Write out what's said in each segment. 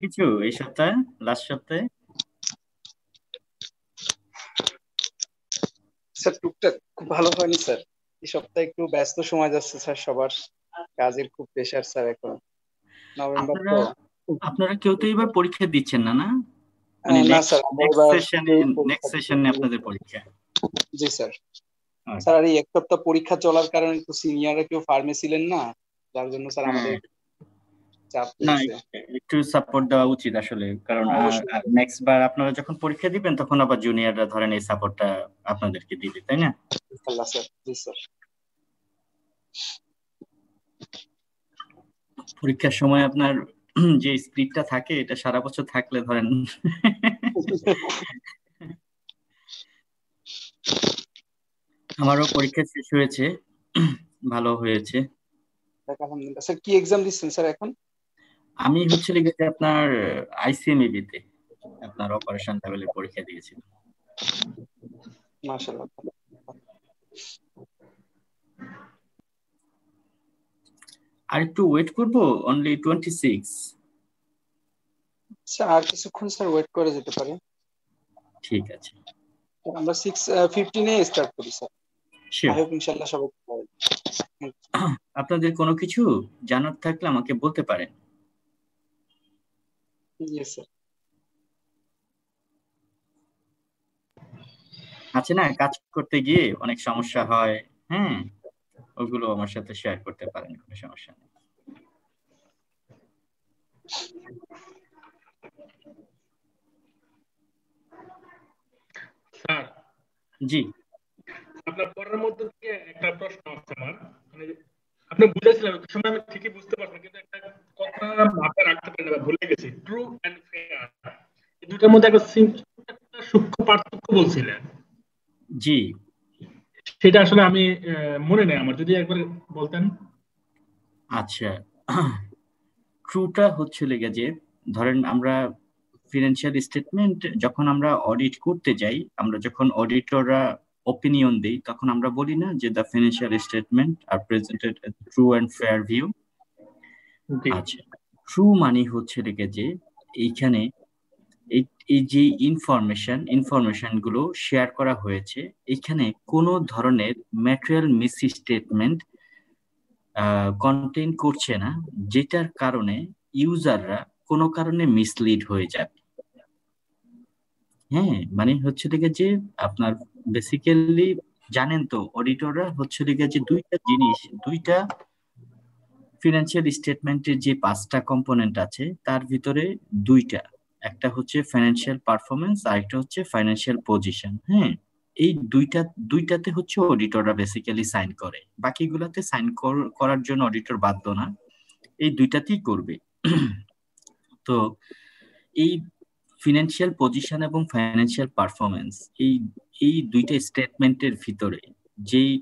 কিছু এই সপ্তাহে লাস্ট সপ্তাহে স্যার টুকটাক খুব ভালো হয়নি স্যার এই সপ্তাহে একটু ব্যস্ত সময় যাচ্ছে স্যার সবার কাজের খুব প্রেসার স্যার এখন নভেম্বর আপনারা কেউ তো এবার পরীক্ষা দিচ্ছেন না না হ্যাঁ, মানে নেক্সট সেশনে আপনাদের পরীক্ষা জি স্যার আচ্ছা। স্যার এই এক সপ্তাহ পরীক্ষা চলার কারণে একটু সিনিয়ররা কেউ ফার্মে ছিলেন না যার জন্য স্যার আমাদের একটু সাপোর্ট দেওয়া উচিত আসলে কারণ নেক্সট বার আপনারা যখন পরীক্ষা দিবেন তখন আবার জুনিয়ররা ধরেন এই সাপোর্টটা আপনাদেরকে দিবে তাই না পরীক্ষার সময় আপনার যে স্পিডটা থাকে এটা সারা বছর থাকলে ধরেন আমারও পরীক্ষা শেষ হয়েছে ভালো হয়েছে স্যার কি এক্সাম দিচ্ছেন স্যার এখন আমি হচ্ছে লিখেছি আপনার আইসিএম e তে আপনার অপারেশন লেভেলের পরীক্ষা দিয়েছিলাম মাশাআল্লাহ আর একটু ওয়েট করব অনলি 26 আচ্ছা আর কিছুক্ষণ স্যার ওয়েট করে যেতে পারি ঠিক আছে আমরা সিক্স এ স্টার্ট করি স্যার আপনাদের কোনো কিছু জানার থাকলে আমাকে বলতে পারেন yes sir আছে না কাজ করতে গিয়ে অনেক সমস্যা হয় হ্যাঁ ওগুলো আমার সাথে শেয়ার করতে পারেন কোনো সমস্যা নেই স্যার জি আপনার পরের মধ্যে থেকে একটা প্রশ্ন আছে আমার মানে আপনি বুঝেছিলাম একটু সময় আমি ঠিকই বুঝতে কিন্তু একটা কথা মাথায় রাখতে ভুলে গেছি ট্রু অ্যান্ড ফেয়ার এই দুটার মধ্যে একটা একটা সূক্ষ্ম পার্থক্য বলছিলেন জি সেটা আসলে আমি মনে নেই আমার যদি একবার বলতেন আচ্ছা ট্রুটা হচ্ছে লেগে যে ধরেন আমরা ফিনান্সিয়াল স্টেটমেন্ট যখন আমরা অডিট করতে যাই আমরা যখন অডিটররা ওপিনিয়ন দিই তখন আমরা বলি না যে the financial statement are presented true and fair view আচ্ছা ট্রু মানে হচ্ছে রেখে যে এইখানে এই যে ইনফরমেশন ইনফরমেশন গুলো শেয়ার করা হয়েছে এখানে কোনো ধরনের ম্যাটেরিয়াল মিস স্টেটমেন্ট কন্টেন করছে না যেটার কারণে ইউজাররা কোনো কারণে মিসলিড হয়ে যাবে হ্যাঁ মানে হচ্ছে দেখে যে আপনার বেসিক্যালি জানেন তো অডিটররা হচ্ছে দেখে যে দুইটা জিনিস দুইটা ফিনান্সিয়াল স্টেটমেন্টের যে পাঁচটা কম্পোনেন্ট আছে তার ভিতরে দুইটা একটা হচ্ছে ফিনান্সিয়াল পারফরমেন্স আর একটা হচ্ছে ফাইন্যান্সিয়াল পজিশন হ্যাঁ এই দুইটা দুইটাতে হচ্ছে অডিটররা বেসিক্যালি সাইন করে বাকিগুলাতে সাইন করার জন্য অডিটর বাধ্য না এই দুইটাতেই করবে তো এই ফিনান্সিয়াল পজিশন এবং ফাইন্যান্সিয়াল পারফরমেন্স এই এই দুইটা স্টেটমেন্টের ভিতরে যেই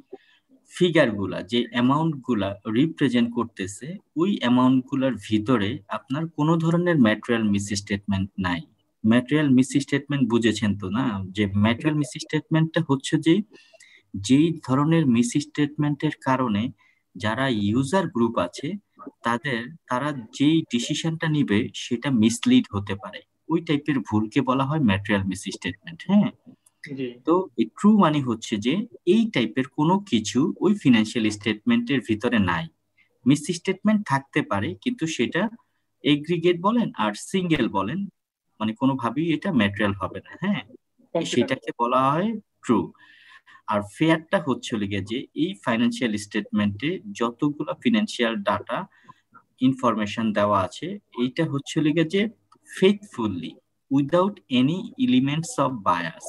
ফিগারগুলা যে অ্যামাউন্টগুলা রিপ্রেজেন্ট করতেছে ওই অ্যামাউন্টগুলার ভিতরে আপনার কোনো ধরনের ম্যাটেরিয়াল মিস স্টেটমেন্ট নাই ম্যাটেরিয়াল মিস স্টেটমেন্ট বুঝেছেন তো না যে ম্যাটেরিয়াল মিস স্টেটমেন্টটা হচ্ছে যে যেই ধরনের মিস স্টেটমেন্টের কারণে যারা ইউজার গ্রুপ আছে তাদের তারা যেই ডিসিশনটা নিবে সেটা মিসলিড হতে পারে ওই টাইপের ভুলকে বলা হয় ম্যাটেরিয়াল মিস স্টেটমেন্ট হ্যাঁ তো এই ট্রু মানে হচ্ছে যে এই টাইপের কোনো কিছু ওই ফিনান্সিয়াল স্টেটমেন্টের ভিতরে নাই মিস স্টেটমেন্ট থাকতে পারে কিন্তু সেটা এগ্রিগেট বলেন আর সিঙ্গেল বলেন মানে কোনোভাবেই এটা ম্যাটেরিয়াল হবে না হ্যাঁ সেটাকে বলা হয় ট্রু আর ফেয়ারটা হচ্ছে লিগে যে এই ফাইন্যান্সিয়াল স্টেটমেন্টে যতগুলো ফিনান্সিয়াল ডাটা ইনফরমেশন দেওয়া আছে এইটা হচ্ছে লিগে যে faithfully without any elements of bias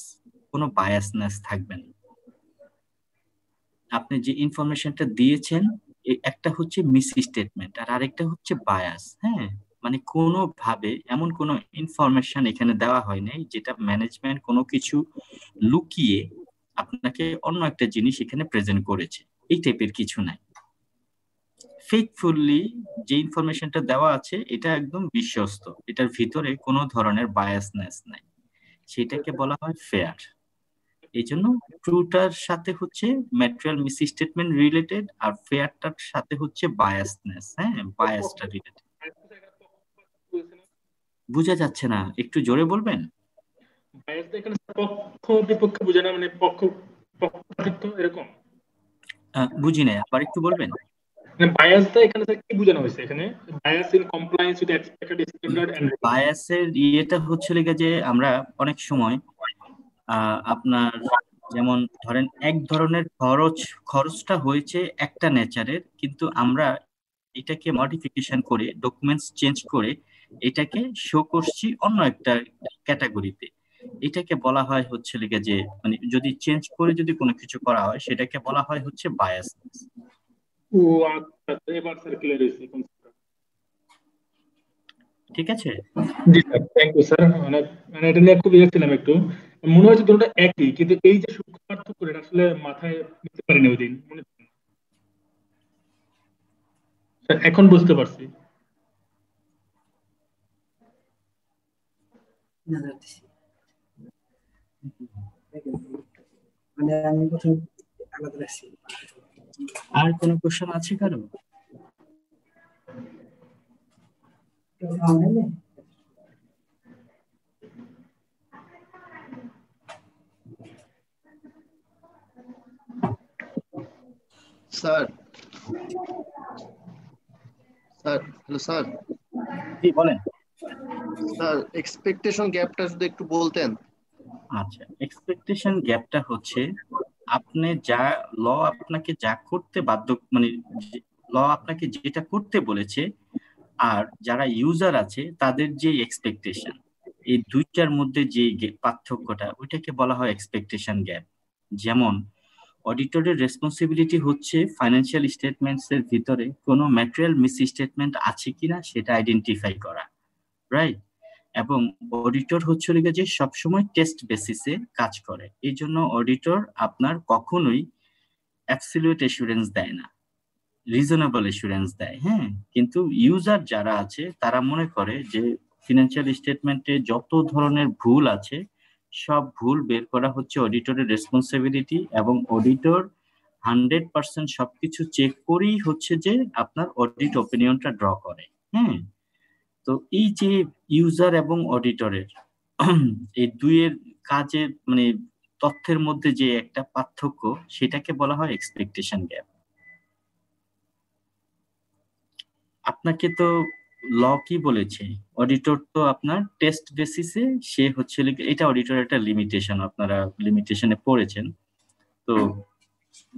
কোনো বায়াসনেস থাকবে না আপনি যে ইনফরমেশনটা দিয়েছেন একটা হচ্ছে মিস স্টেটমেন্ট আর আরেকটা হচ্ছে বায়াস হ্যাঁ মানে কোনোভাবে এমন কোনো ইনফরমেশন এখানে দেওয়া হয় নাই যেটা ম্যানেজমেন্ট কোনো কিছু লুকিয়ে আপনাকে অন্য একটা জিনিস এখানে প্রেজেন্ট করেছে এই টাইপের কিছু নাই ফেকফুললি যে ইনফরমেশনটা দেওয়া আছে এটা একদম বিশ্বস্ত এটার ভিতরে কোনো ধরনের বায়াসনেস নাই সেটাকে বলা হয় ফেয়ার এই জন্য ট্রুটার সাথে হচ্ছে ম্যাটেরিয়াল মিস স্টেটমেন্ট রিলেটেড আর ফেয়ারটার সাথে হচ্ছে বায়াসনেস হ্যাঁ বায়াসটা রিলেটেড বোঝা যাচ্ছে না একটু জোরে বলবেন মানে পক্ষ বুঝি নাই আবার একটু বলবেন মানে যে আমরা অনেক সময় আপনার যেমন ধরেন এক ধরনের খরচ খরচটা হয়েছে একটা নেচারের কিন্তু আমরা এটাকে মডিফিকেশন করে ডকুমেন্টস চেঞ্জ করে এটাকে শো করছি অন্য একটা ক্যাটাগরিতে এটাকে বলা হয় হচ্ছে লেগে যে মানে যদি চেঞ্জ করে যদি কোনো কিছু করা হয় সেটাকে বলা হয় হচ্ছে বায়াস ও আচ্ছা, আচ্ছা এবার স্যার ঠিক আছে জি স্যার থ্যাংক ইউ স্যার মানে মানে এটা নিয়ে খুব ইয়ে ছিলাম একটু মনে হচ্ছে দুটো একই কিন্তু এই যে সূক্ষ্ম পার্থক্য এটা আসলে মাথায় নিতে পারিনি ওই দিন মনে এখন বুঝতে পারছি মানে আমি প্রথমে আলাদা রাখছি আর কোনো কোশ্চেন আছে কারো স্যার স্যার হ্যালো স্যার জি বলেন স্যার এক্সপেকটেশন গ্যাপটা যদি একটু বলতেন আচ্ছা এক্সপেকটেশন গ্যাপটা হচ্ছে আপনি যা ল আপনাকে যা করতে বাধ্য মানে ল আপনাকে যেটা করতে বলেছে আর যারা ইউজার আছে তাদের যে এক্সপেকটেশন এই দুইটার মধ্যে যে পার্থক্যটা ওইটাকে বলা হয় এক্সপেকটেশন গ্যাপ যেমন অডিটরের রেসপন্সিবিলিটি হচ্ছে ফাইন্যান্সিয়াল স্টেটমেন্টস এর ভিতরে কোনো ম্যাটেরিয়াল মিস স্টেটমেন্ট আছে কিনা সেটা আইডেন্টিফাই করা রাইট এবং অডিটর হচ্ছে লিখে যে সবসময় টেস্ট বেসিসে কাজ করে এই জন্য অডিটর আপনার কখনোই অ্যাবসলিউট এসুরেন্স দেয় না রিজনেবল এসুরেন্স দেয় হ্যাঁ কিন্তু ইউজার যারা আছে তারা মনে করে যে ফিনান্সিয়াল স্টেটমেন্টে যত ধরনের ভুল আছে সব ভুল বের করা হচ্ছে অডিটরের রেসপন্সিবিলিটি এবং অডিটর হান্ড্রেড পার্সেন্ট সবকিছু চেক করেই হচ্ছে যে আপনার অডিট ওপিনিয়নটা ড্র করে হ্যাঁ তো এই যে ইউজার এবং অডিটরের এই দুইয়ের কাজের মানে তথ্যের মধ্যে যে একটা পার্থক্য সেটাকে বলা হয় এক্সপেকটেশন গ্যাপ আপনাকে তো ল কি বলেছে অডিটর তো আপনার টেস্ট বেসিসে সে হচ্ছে এটা অডিটর একটা লিমিটেশন আপনারা লিমিটেশনে পড়েছেন তো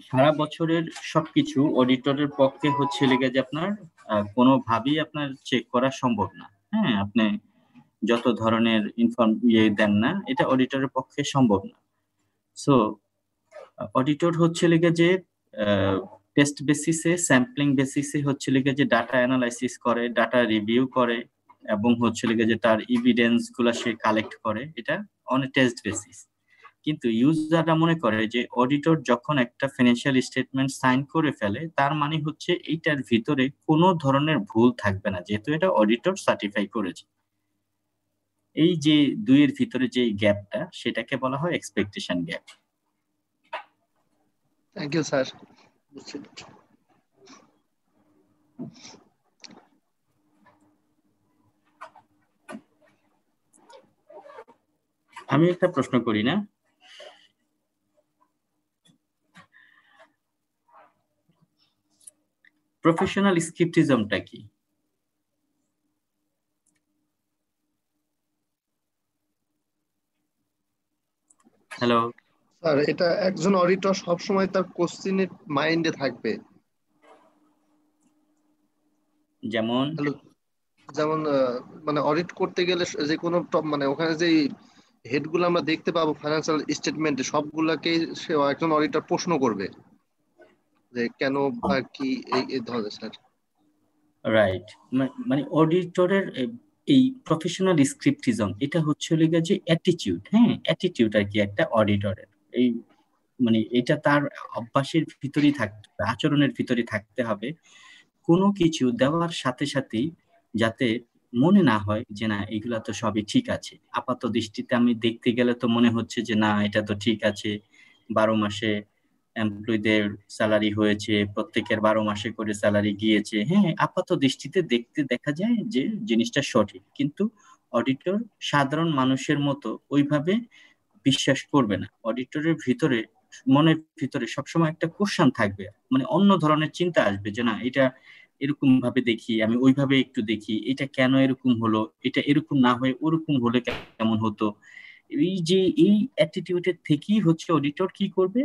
সারা বছরের সবকিছু অডিটরের পক্ষে হচ্ছে লেগে যে আপনার কোনোভাবেই আপনার চেক করা সম্ভব না হ্যাঁ আপনি যত ধরনের ইনফর্ম ইয়ে দেন না এটা অডিটরের পক্ষে সম্ভব না সো অডিটর হচ্ছে লেগে যে টেস্ট বেসিসে স্যাম্পলিং বেসিসে হচ্ছে লেগে যে ডাটা অ্যানালাইসিস করে ডাটা রিভিউ করে এবং হচ্ছে লেগে যে তার ইভিডেন্স গুলা সে কালেক্ট করে এটা অন টেস্ট বেসিস কিন্তু ইউজাররা মনে করে যে অডিটর যখন একটা ফিনান্সিয়াল স্টেটমেন্ট সাইন করে ফেলে তার মানে হচ্ছে এইটার ভিতরে কোনো ধরনের ভুল থাকবে না যেহেতু এটা অডিটর সার্টিফাই করেছে এই যে দুইয়ের ভিতরে যে গ্যাপটা সেটাকে বলা হয় expectation gap thank you sir আমি একটা প্রশ্ন করি না প্রফেশনাল স্কিপটিজমটা কি হ্যালো স্যার এটা একজন অডিটর সব সময় তার কোশ্চেনের মাইন্ডে থাকবে যেমন যেমন মানে অডিট করতে গেলে যে কোনো মানে ওখানে যে হেডগুলো আমরা দেখতে পাবো ফাইন্যান্সিয়াল স্টেটমেন্টে সবগুলাকেই সে একজন অডিটর প্রশ্ন করবে যে কেন বা কি এই ধরনের স্যার রাইট মানে অডিটরের এই প্রফেশনাল স্ক্রিপ্টিজম এটা হচ্ছে লিগা যে অ্যাটিটিউড হ্যাঁ অ্যাটিটিউড আর কি একটা অডিটরের এই মানে এটা তার অভ্যাসের ভিতরেই থাকতে আচরণের ভিতরে থাকতে হবে কোনো কিছু দেওয়ার সাথে সাথেই যাতে মনে না হয় যে না এগুলা তো সবই ঠিক আছে আপাত দৃষ্টিতে আমি দেখতে গেলে তো মনে হচ্ছে যে না এটা তো ঠিক আছে বারো মাসে এমপ্লয়ীদের স্যালারি হয়েছে প্রত্যেকের বারো মাসে করে স্যালারি গিয়েছে হ্যাঁ আপাত দৃষ্টিতে দেখতে দেখা যায় যে জিনিসটা সঠিক কিন্তু অডিটর সাধারণ মানুষের মতো ওইভাবে বিশ্বাস করবে না অডিটরের ভিতরে মনের ভিতরে সবসময় একটা কোশ্চান থাকবে মানে অন্য ধরনের চিন্তা আসবে যে না এটা এরকম ভাবে দেখি আমি ওইভাবে একটু দেখি এটা কেন এরকম হলো এটা এরকম না হয়ে ওরকম হলে কেমন হতো এই যে এই অ্যাটিটিউডের থেকেই হচ্ছে অডিটর কি করবে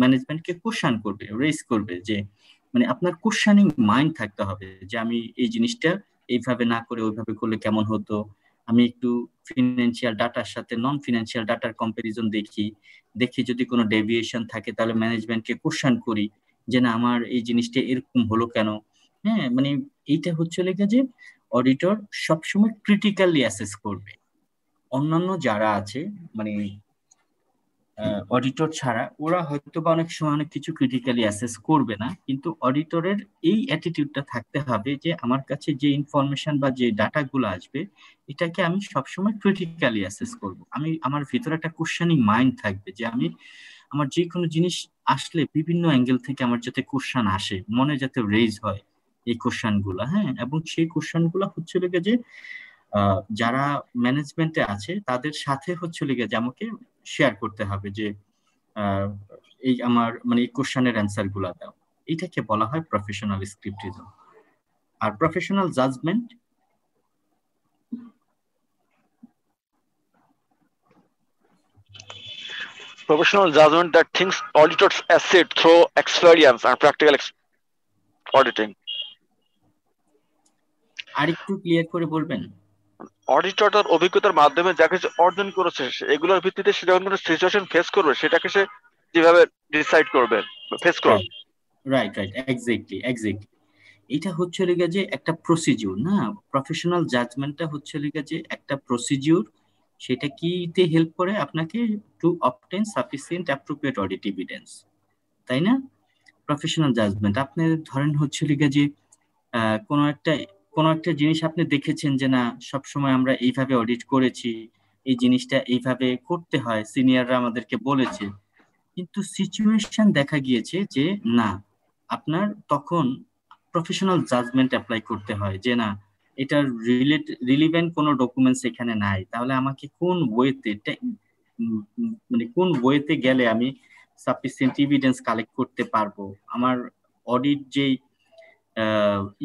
ম্যানেজমেন্টকে কোশ্চান করবে রেস করবে যে মানে আপনার কোশ্চানিং মাইন্ড থাকতে হবে যে আমি এই জিনিসটা এইভাবে না করে ওইভাবে করলে কেমন হতো আমি একটু ফিনান্সিয়াল ডাটার সাথে নন ফিনান্সিয়াল ডাটার কম্পারিজন দেখি দেখি যদি কোনো ডেভিয়েশন থাকে তাহলে ম্যানেজমেন্টকে কোশ্চান করি যে না আমার এই জিনিসটা এরকম হলো কেন হ্যাঁ মানে এইটা হচ্ছে লেগে যে অডিটর সবসময় ক্রিটিক্যালি অ্যাসেস করবে অন্যান্য যারা আছে মানে অডিটর ছাড়া ওরা হয়তো বা অনেক সময় অনেক কিছু ক্রিটিক্যালি অ্যাসেস করবে না কিন্তু অডিটরের এই অ্যাটিটিউডটা থাকতে হবে যে আমার কাছে যে ইনফরমেশন বা যে ডাটাগুলো আসবে এটাকে আমি সবসময় ক্রিটিক্যালি অ্যাসেস করব আমি আমার ভিতরে একটা কোশ্চেনিং মাইন্ড থাকবে যে আমি আমার যে কোনো জিনিস আসলে বিভিন্ন অ্যাঙ্গেল থেকে আমার যাতে কোশ্চান আসে মনে যাতে রেজ হয় এই কোশ্চানগুলো হ্যাঁ এবং সেই কোশ্চানগুলো হচ্ছে লেগে যে যারা ম্যানেজমেন্টে আছে তাদের সাথে হচ্ছে লেগে যে আমাকে শেয়ার করতে হবে যে এই আমার মানে এই কোশ্চানের অ্যান্সার গুলো দাও এইটাকে বলা হয় প্রফেশনাল স্ক্রিপ্টিজম আর professional judgement professional judgement that things auditors asset through experience আর প্র্যাকটিক্যাল অডিটিং আরেকটু ক্লিয়ার করে বলবেন অডিটর অভিজ্ঞতার মাধ্যমে যা কিছু অর্জন করেছে এগুলোর ভিত্তিতে সে যখন কোনো সিচুয়েশন ফেস করবে সেটাকে সে যেভাবে ডিসাইড করবে ফেস করবে রাইট রাইট এক্স্যাক্টলি এক্স্যাক্টলি এটা হচ্ছে লিগা যে একটা প্রসিডিউর না প্রফেশনাল জাজমেন্টটা হচ্ছে লিগা যে একটা প্রসিডিউর সেটা কিতে হেল্প করে আপনাকে to obtain sufficient appropriate audit evidence তাই না প্রফেশনাল জাজমেন্ট আপনি ধরেন হচ্ছে লিগা যে কোনো একটা কোনো একটা জিনিস আপনি দেখেছেন যে না সবসময় আমরা এইভাবে অডিট করেছি এই জিনিসটা এইভাবে করতে হয় সিনিয়ররা আমাদেরকে বলেছে কিন্তু সিচুয়েশন দেখা গিয়েছে যে না আপনার তখন প্রফেশনাল জাজমেন্ট অ্যাপ্লাই করতে হয় যে না এটার রিলেট রিলিভেন্ট কোনো ডকুমেন্টস এখানে নাই তাহলে আমাকে কোন ওয়েতে মানে কোন ওয়েতে গেলে আমি সাফিসিয়েন্ট ইভিডেন্স কালেক্ট করতে পারবো আমার অডিট যেই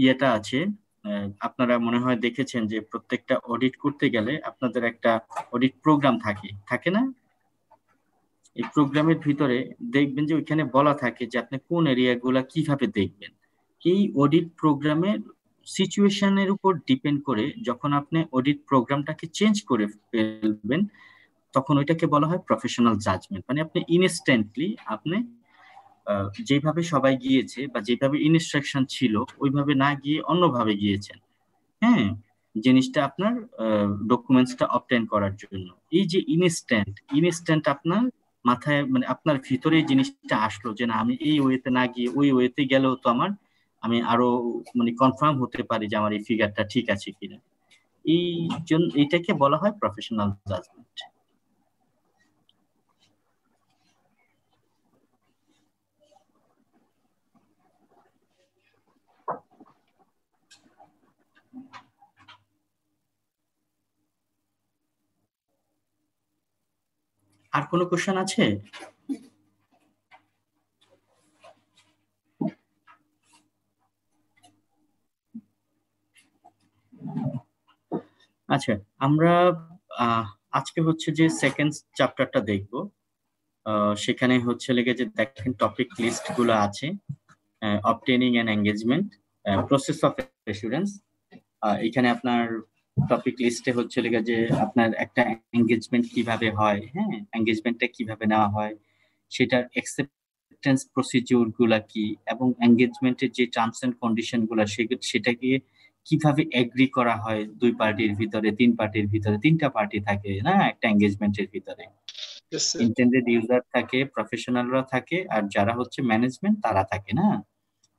ইয়েটা আছে আপনারা মনে হয় দেখেছেন যে প্রত্যেকটা অডিট করতে গেলে আপনাদের একটা অডিট প্রোগ্রাম থাকে থাকে না এই প্রোগ্রামের ভিতরে দেখবেন যে ওইখানে বলা থাকে যে আপনি কোন গুলা কিভাবে দেখবেন এই অডিট প্রোগ্রামের সিচুয়েশনের উপর ডিপেন্ড করে যখন আপনি অডিট প্রোগ্রামটাকে চেঞ্জ করে ফেলবেন তখন ওইটাকে বলা হয় প্রফেশনাল জাজমেন্ট মানে আপনি ইনস্ট্যান্টলি আপনি যেভাবে সবাই গিয়েছে বা যেভাবে ইনস্ট্রাকশন ছিল ওইভাবে না গিয়ে অন্যভাবে গিয়েছেন হ্যাঁ জিনিসটা আপনার ডকুমেন্টসটা অবটেন করার জন্য এই যে ইনস্ট্যান্ট ইনস্ট্যান্ট আপনার মাথায় মানে আপনার ভিতরে জিনিসটা আসলো যে না আমি এই ওয়েতে না গিয়ে ওই ওয়েতে গেলেও তো আমার আমি আরো মানে কনফার্ম হতে পারি যে আমার এই ফিগারটা ঠিক আছে কিনা এই জন্য এটাকে বলা হয় প্রফেশনাল জাজমেন্ট আর কোনো কোশ্চেন আছে আচ্ছা আমরা আজকে হচ্ছে যে সেকেন্ড চ্যাপ্টারটা দেখব সেখানে হচ্ছে লেগে যে দেখেন টপিক লিস্ট গুলো আছে obtaining and engagement process of assurance এখানে আপনার টপিক লিস্টে হচ্ছে লেগে যে আপনার একটা এঙ্গেজমেন্ট কিভাবে হয় হ্যাঁ এঙ্গেজমেন্টটা কিভাবে নেওয়া হয় সেটার অ্যাকসেপ্টেন্স প্রসিডিউর গুলা কি এবং এঙ্গেজমেন্টের যে টার্মস অ্যান্ড কন্ডিশন গুলা সেটাকে কিভাবে এগ্রি করা হয় দুই পার্টির ভিতরে তিন পার্টির ভিতরে তিনটা পার্টি থাকে না একটা এঙ্গেজমেন্টের ভিতরে ইন্টেন্ডেড ইউজার থাকে প্রফেশনালরা থাকে আর যারা হচ্ছে ম্যানেজমেন্ট তারা থাকে না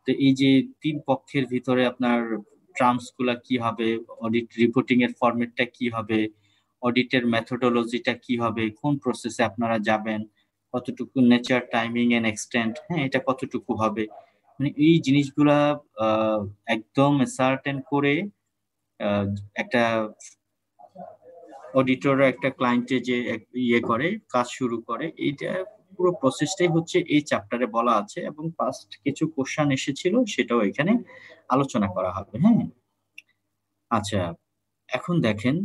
তো এই যে তিন পক্ষের ভিতরে আপনার ট্রামস গুলা কি হবে অডিট রিপোর্টিং এর ফরম্যাটটা কি হবে অডিটের মেথডোলজিটা কি হবে কোন প্রসেসে আপনারা যাবেন কতটুকু নেচার টাইমিং এন্ড এক্সটেন্ট হ্যাঁ এটা কতটুকু হবে মানে এই জিনিসগুলা একদম সার্টেন করে একটা অডিটর একটা ক্লায়েন্টে যে ইয়ে করে কাজ শুরু করে এইটা পুরো প্রসেসটাই হচ্ছে এই চ্যাপ্টারে বলা আছে এবং পাস্ট কিছু কোশ্চেন এসেছিল সেটাও এখানে আলোচনা করা হবে হ্যাঁ আচ্ছা এখন দেখেন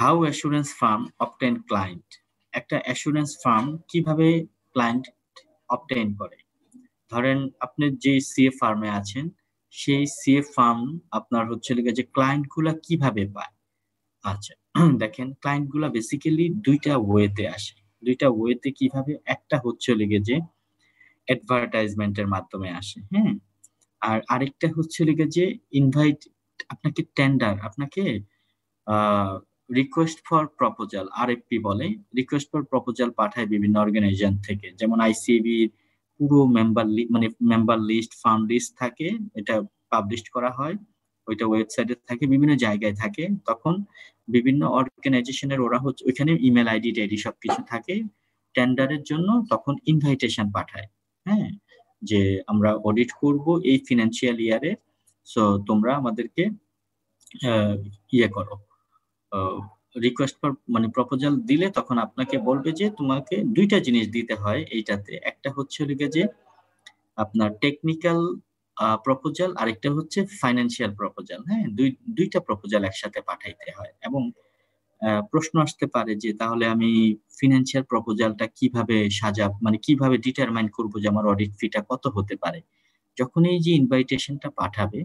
how assurance firm obtain client একটা অ্যাসুরেন্স ফার্ম কিভাবে ক্লায়েন্ট অবটেন করে ধরেন আপনি যে সিএ ফার্মে আছেন সেই সিএ ফার্ম আপনার হচ্ছে যে গুলা কিভাবে পায় আচ্ছা দেখেন গুলা বেসিক্যালি দুইটা ওয়েতে আসে দুইটা ওয়েতে কিভাবে একটা হচ্ছে লিখে যে অ্যাডভার্টাইজমেন্টের মাধ্যমে আসে হ্যাঁ আর আরেকটা হচ্ছে লিখে যে ইনভাইট আপনাকে টেন্ডার আপনাকে রিকোয়েস্ট ফর প্রপোজাল আরএফপি বলে রিকোয়েস্ট ফর প্রপোজাল পাঠায় বিভিন্ন অর্গানাইজেশন থেকে যেমন আইসিবি পুরো মেম্বার মানে মেম্বার লিস্ট ফান্ড লিস্ট থাকে এটা পাবলিশ করা হয় ওইটা ওয়েবসাইটে থাকে বিভিন্ন জায়গায় থাকে তখন বিভিন্ন অর্গানাইজেশনের ওরা হচ্ছে ওইখানে ইমেল আইডি টাইডি সবকিছু থাকে টেন্ডারের জন্য তখন ইনভাইটেশন পাঠায় হ্যাঁ যে আমরা অডিট করব এই ফিনান্সিয়াল ইয়ারে সো তোমরা আমাদেরকে ইয়ে করো রিকোয়েস্ট ফর মানে প্রপোজাল দিলে তখন আপনাকে বলবে যে তোমাকে দুইটা জিনিস দিতে হয় এইটাতে একটা হচ্ছে যে আপনার টেকনিক্যাল প্রপোজাল আরেকটা হচ্ছে ফাইন্যান্সিয়াল প্রপোজাল হ্যাঁ দুই দুইটা প্রপোজাল একসাথে পাঠাইতে হয় এবং প্রশ্ন আসতে পারে যে তাহলে আমি ফিনান্সিয়াল প্রপোজালটা কিভাবে সাজা মানে কিভাবে ডিটারমাইন করব যে আমার অডিট ফিটা কত হতে পারে যখন এই যে ইনভাইটেশনটা পাঠাবে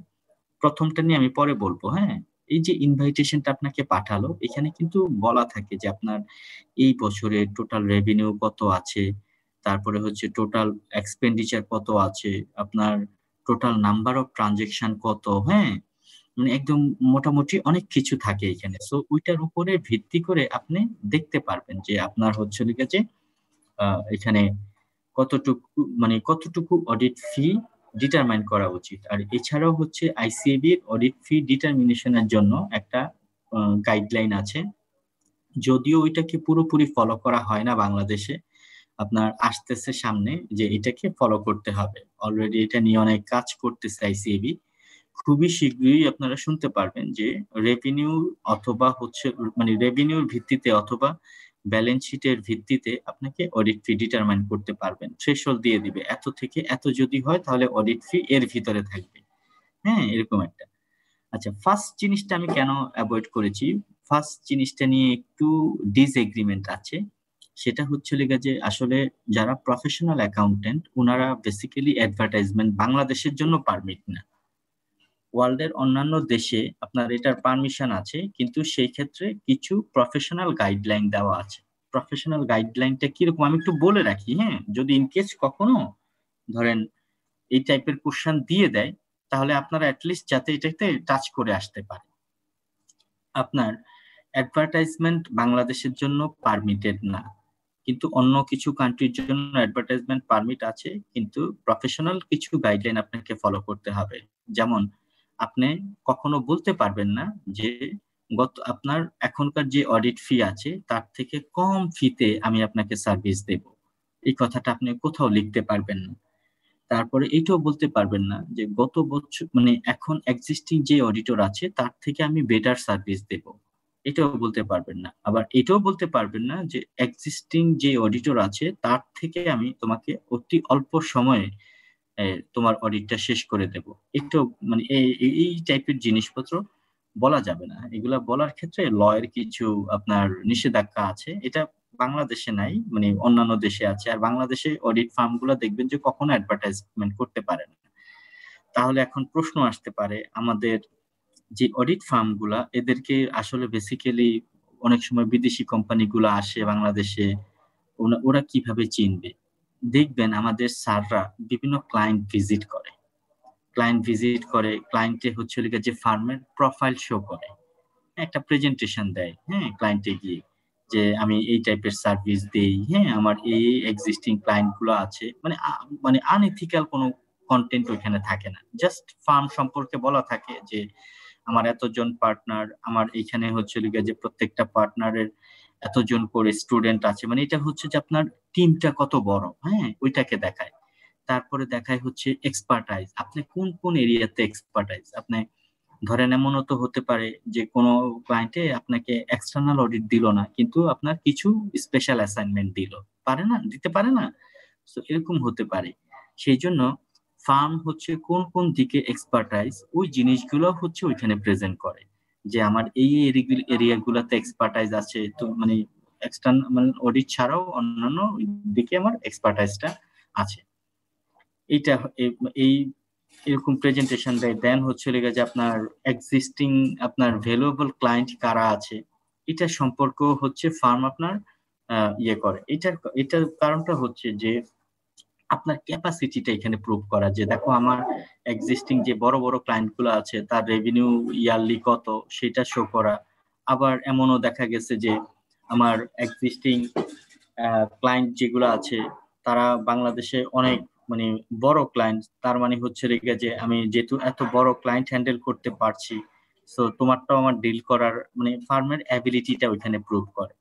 প্রথমটা নিয়ে আমি পরে বলবো হ্যাঁ এই যে ইনভাইটেশনটা আপনাকে পাঠালো এখানে কিন্তু বলা থাকে যে আপনার এই বছরে টোটাল রেভিনিউ কত আছে তারপরে হচ্ছে টোটাল এক্সপেন্ডিচার কত আছে আপনার টোটাল নাম্বার অফ ট্রানজেকশন কত হ্যাঁ মানে একদম মোটামুটি অনেক কিছু থাকে এখানে সো ওইটার উপরে ভিত্তি করে আপনি দেখতে পারবেন যে আপনার হচ্ছে যে এখানে কতটুকু মানে কতটুকু অডিট ফি ডিটারমাইন করা উচিত আর এছাড়াও হচ্ছে আইসিবি এর অডিট ফি ডিটারমিনেশনের জন্য একটা গাইডলাইন আছে যদিও ওইটাকে পুরোপুরি ফলো করা হয় না বাংলাদেশে আপনার আসতেছে সামনে যে এটাকে ফলো করতে হবে অলরেডি এটা নিয়ে অনেক কাজ করতেছে আইসিএবি খুবই শীঘ্রই আপনারা শুনতে পারবেন যে রেভিনিউ অথবা হচ্ছে মানে রেভিনিউর ভিত্তিতে অথবা ব্যালেন্স শিটের ভিত্তিতে আপনাকে অডিট ফি ডিটারমাইন করতে পারবেন থ্রেশল দিয়ে দিবে এত থেকে এত যদি হয় তাহলে অডিট ফি এর ভিতরে থাকবে হ্যাঁ এরকম একটা আচ্ছা ফার্স্ট জিনিসটা আমি কেন অ্যাভয়েড করেছি ফার্স্ট জিনিসটা নিয়ে একটু ডিসএগ্রিমেন্ট আছে সেটা হচ্ছে লেগে যে আসলে যারা প্রফেশনাল অ্যাকাউন্টেন্ট ওনারা বেসিক্যালি অ্যাডভার্টাইজমেন্ট বাংলাদেশের জন্য পারমিট না ওয়ার্ল্ডের অন্যান্য দেশে আপনার এটার পারমিশন আছে কিন্তু সেই ক্ষেত্রে কিছু প্রফেশনাল গাইডলাইন দেওয়া আছে প্রফেশনাল গাইডলাইনটা কিরকম আমি একটু বলে রাখি হ্যাঁ যদি ইনকেস কখনো ধরেন এই টাইপের কোশ্চান দিয়ে দেয় তাহলে আপনারা অ্যাটলিস্ট যাতে এটাতে টাচ করে আসতে পারে আপনার অ্যাডভার্টাইজমেন্ট বাংলাদেশের জন্য পারমিটেড না কিন্তু অন্য কিছু কান্ট্রির জন্য অ্যাডভার্টাইজমেন্ট পারমিট আছে কিন্তু প্রফেশনাল কিছু গাইডলাইন আপনাকে ফলো করতে হবে যেমন আপনি কখনো বলতে পারবেন না যে গত আপনার এখনকার যে অডিট ফি আছে তার থেকে কম ফিতে আমি আপনাকে সার্ভিস দেব এই কথাটা আপনি কোথাও লিখতে পারবেন না তারপরে এইটাও বলতে পারবেন না যে গত বছর মানে এখন এক্সিস্টিং যে অডিটর আছে তার থেকে আমি বেটার সার্ভিস দেব এটাও বলতে পারবেন না আবার এটাও বলতে পারবেন না যে এক্সিস্টিং যে অডিটর আছে তার থেকে আমি তোমাকে অতি অল্প সময়ে তোমার অডিটটা শেষ করে দেব একটু মানে এই টাইপের জিনিসপত্র বলা যাবে না এগুলা বলার ক্ষেত্রে লয়ের কিছু আপনার নিষেধাজ্ঞা আছে এটা বাংলাদেশে নাই মানে অন্যান্য দেশে আছে আর বাংলাদেশে অডিট ফার্ম গুলা দেখবেন যে কখনো অ্যাডভার্টাইজমেন্ট করতে পারে না তাহলে এখন প্রশ্ন আসতে পারে আমাদের যে অডিট ফার্ম গুলা এদেরকে আসলে বেসিক্যালি অনেক সময় বিদেশি কোম্পানিগুলো আসে বাংলাদেশে ওরা কিভাবে চিনবে দেখবেন আমাদের স্যাররা বিভিন্ন ক্লায়েন্ট ভিজিট করে ক্লায়েন্ট ভিজিট করে ক্লায়েন্টে হচ্ছে যে ফার্মের প্রোফাইল শো করে একটা প্রেজেন্টেশন দেয় হ্যাঁ ক্লায়েন্টে গিয়ে যে আমি এই টাইপের সার্ভিস দেই হ্যাঁ আমার এই এক্সিস্টিং ক্লায়েন্ট গুলো আছে মানে মানে আনএথিক্যাল কোনো কন্টেন্ট ওইখানে থাকে না জাস্ট ফার্ম সম্পর্কে বলা থাকে যে আমার এতজন পার্টনার আমার এইখানে হচ্ছে যে প্রত্যেকটা পার্টনারের এতজন করে স্টুডেন্ট আছে মানে এটা হচ্ছে যে আপনার টিমটা কত বড় হ্যাঁ ওইটাকে দেখায় তারপরে দেখায় হচ্ছে এক্সপার্টাইজ আপনি কোন কোন এরিয়াতে এক্সপার্টাইজ আপনি ধরেন এমনও তো হতে পারে যে কোনো ক্লায়েন্টে আপনাকে এক্সটার্নাল অডিট দিল না কিন্তু আপনার কিছু স্পেশাল অ্যাসাইনমেন্ট দিল পারে না দিতে পারে না তো এরকম হতে পারে সেই জন্য ফার্ম হচ্ছে কোন কোন দিকে এক্সপার্টাইজ ওই জিনিসগুলো হচ্ছে ওইখানে প্রেজেন্ট করে যে আমার এই এরিয়াগুলোতে এক্সপার্টাইজ আছে তো মানে এক্সটার্নাল মানে অডিট ছাড়াও অন্যান্য দিকে আমার এক্সপার্টাইজটা আছে এইটা এই এরকম প্রেজেন্টেশন দেয় দেন হচ্ছে লেগে যে আপনার এক্সিস্টিং আপনার ভ্যালুয়েবল ক্লায়েন্ট কারা আছে এটা সম্পর্ক হচ্ছে ফার্ম আপনার ইয়ে করে এটার এটার কারণটা হচ্ছে যে আপনার ক্যাপাসিটিটা এখানে প্রুভ করা যে দেখো আমার এক্সিস্টিং যে বড় বড় ক্লায়েন্টগুলো আছে তার রেভিনিউ ইয়ারলি কত সেটা শো করা আবার এমনও দেখা গেছে যে আমার এক্সিস্টিং ক্লায়েন্ট যেগুলো আছে তারা বাংলাদেশে অনেক মানে বড় ক্লায়েন্ট তার মানে হচ্ছে রেখে যে আমি যেহেতু এত বড় ক্লায়েন্ট হ্যান্ডেল করতে পারছি সো তোমারটাও আমার ডিল করার মানে ফার্মের অ্যাবিলিটিটা ওইখানে প্রুভ করে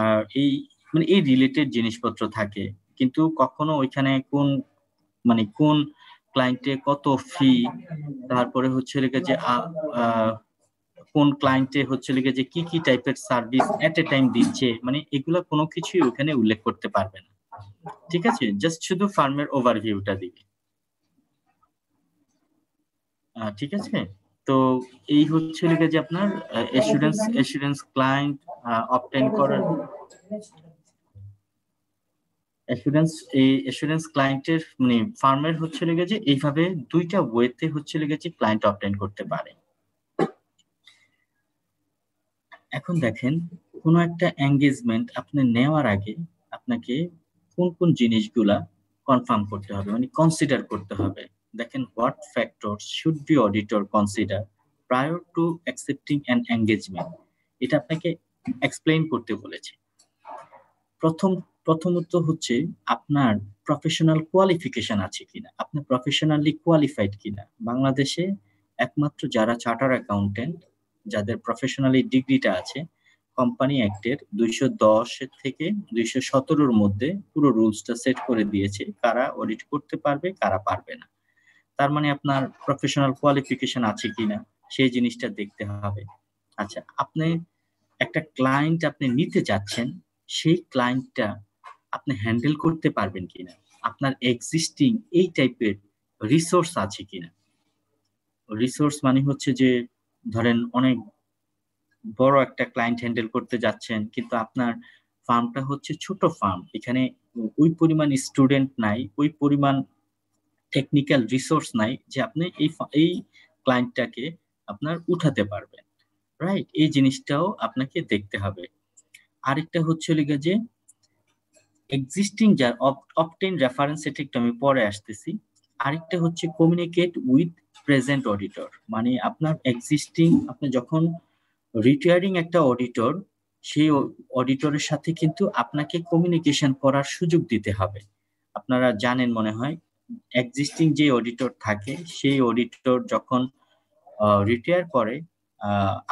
আর এই মানে এই রিলেটেড জিনিসপত্র থাকে কিন্তু কখনো ওইখানে কোন মানে কোন ক্লায়েন্টে কত ফি তারপরে হচ্ছে লেগে যে কোন ক্লায়েন্টে হচ্ছে লিখে যে কি কি টাইপের সার্ভিস এট এ টাইম দিচ্ছে মানে এগুলো কোনো কিছুই ওখানে উল্লেখ করতে পারবে না ঠিক আছে জাস্ট শুধু ফার্মের ওভারভিউটা দিবে ঠিক আছে তো এই হচ্ছে লিখে যে আপনার এসুরেন্স এসুরেন্স ক্লায়েন্ট অপটেন করার অ্যাসুরেন্স এই অ্যাসুরেন্স ক্লায়েন্টের মানে ফার্মের হচ্ছে লেগে যে এইভাবে দুইটা ওয়েতে হচ্ছে লেগে যে ক্লায়েন্ট অবটেন করতে পারে এখন দেখেন কোন একটা এঙ্গেজমেন্ট আপনি নেওয়ার আগে আপনাকে কোন কোন জিনিসগুলা কনফার্ম করতে হবে মানে কনসিডার করতে হবে দেখেন what factor should be auditor consider prior to accepting an engagement এটা আপনাকে এক্সপ্লেইন করতে বলেছে প্রথম প্রথমত হচ্ছে আপনার প্রফেশনাল কোয়ালিফিকেশন আছে কিনা আপনি প্রফেশনালি কোয়ালিফাইড কিনা বাংলাদেশে একমাত্র যারা চার্টার অ্যাকাউন্টেন্ট যাদের প্রফেশনালি ডিগ্রিটা আছে কোম্পানি অ্যাক্টের দুইশো দশের থেকে দুইশো সতেরোর মধ্যে পুরো রুলসটা সেট করে দিয়েছে কারা অডিট করতে পারবে কারা পারবে না তার মানে আপনার প্রফেশনাল কোয়ালিফিকেশন আছে কিনা সেই জিনিসটা দেখতে হবে আচ্ছা আপনি একটা ক্লায়েন্ট আপনি নিতে যাচ্ছেন সেই ক্লায়েন্টটা আপনি হ্যান্ডেল করতে পারবেন কিনা আপনার এক্সিস্টিং এই টাইপের রিসোর্স আছে কিনা রিসোর্স মানে হচ্ছে যে ধরেন অনেক বড় একটা ক্লায়েন্ট হ্যান্ডেল করতে যাচ্ছেন কিন্তু আপনার ফার্মটা হচ্ছে ছোট ফার্ম এখানে ওই পরিমাণ স্টুডেন্ট নাই ওই পরিমাণ টেকনিক্যাল রিসোর্স নাই যে আপনি এই এই ক্লায়েন্টটাকে আপনার উঠাতে পারবেন রাইট এই জিনিসটাও আপনাকে দেখতে হবে আরেকটা হচ্ছে লিগে যে এক্সিস্টিং যার অপটেন রেফারেন্স এটা একটু আমি পরে আসতেছি আরেকটা হচ্ছে কমিউনিকেট উইথ প্রেজেন্ট অডিটর মানে আপনার এক্সিস্টিং আপনি যখন রিটায়ারিং একটা অডিটর সেই অডিটরের সাথে কিন্তু আপনাকে কমিউনিকেশন করার সুযোগ দিতে হবে আপনারা জানেন মনে হয় এক্সিস্টিং যে অডিটর থাকে সেই অডিটর যখন রিটায়ার করে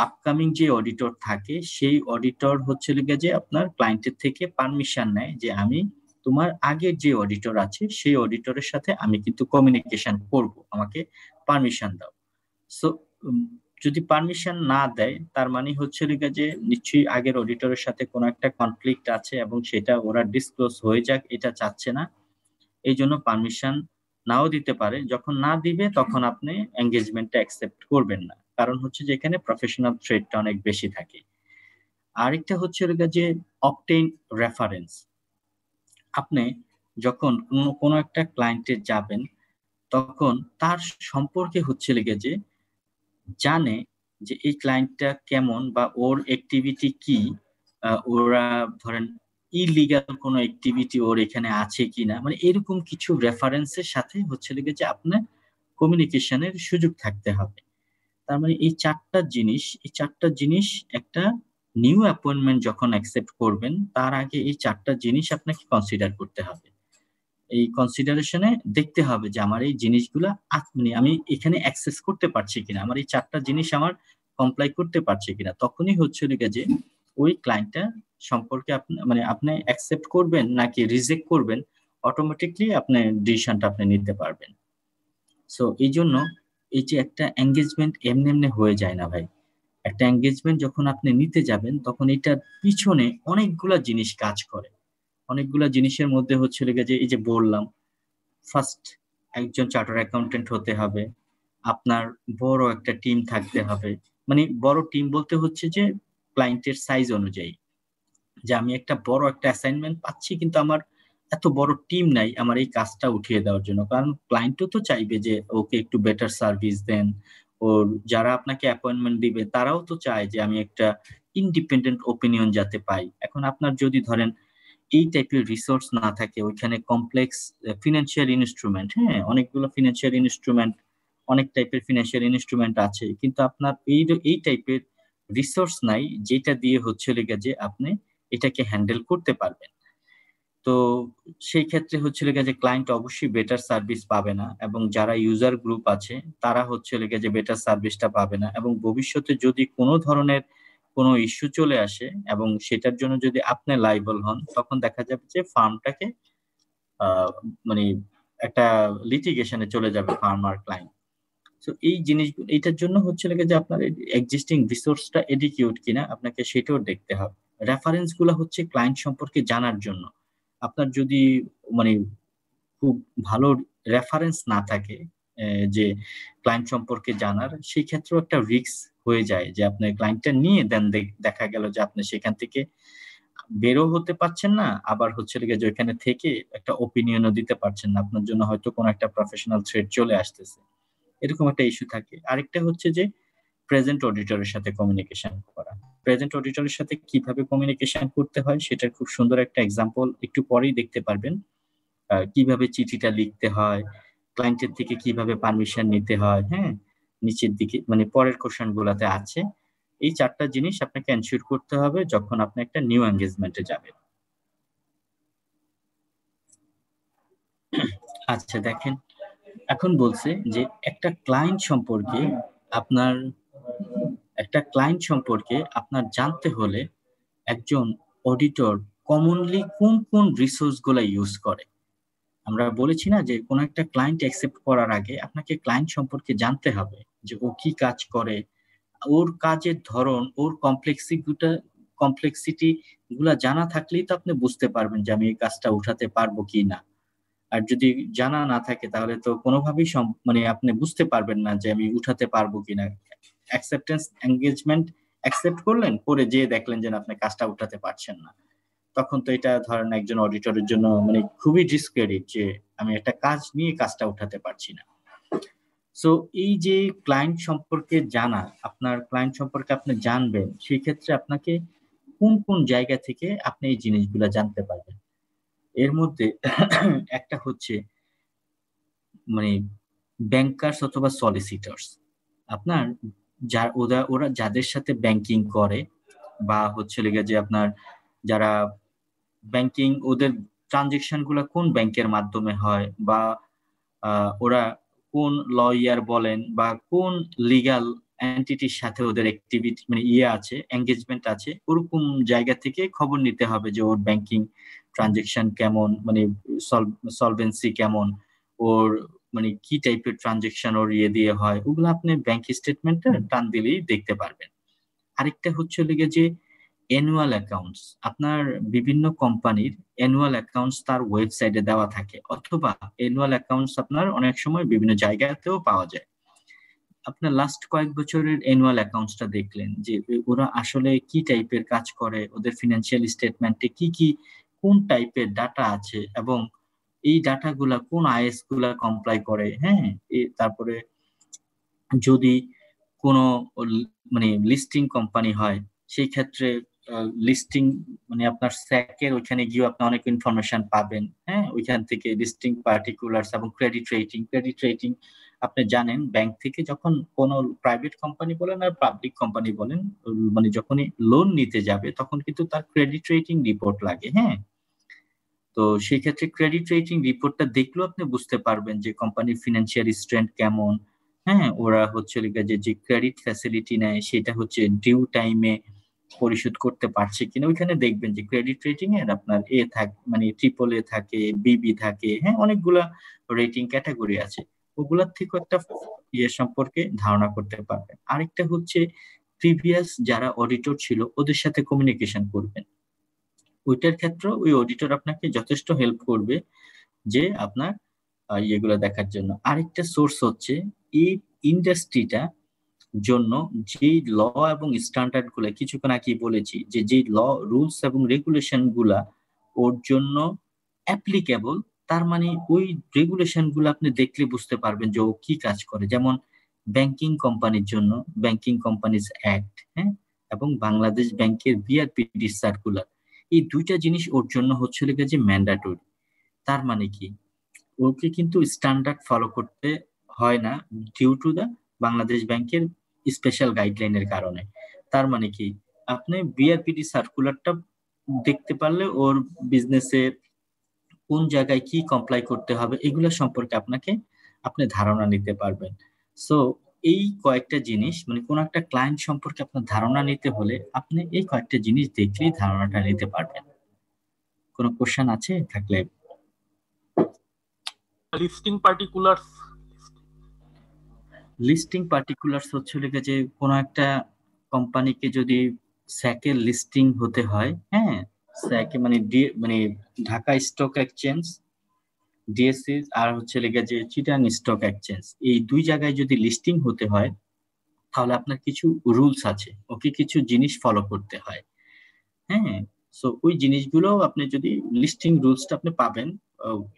আপকামিং যে অডিটর থাকে সেই অডিটর হচ্ছে গিয়ে যে আপনার ক্লায়েন্টের থেকে পারমিশন নেয় যে আমি তোমার আগের যে অডিটর আছে সেই অডিটরের সাথে আমি কিন্তু কমিউনিকেশন করব আমাকে পারমিশন দাও সো যদি পারমিশন না দেয় তার মানে হচ্ছে লিগা যে নিশ্চয়ই আগের অডিটরের সাথে কোনো একটা কনফ্লিক্ট আছে এবং সেটা ওরা ডিসক্লোজ হয়ে যাক এটা চাচ্ছে না এই জন্য পারমিশন নাও দিতে পারে যখন না দিবে তখন আপনি এঙ্গেজমেন্টটা অ্যাকসেপ্ট করবেন না কারণ হচ্ছে যে এখানে প্রফেশনাল থ্রেডটা অনেক বেশি থাকে আরেকটা হচ্ছে যে অপটেইন রেফারেন্স আপনি যখন কোনো কোনো একটা ক্লায়েন্টে যাবেন তখন তার সম্পর্কে হচ্ছে লেগে যে জানে যে এই ক্লায়েন্টটা কেমন বা ওর অ্যাক্টিভিটি কি ওরা ধরেন ইলিগাল কোনো অ্যাক্টিভিটি ওর এখানে আছে কি না মানে এরকম কিছু রেফারেন্সের সাথে হচ্ছে লেগে যে আপনার কমিউনিকেশনের সুযোগ থাকতে হবে তার মানে এই চারটা জিনিস এই চারটা জিনিস একটা নিউ অ্যাপয়েন্টমেন্ট যখন অ্যাকসেপ্ট করবেন তার আগে এই চারটা জিনিস আপনাকে কনসিডার করতে হবে এই কনসিডারেশনে দেখতে হবে যে আমার এই জিনিসগুলো মানে আমি এখানে অ্যাক্সেস করতে পারছি কিনা আমার এই চারটা জিনিস আমার কমপ্লাই করতে পারছে কিনা তখনই হচ্ছে যে ওই ক্লায়েন্টটা সম্পর্কে আপনি মানে আপনি অ্যাকসেপ্ট করবেন নাকি রিজেক্ট করবেন অটোমেটিকলি আপনি ডিসিশনটা আপনি নিতে পারবেন সো এই জন্য এই যে একটা এঙ্গেজমেন্ট এমনি এমনি হয়ে যায় না ভাই একটা এঙ্গেজমেন্ট যখন আপনি নিতে যাবেন তখন এটার পিছনে অনেকগুলা জিনিস কাজ করে অনেকগুলা জিনিসের মধ্যে হচ্ছে লেগে যে এই যে বললাম ফার্স্ট একজন চার্টার অ্যাকাউন্টেন্ট হতে হবে আপনার বড় একটা টিম থাকতে হবে মানে বড় টিম বলতে হচ্ছে যে ক্লায়েন্টের সাইজ অনুযায়ী যে আমি একটা বড় একটা অ্যাসাইনমেন্ট পাচ্ছি কিন্তু আমার এত বড় টিম নাই আমার এই কাজটা উঠিয়ে দেওয়ার জন্য কারণ ক্লায়েন্টও তো চাইবে যে ওকে একটু বেটার সার্ভিস দেন ওর যারা আপনাকে অ্যাপয়েন্টমেন্ট দিবে তারাও তো চায় যে আমি একটা ইন্ডিপেন্ডেন্ট ওপিনিয়ন যাতে পাই এখন আপনার যদি ধরেন এই টাইপের রিসোর্স না থাকে ওইখানে কমপ্লেক্স ফিনান্সিয়াল ইনস্ট্রুমেন্ট হ্যাঁ অনেকগুলো ফিনান্সিয়াল ইনস্ট্রুমেন্ট অনেক টাইপের ফিনান্সিয়াল ইনস্ট্রুমেন্ট আছে কিন্তু আপনার এই এই টাইপের রিসোর্স নাই যেটা দিয়ে হচ্ছে লেগে যে আপনি এটাকে হ্যান্ডেল করতে পারবেন তো সেই ক্ষেত্রে হচ্ছে লেগে যে ক্লায়েন্ট অবশ্যই বেটার সার্ভিস পাবে না এবং যারা ইউজার গ্রুপ আছে তারা হচ্ছে লেগে যে বেটার সার্ভিসটা পাবে না এবং ভবিষ্যতে যদি কোনো ধরনের কোনো ইস্যু চলে আসে এবং সেটার জন্য যদি আপনি লাইবল হন তখন দেখা যাবে যে ফার্মটাকে মানে একটা লিটিগেশনে চলে যাবে ফার্মার ক্লায়েন্ট তো এই জিনিসগুলো এটার জন্য হচ্ছে লাগে যে আপনার এক্সিস্টিং রিসোর্সটা এডিকিউট কিনা আপনাকে সেটাও দেখতে হবে রেফারেন্সগুলো হচ্ছে ক্লায়েন্ট সম্পর্কে জানার জন্য আপনার যদি মানে খুব ভালো রেফারেন্স না থাকে যে ক্লায়েন্ট সম্পর্কে জানার সেই ক্ষেত্রেও একটা রিক্স হয়ে যায় যে আপনার ক্লায়েন্টটা নিয়ে দেন দেখা গেল যে আপনি সেখান থেকে বেরো হতে পারছেন না আবার হচ্ছে যে ওইখানে থেকে একটা ওপিনিয়নও দিতে পারছেন না আপনার জন্য হয়তো কোনো একটা প্রফেশনাল থ্রেড চলে আসতেছে এরকম একটা ইস্যু থাকে আরেকটা হচ্ছে যে প্রেজেন্ট অডিটরের সাথে কমিউনিকেশন করা প্রেজেন্ট অডিটরের সাথে কিভাবে কমিউনিকেশন করতে হয় সেটা খুব সুন্দর একটা এক্সাম্পল একটু পরেই দেখতে পারবেন কিভাবে চিঠিটা লিখতে হয় ক্লায়েন্টের থেকে কিভাবে পারমিশন নিতে হয় হ্যাঁ নিচের দিকে মানে পরের কোশ্চেন গুলাতে আছে এই চারটা জিনিস আপনাকে এনশিওর করতে হবে যখন আপনি একটা নিউ এঙ্গেজমেন্টে যাবেন আচ্ছা দেখেন এখন বলছে যে একটা ক্লায়েন্ট সম্পর্কে আপনার একটা ক্লায়েন্ট সম্পর্কে আপনার জানতে হলে একজন অডিটর কমনলি কোন কোন রিসোর্স গুলা ইউজ করে আমরা বলেছি না যে কোনো একটা ক্লায়েন্ট অ্যাকসেপ্ট করার আগে আপনাকে ক্লায়েন্ট সম্পর্কে জানতে হবে যে ও কি কাজ করে ওর কাজের ধরন ওর কমপ্লেক্সিটিটা কমপ্লেক্সিটি গুলা জানা থাকলেই তো আপনি বুঝতে পারবেন যে আমি এই কাজটা উঠাতে পারবো কি না আর যদি জানা না থাকে তাহলে তো কোনোভাবেই মানে আপনি বুঝতে পারবেন না যে আমি উঠাতে পারবো কিনা অ্যাকসেপ্টেন্স এঙ্গেজমেন্ট অ্যাকসেপ্ট করলেন করে যে দেখলেন যে আপনি কাজটা উঠাতে পারছেন না তখন তো এটা ধরেন একজন অডিটরের জন্য মানে খুবই ডিসক্রেডিট যে আমি একটা কাজ নিয়ে কাজটা উঠাতে পারছি না সো এই যে ক্লায়েন্ট সম্পর্কে জানা আপনার ক্লায়েন্ট সম্পর্কে আপনি জানবেন সেই ক্ষেত্রে আপনাকে কোন কোন জায়গা থেকে আপনি এই জিনিসগুলো জানতে পারবেন এর মধ্যে একটা হচ্ছে মানে ব্যাংকার্স অথবা সলিসিটার্স আপনার যার ওরা ওরা যাদের সাথে ব্যাংকিং করে বা হচ্ছে লেগে যে আপনার যারা ব্যাংকিং ওদের ট্রানজেকশন গুলা কোন ব্যাংকের মাধ্যমে হয় বা ওরা কোন লয়ার বলেন বা কোন লিগাল অ্যান্টিটির সাথে ওদের অ্যাক্টিভিটি মানে ইয়ে আছে এঙ্গেজমেন্ট আছে ওরকম জায়গা থেকে খবর নিতে হবে যে ওর ব্যাংকিং ট্রানজেকশন কেমন মানে সলভেন্সি কেমন ওর মানে কি টাইপের ট্রানজেকশন ওর ইয়ে দিয়ে হয় ওগুলো আপনি ব্যাংক স্টেটমেন্টে টান দিলেই দেখতে পারবেন আরেকটা হচ্ছে লিগে যে অ্যানুয়াল অ্যাকাউন্টস আপনার বিভিন্ন কোম্পানির অ্যানুয়াল অ্যাকাউন্টস তার ওয়েবসাইটে দেওয়া থাকে অথবা অ্যানুয়াল অ্যাকাউন্টস আপনার অনেক সময় বিভিন্ন জায়গাতেও পাওয়া যায় আপনার লাস্ট কয়েক বছরের অ্যানুয়াল অ্যাকাউন্টসটা দেখলেন যে ওরা আসলে কি টাইপের কাজ করে ওদের ফিনান্সিয়াল স্টেটমেন্টে কি কি কোন টাইপের ডাটা আছে এবং এই ডাটাগুলা কোন আইএস গুলা কমপ্লাই করে হ্যাঁ তারপরে যদি কোনো মানে লিস্টিং কোম্পানি হয় সেই ক্ষেত্রে লিস্টিং মানে আপনার স্যাকের ওইখানে গিয়ে আপনি অনেক ইনফরমেশন পাবেন হ্যাঁ ওইখান থেকে লিস্টিং পার্টিকুলার্স এবং ক্রেডিট রেটিং ক্রেডিট রেটিং আপনি জানেন ব্যাংক থেকে যখন কোনো প্রাইভেট কোম্পানি বলেন আর পাবলিক কোম্পানি বলেন মানে যখনই লোন নিতে যাবে তখন কিন্তু তার ক্রেডিট রেটিং রিপোর্ট লাগে হ্যাঁ তো সেই ক্ষেত্রে ক্রেডিট রেটিং রিপোর্টটা দেখলেও আপনি বুঝতে পারবেন যে কোম্পানির ফিনান্সিয়াল স্ট্রেন্থ কেমন হ্যাঁ ওরা হচ্ছে যে যে ক্রেডিট ফ্যাসিলিটি নেয় সেটা হচ্ছে ডিউ টাইমে পরিশোধ করতে পারছে কিনা ওইখানে দেখবেন যে ক্রেডিট রেটিং এর আপনার এ মানে থাকে মানে ট্রিপল এ থাকে বিবি থাকে হ্যাঁ অনেকগুলা রেটিং ক্যাটাগরি আছে ওগুলার থেকে একটা ইয়ে সম্পর্কে ধারণা করতে পারবেন আরেকটা হচ্ছে প্রিভিয়াস যারা অডিটর ছিল ওদের সাথে কমিউনিকেশন করবেন ওইটার ক্ষেত্রে ওই অডিটর আপনাকে যথেষ্ট হেল্প করবে যে আপনার ইয়েগুলো দেখার জন্য আরেকটা সোর্স হচ্ছে এই ইন্ডাস্ট্রিটা জন্য যে ল এবং স্ট্যান্ডার্ড গুলা কিছুক্ষণ আগে বলেছি যে যে ল রুলস এবং রেগুলেশন গুলা ওর জন্য অ্যাপ্লিকেবল তার মানে ওই রেগুলেশন গুলো আপনি দেখলে বুঝতে পারবেন যে ও কি কাজ করে যেমন ব্যাংকিং কোম্পানির জন্য ব্যাংকিং কোম্পানিজ অ্যাক্ট হ্যাঁ এবং বাংলাদেশ ব্যাংকের বিআরপিডি সার্কুলার এই দুইটা জিনিস ওর জন্য হচ্ছে লেগে যে ম্যান্ডাটরি তার মানে কি ওকে কিন্তু স্ট্যান্ডার্ড ফলো করতে হয় না ডিউ টু দা বাংলাদেশ ব্যাংকের স্পেশাল গাইডলাইনের কারণে তার মানে কি আপনি বিআরপিটি সার্কুলারটা দেখতে পারলে ওর বিজনেসে কোন জায়গায় কি কমপ্লাই করতে হবে এগুলো সম্পর্কে আপনাকে আপনি ধারণা নিতে পারবেন সো এই কয়েকটা জিনিস মানে কোন একটা ক্লায়েন্ট সম্পর্কে আপনার ধারণা নিতে হলে আপনি এই কয়েকটা জিনিস দেখলেই ধারণাটা নিতে পারবেন কোনো কোশ্চেন আছে থাকলে লিস্টিং পার্টিকুলারস লিস্টিং পার্টিকুলারস হচ্ছে লিখে যে কোনো একটা কোম্পানিকে যদি স্যাকে লিস্টিং হতে হয় হ্যাঁ স্যাকে মানে মানে ঢাকা স্টক এক্সচেঞ্জ ডিএসসি আর হচ্ছে লেগে যে চিটান স্টক এক্সচেঞ্জ এই দুই জায়গায় যদি লিস্টিং হতে হয় তাহলে আপনার কিছু রুলস আছে ওকে কিছু জিনিস ফলো করতে হয় হ্যাঁ সো ওই জিনিসগুলো আপনি যদি লিস্টিং রুলসটা আপনি পাবেন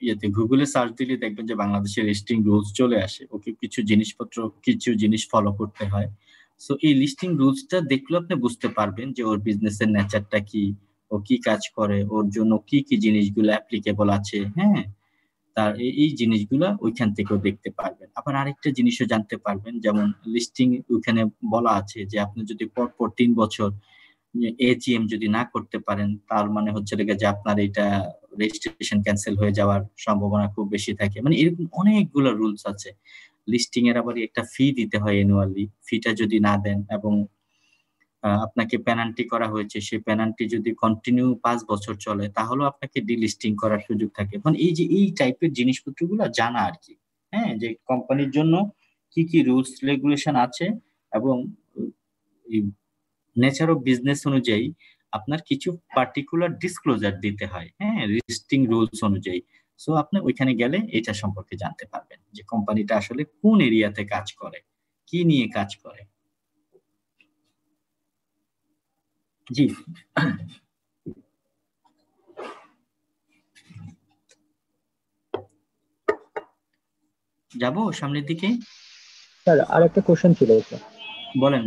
ইয়েতে গুগলে সার্চ দিলে দেখবেন যে বাংলাদেশের লিস্টিং রুলস চলে আসে ওকে কিছু জিনিসপত্র কিছু জিনিস ফলো করতে হয় সো এই লিস্টিং রুলসটা দেখলে আপনি বুঝতে পারবেন যে ওর বিজনেসের নেচারটা কি ও কি কাজ করে ওর জন্য কি কি জিনিসগুলো অ্যাপ্লিকেবল আছে হ্যাঁ তার এই জিনিসগুলো ওইখান থেকেও দেখতে পারবেন আবার আরেকটা জিনিসও জানতে পারবেন যেমন লিস্টিং ওইখানে বলা আছে যে আপনি যদি পরপর তিন বছর এজিএম যদি না করতে পারেন তার মানে হচ্ছে যে আপনার এটা রেজিস্ট্রেশন ক্যান্সেল হয়ে যাওয়ার সম্ভাবনা খুব বেশি থাকে মানে এরকম অনেকগুলো রুলস আছে লিস্টিং এর আবার একটা ফি দিতে হয় অ্যানুয়ালি ফিটা যদি না দেন এবং আপনাকে পেনাল্টি করা হয়েছে সেই পেনাল্টি যদি কন্টিনিউ পাঁচ বছর চলে তাহলেও আপনাকে ডিলিস্টিং করার সুযোগ থাকে মানে এই যে এই টাইপের জিনিসপত্রগুলো জানা আর কি হ্যাঁ যে কোম্পানির জন্য কি কি রুলস রেগুলেশন আছে এবং নেচার অফ বিজনেস অনুযায়ী আপনার কিছু পার্টিকুলার ডিসক্লোজার দিতে হয় হ্যাঁ রিস্টিং রুলস অনুযায়ী সো আপনি ওইখানে গেলে এটা সম্পর্কে জানতে পারবেন যে কোম্পানিটা আসলে কোন এরিয়াতে কাজ করে কি নিয়ে কাজ করে জি যাবো সামনের দিকে স্যার আর একটা কোশ্চেন ছিল বলেন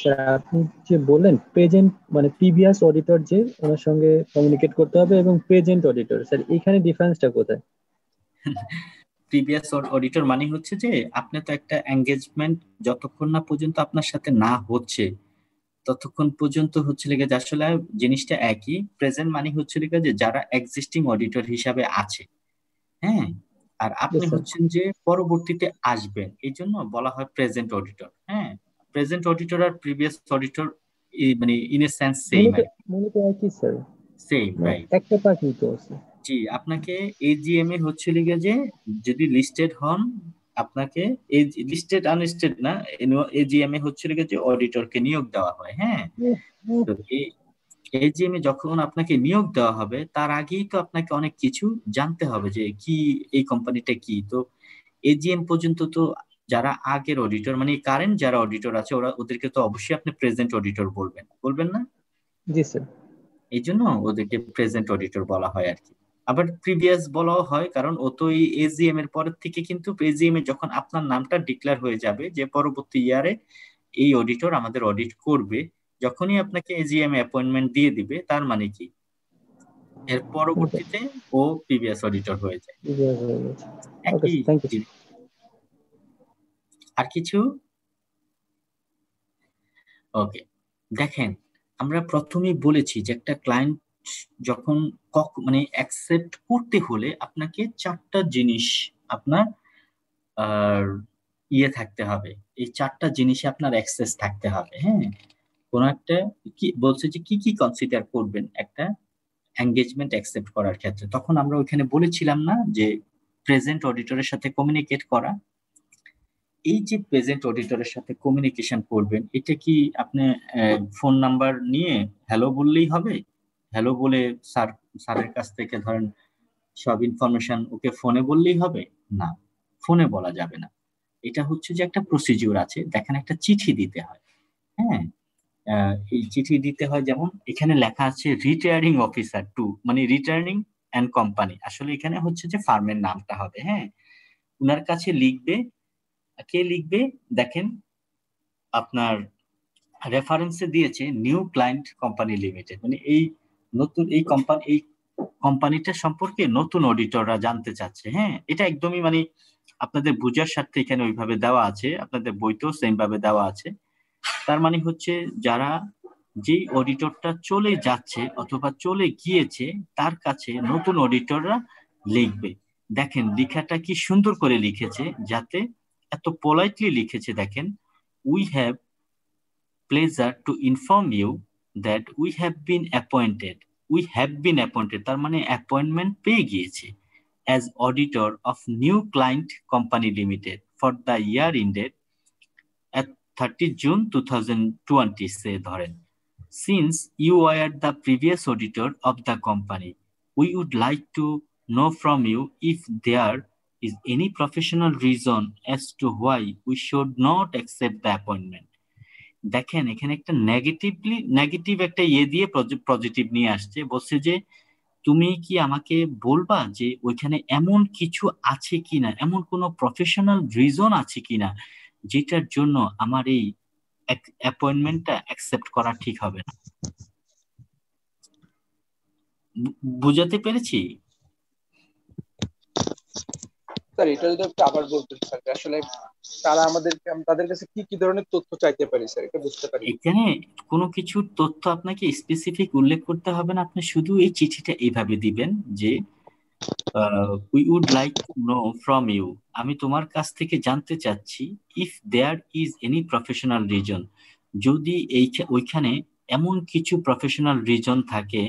স্যার আপনি যে বললেন প্রেজেন্ট মানে প্রিভিয়াস অডিটর যে ওনার সঙ্গে কমিউনিকেট করতে হবে এবং প্রেজেন্ট অডিটর স্যার এখানে ডিফারেন্সটা কোথায় প্রিভিয়াস অডিটর মানে হচ্ছে যে আপনি তো একটা এঙ্গেজমেন্ট যতক্ষণ না পর্যন্ত আপনার সাথে না হচ্ছে ততক্ষণ পর্যন্ত হচ্ছে লেগে যে আসলে জিনিসটা একই প্রেজেন্ট মানে হচ্ছে লেগে যে যারা এক্সিস্টিং অডিটর হিসাবে আছে হ্যাঁ আর আপনি হচ্ছেন যে পরবর্তীতে আসবেন এই জন্য বলা হয় প্রেজেন্ট অডিটর হ্যাঁ প্রেজেন্ট অডিটর আর প্রিভিয়াস অডিটর মানে ইন এ সেন্স সেম তো একই স্যার সেম রাইট একটা পার্টি তো আছে জি আপনাকে এজিএম এ হচ্ছে লিগে যে যদি লিস্টেড হন আপনাকে এই লিস্টেড আনলিস্টেড না এজিএম এ হচ্ছে যে অডিটরকে নিয়োগ দেওয়া হয় হ্যাঁ এজিএম এ যখন আপনাকে নিয়োগ দেওয়া হবে তার আগেই তো আপনাকে অনেক কিছু জানতে হবে যে কি এই কোম্পানিটা কি তো এজিএম পর্যন্ত তো যারা আগের অডিটর মানে কারেন্ট যারা অডিটর আছে ওরা ওদেরকে তো অবশ্যই আপনি প্রেজেন্ট অডিটর বলবেন বলবেন না জি স্যার এই জন্য ওদেরকে প্রেজেন্ট অডিটর বলা হয় আর কি আবার প্রিভিয়াস বলাও হয় কারণ ও তো এই এজিএম এর পরের থেকে কিন্তু এজিএম এ যখন আপনার নামটা ডিক্লেয়ার হয়ে যাবে যে পরবর্তী ইয়ারে এই অডিটর আমাদের অডিট করবে যখনই আপনাকে এজিএম অ্যাপয়েন্টমেন্ট দিয়ে দিবে তার মানে কি এর পরবর্তীতে ও প্রিভিয়াস অডিটর হয়ে যায় আর কিছু ওকে দেখেন আমরা প্রথমেই বলেছি যে একটা ক্লায়েন্ট যখন কক মানে অ্যাকসেপ্ট করতে হলে আপনাকে চারটা জিনিস আপনার ইয়ে থাকতে হবে এই চারটা জিনিসে আপনার অ্যাক্সেস থাকতে হবে হ্যাঁ কোনো একটা কি বলছে যে কি কি কনসিডার করবেন একটা এঙ্গেজমেন্ট অ্যাকসেপ্ট করার ক্ষেত্রে তখন আমরা ওইখানে বলেছিলাম না যে প্রেজেন্ট অডিটরের সাথে কমিউনিকেট করা এই যে প্রেজেন্ট অডিটরের সাথে কমিউনিকেশন করবেন এটা কি আপনি ফোন নাম্বার নিয়ে হ্যালো বললেই হবে হ্যালো বলে স্যার স্যারের কাছ থেকে ধরেন সব ইনফরমেশন ওকে ফোনে বললেই হবে না ফোনে বলা যাবে না এটা হচ্ছে যে একটা প্রসিজিওর আছে দেখেন একটা চিঠি দিতে হয় হ্যাঁ এই চিঠি দিতে হয় যেমন এখানে লেখা আছে রিটায়ারিং অফিসার টু মানে রিটার্নিং অ্যান্ড কোম্পানি আসলে এখানে হচ্ছে যে ফার্মের নামটা হবে হ্যাঁ উনার কাছে লিখবে কে লিখবে দেখেন আপনার রেফারেন্সে দিয়েছে নিউ ক্লায়েন্ট কোম্পানি লিমিটেড মানে এই নতুন এই কোম্পানি এই কোম্পানিটা সম্পর্কে নতুন অডিটররা জানতে চাচ্ছে হ্যাঁ এটা একদমই মানে আপনাদের বুঝার স্বার্থে এখানে ওইভাবে দেওয়া আছে আপনাদের বইতেও সেম ভাবে দেওয়া আছে তার মানে হচ্ছে যারা যে অডিটরটা চলে যাচ্ছে অথবা চলে গিয়েছে তার কাছে নতুন অডিটররা লিখবে দেখেন লেখাটা কি সুন্দর করে লিখেছে যাতে এত পোলাইটলি লিখেছে দেখেন we have pleasure to inform you that we have been appointed we have been appointed তার মানে অ্যাপয়েন্টমেন্ট পেয়ে গিয়েছে as auditor of new client company limited for the year ended thirty June two thousand twenty say ধরেন since you are the previous auditor of the company we would like to know from you if there is any professional reason as to why we should not accept the appointment. দেখেন এখানে একটা negatively negative একটা ইয়ে দিয়ে positive নিয়ে আসছে বলছে যে তুমি কি আমাকে বলবা যে ওইখানে এমন কিছু আছে কিনা এমন কোনো প্রফেশনাল রিজন আছে কিনা যেটার জন্য আমার এই অ্যাপয়েন্টমেন্টটা অ্যাকসেপ্ট করা ঠিক হবে না বুঝাতে পেরেছি তার এটা যদি একটু আবার বলতে স্যার আসলে তারা আমাদের তাদের কাছে কি কি ধরনের তথ্য চাইতে পারি স্যার এটা বুঝতে পারি এখানে কোনো কিছু তথ্য আপনাকে স্পেসিফিক উল্লেখ করতে হবে না আপনি শুধু এই চিঠিটা এইভাবে দিবেন যে we would like to know from you আমি তোমার কাছ থেকে জানতে চাচ্ছি if there is any professional reason যদি এই ওইখানে এমন কিছু প্রফেশনাল রিজন থাকে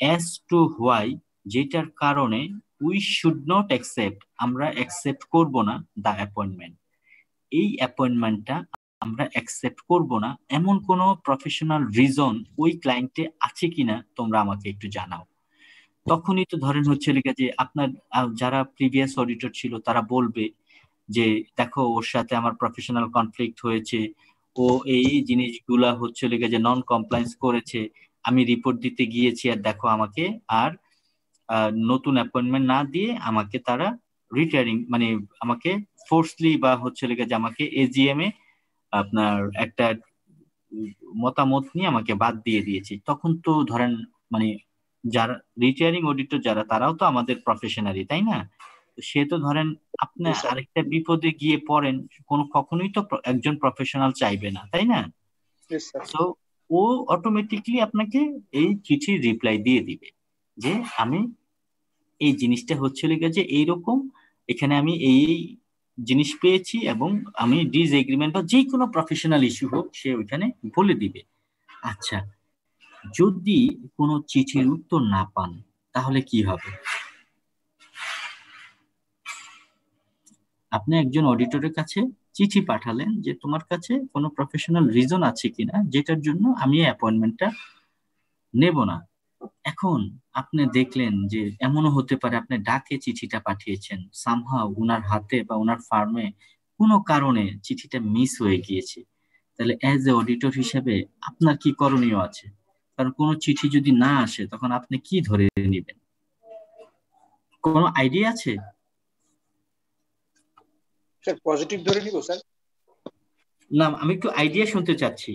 অ্যাজ টু হোয়াই যেটার কারণে উই শুড নট অ্যাকসেপ্ট আমরা অ্যাকসেপ্ট করব না দ্য অ্যাপয়েন্টমেন্ট এই অ্যাপয়েন্টমেন্টটা আমরা অ্যাকসেপ্ট করব না এমন কোনো প্রফেশনাল রিজন ওই ক্লায়েন্টে আছে কিনা তোমরা আমাকে একটু জানাও তখনই তো ধরেন হচ্ছে লেখা যে আপনার যারা প্রিভিয়াস অডিটর ছিল তারা বলবে যে দেখো ওর সাথে আমার প্রফেশনাল কনফ্লিক্ট হয়েছে ও এই জিনিসগুলা হচ্ছে লেগে যে নন কমপ্লায়েন্স করেছে আমি রিপোর্ট দিতে গিয়েছি আর দেখো আমাকে আর নতুন অ্যাপয়েন্টমেন্ট না দিয়ে আমাকে তারা রিটায়ারিং মানে আমাকে ফোর্সলি বা হচ্ছে লেগে যে আমাকে এজিএম এ আপনার একটা মতামত নিয়ে আমাকে বাদ দিয়ে দিয়েছে তখন তো ধরেন মানে যারা রিটায়ারিং অডিটর যারা তারাও তো আমাদের প্রফেশনারি তাই না সে তো ধরেন আপনি আরেকটা বিপদে গিয়ে পড়েন কোন কখনোই তো একজন প্রফেশনাল চাইবে না তাই না তো ও অটোমেটিকলি আপনাকে এই চিঠি রিপ্লাই দিয়ে দিবে যে আমি এই জিনিসটা হচ্ছিল কি যে এইরকম এখানে আমি এই জিনিস পেয়েছি এবং আমি এগ্রিমেন্ট বা যে কোনো প্রফেশনাল ইস্যু হোক সে ওইখানে বলে দিবে আচ্ছা যদি কোনো চিঠির উত্তর না পান তাহলে কি হবে আপনি একজন অডিটরের কাছে চিঠি পাঠালেন যে তোমার কাছে কোনো প্রফেশনাল রিজন আছে কিনা যেটার জন্য আমি অ্যাপয়েন্টমেন্টটা নেব না এখন আপনি দেখলেন যে এমনও হতে পারে আপনি ডাকে চিঠিটা পাঠিয়েছেন সামহা ওনার হাতে বা ওনার ফার্মে কোনো কারণে চিঠিটা মিস হয়ে গিয়েছে তাহলে অ্যাজ এ অডিটর হিসেবে আপনার কি করণীয় আছে কারণ কোনো চিঠি যদি না আসে তখন আপনি কি ধরে নেবেন কোনো আইডিয়া আছে পজিটিভ ধরে নিব স্যার না আমি একটু আইডিয়া শুনতে চাচ্ছি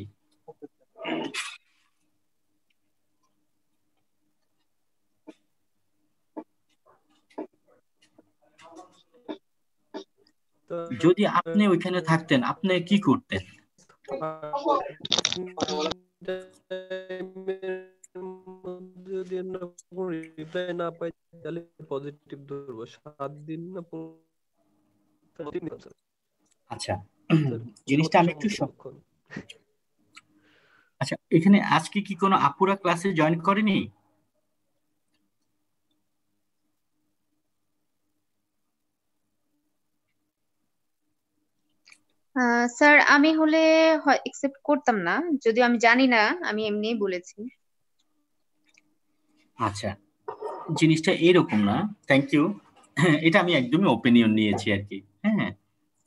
যদি আপনি ওইখানে থাকতেন আপনি কি করতেন যদি রিপ্লাই না পাই তাহলে পজিটিভ ধরবো সাত দিন না আচ্ছা জিনিসটা আমি একটু সক্ষম আচ্ছা এখানে আজকে কি কোনো আপুরা ক্লাসে জয়েন করেনি স্যার আমি হলে একসেপ্ট করতাম না যদিও আমি জানি না আমি এমনিই বলেছি আচ্ছা জিনিসটা এরকম না থ্যাংক ইউ এটা আমি একদমই ওপিনিয়ন নিয়েছি আর কি হ্যাঁ, হ্যাঁ।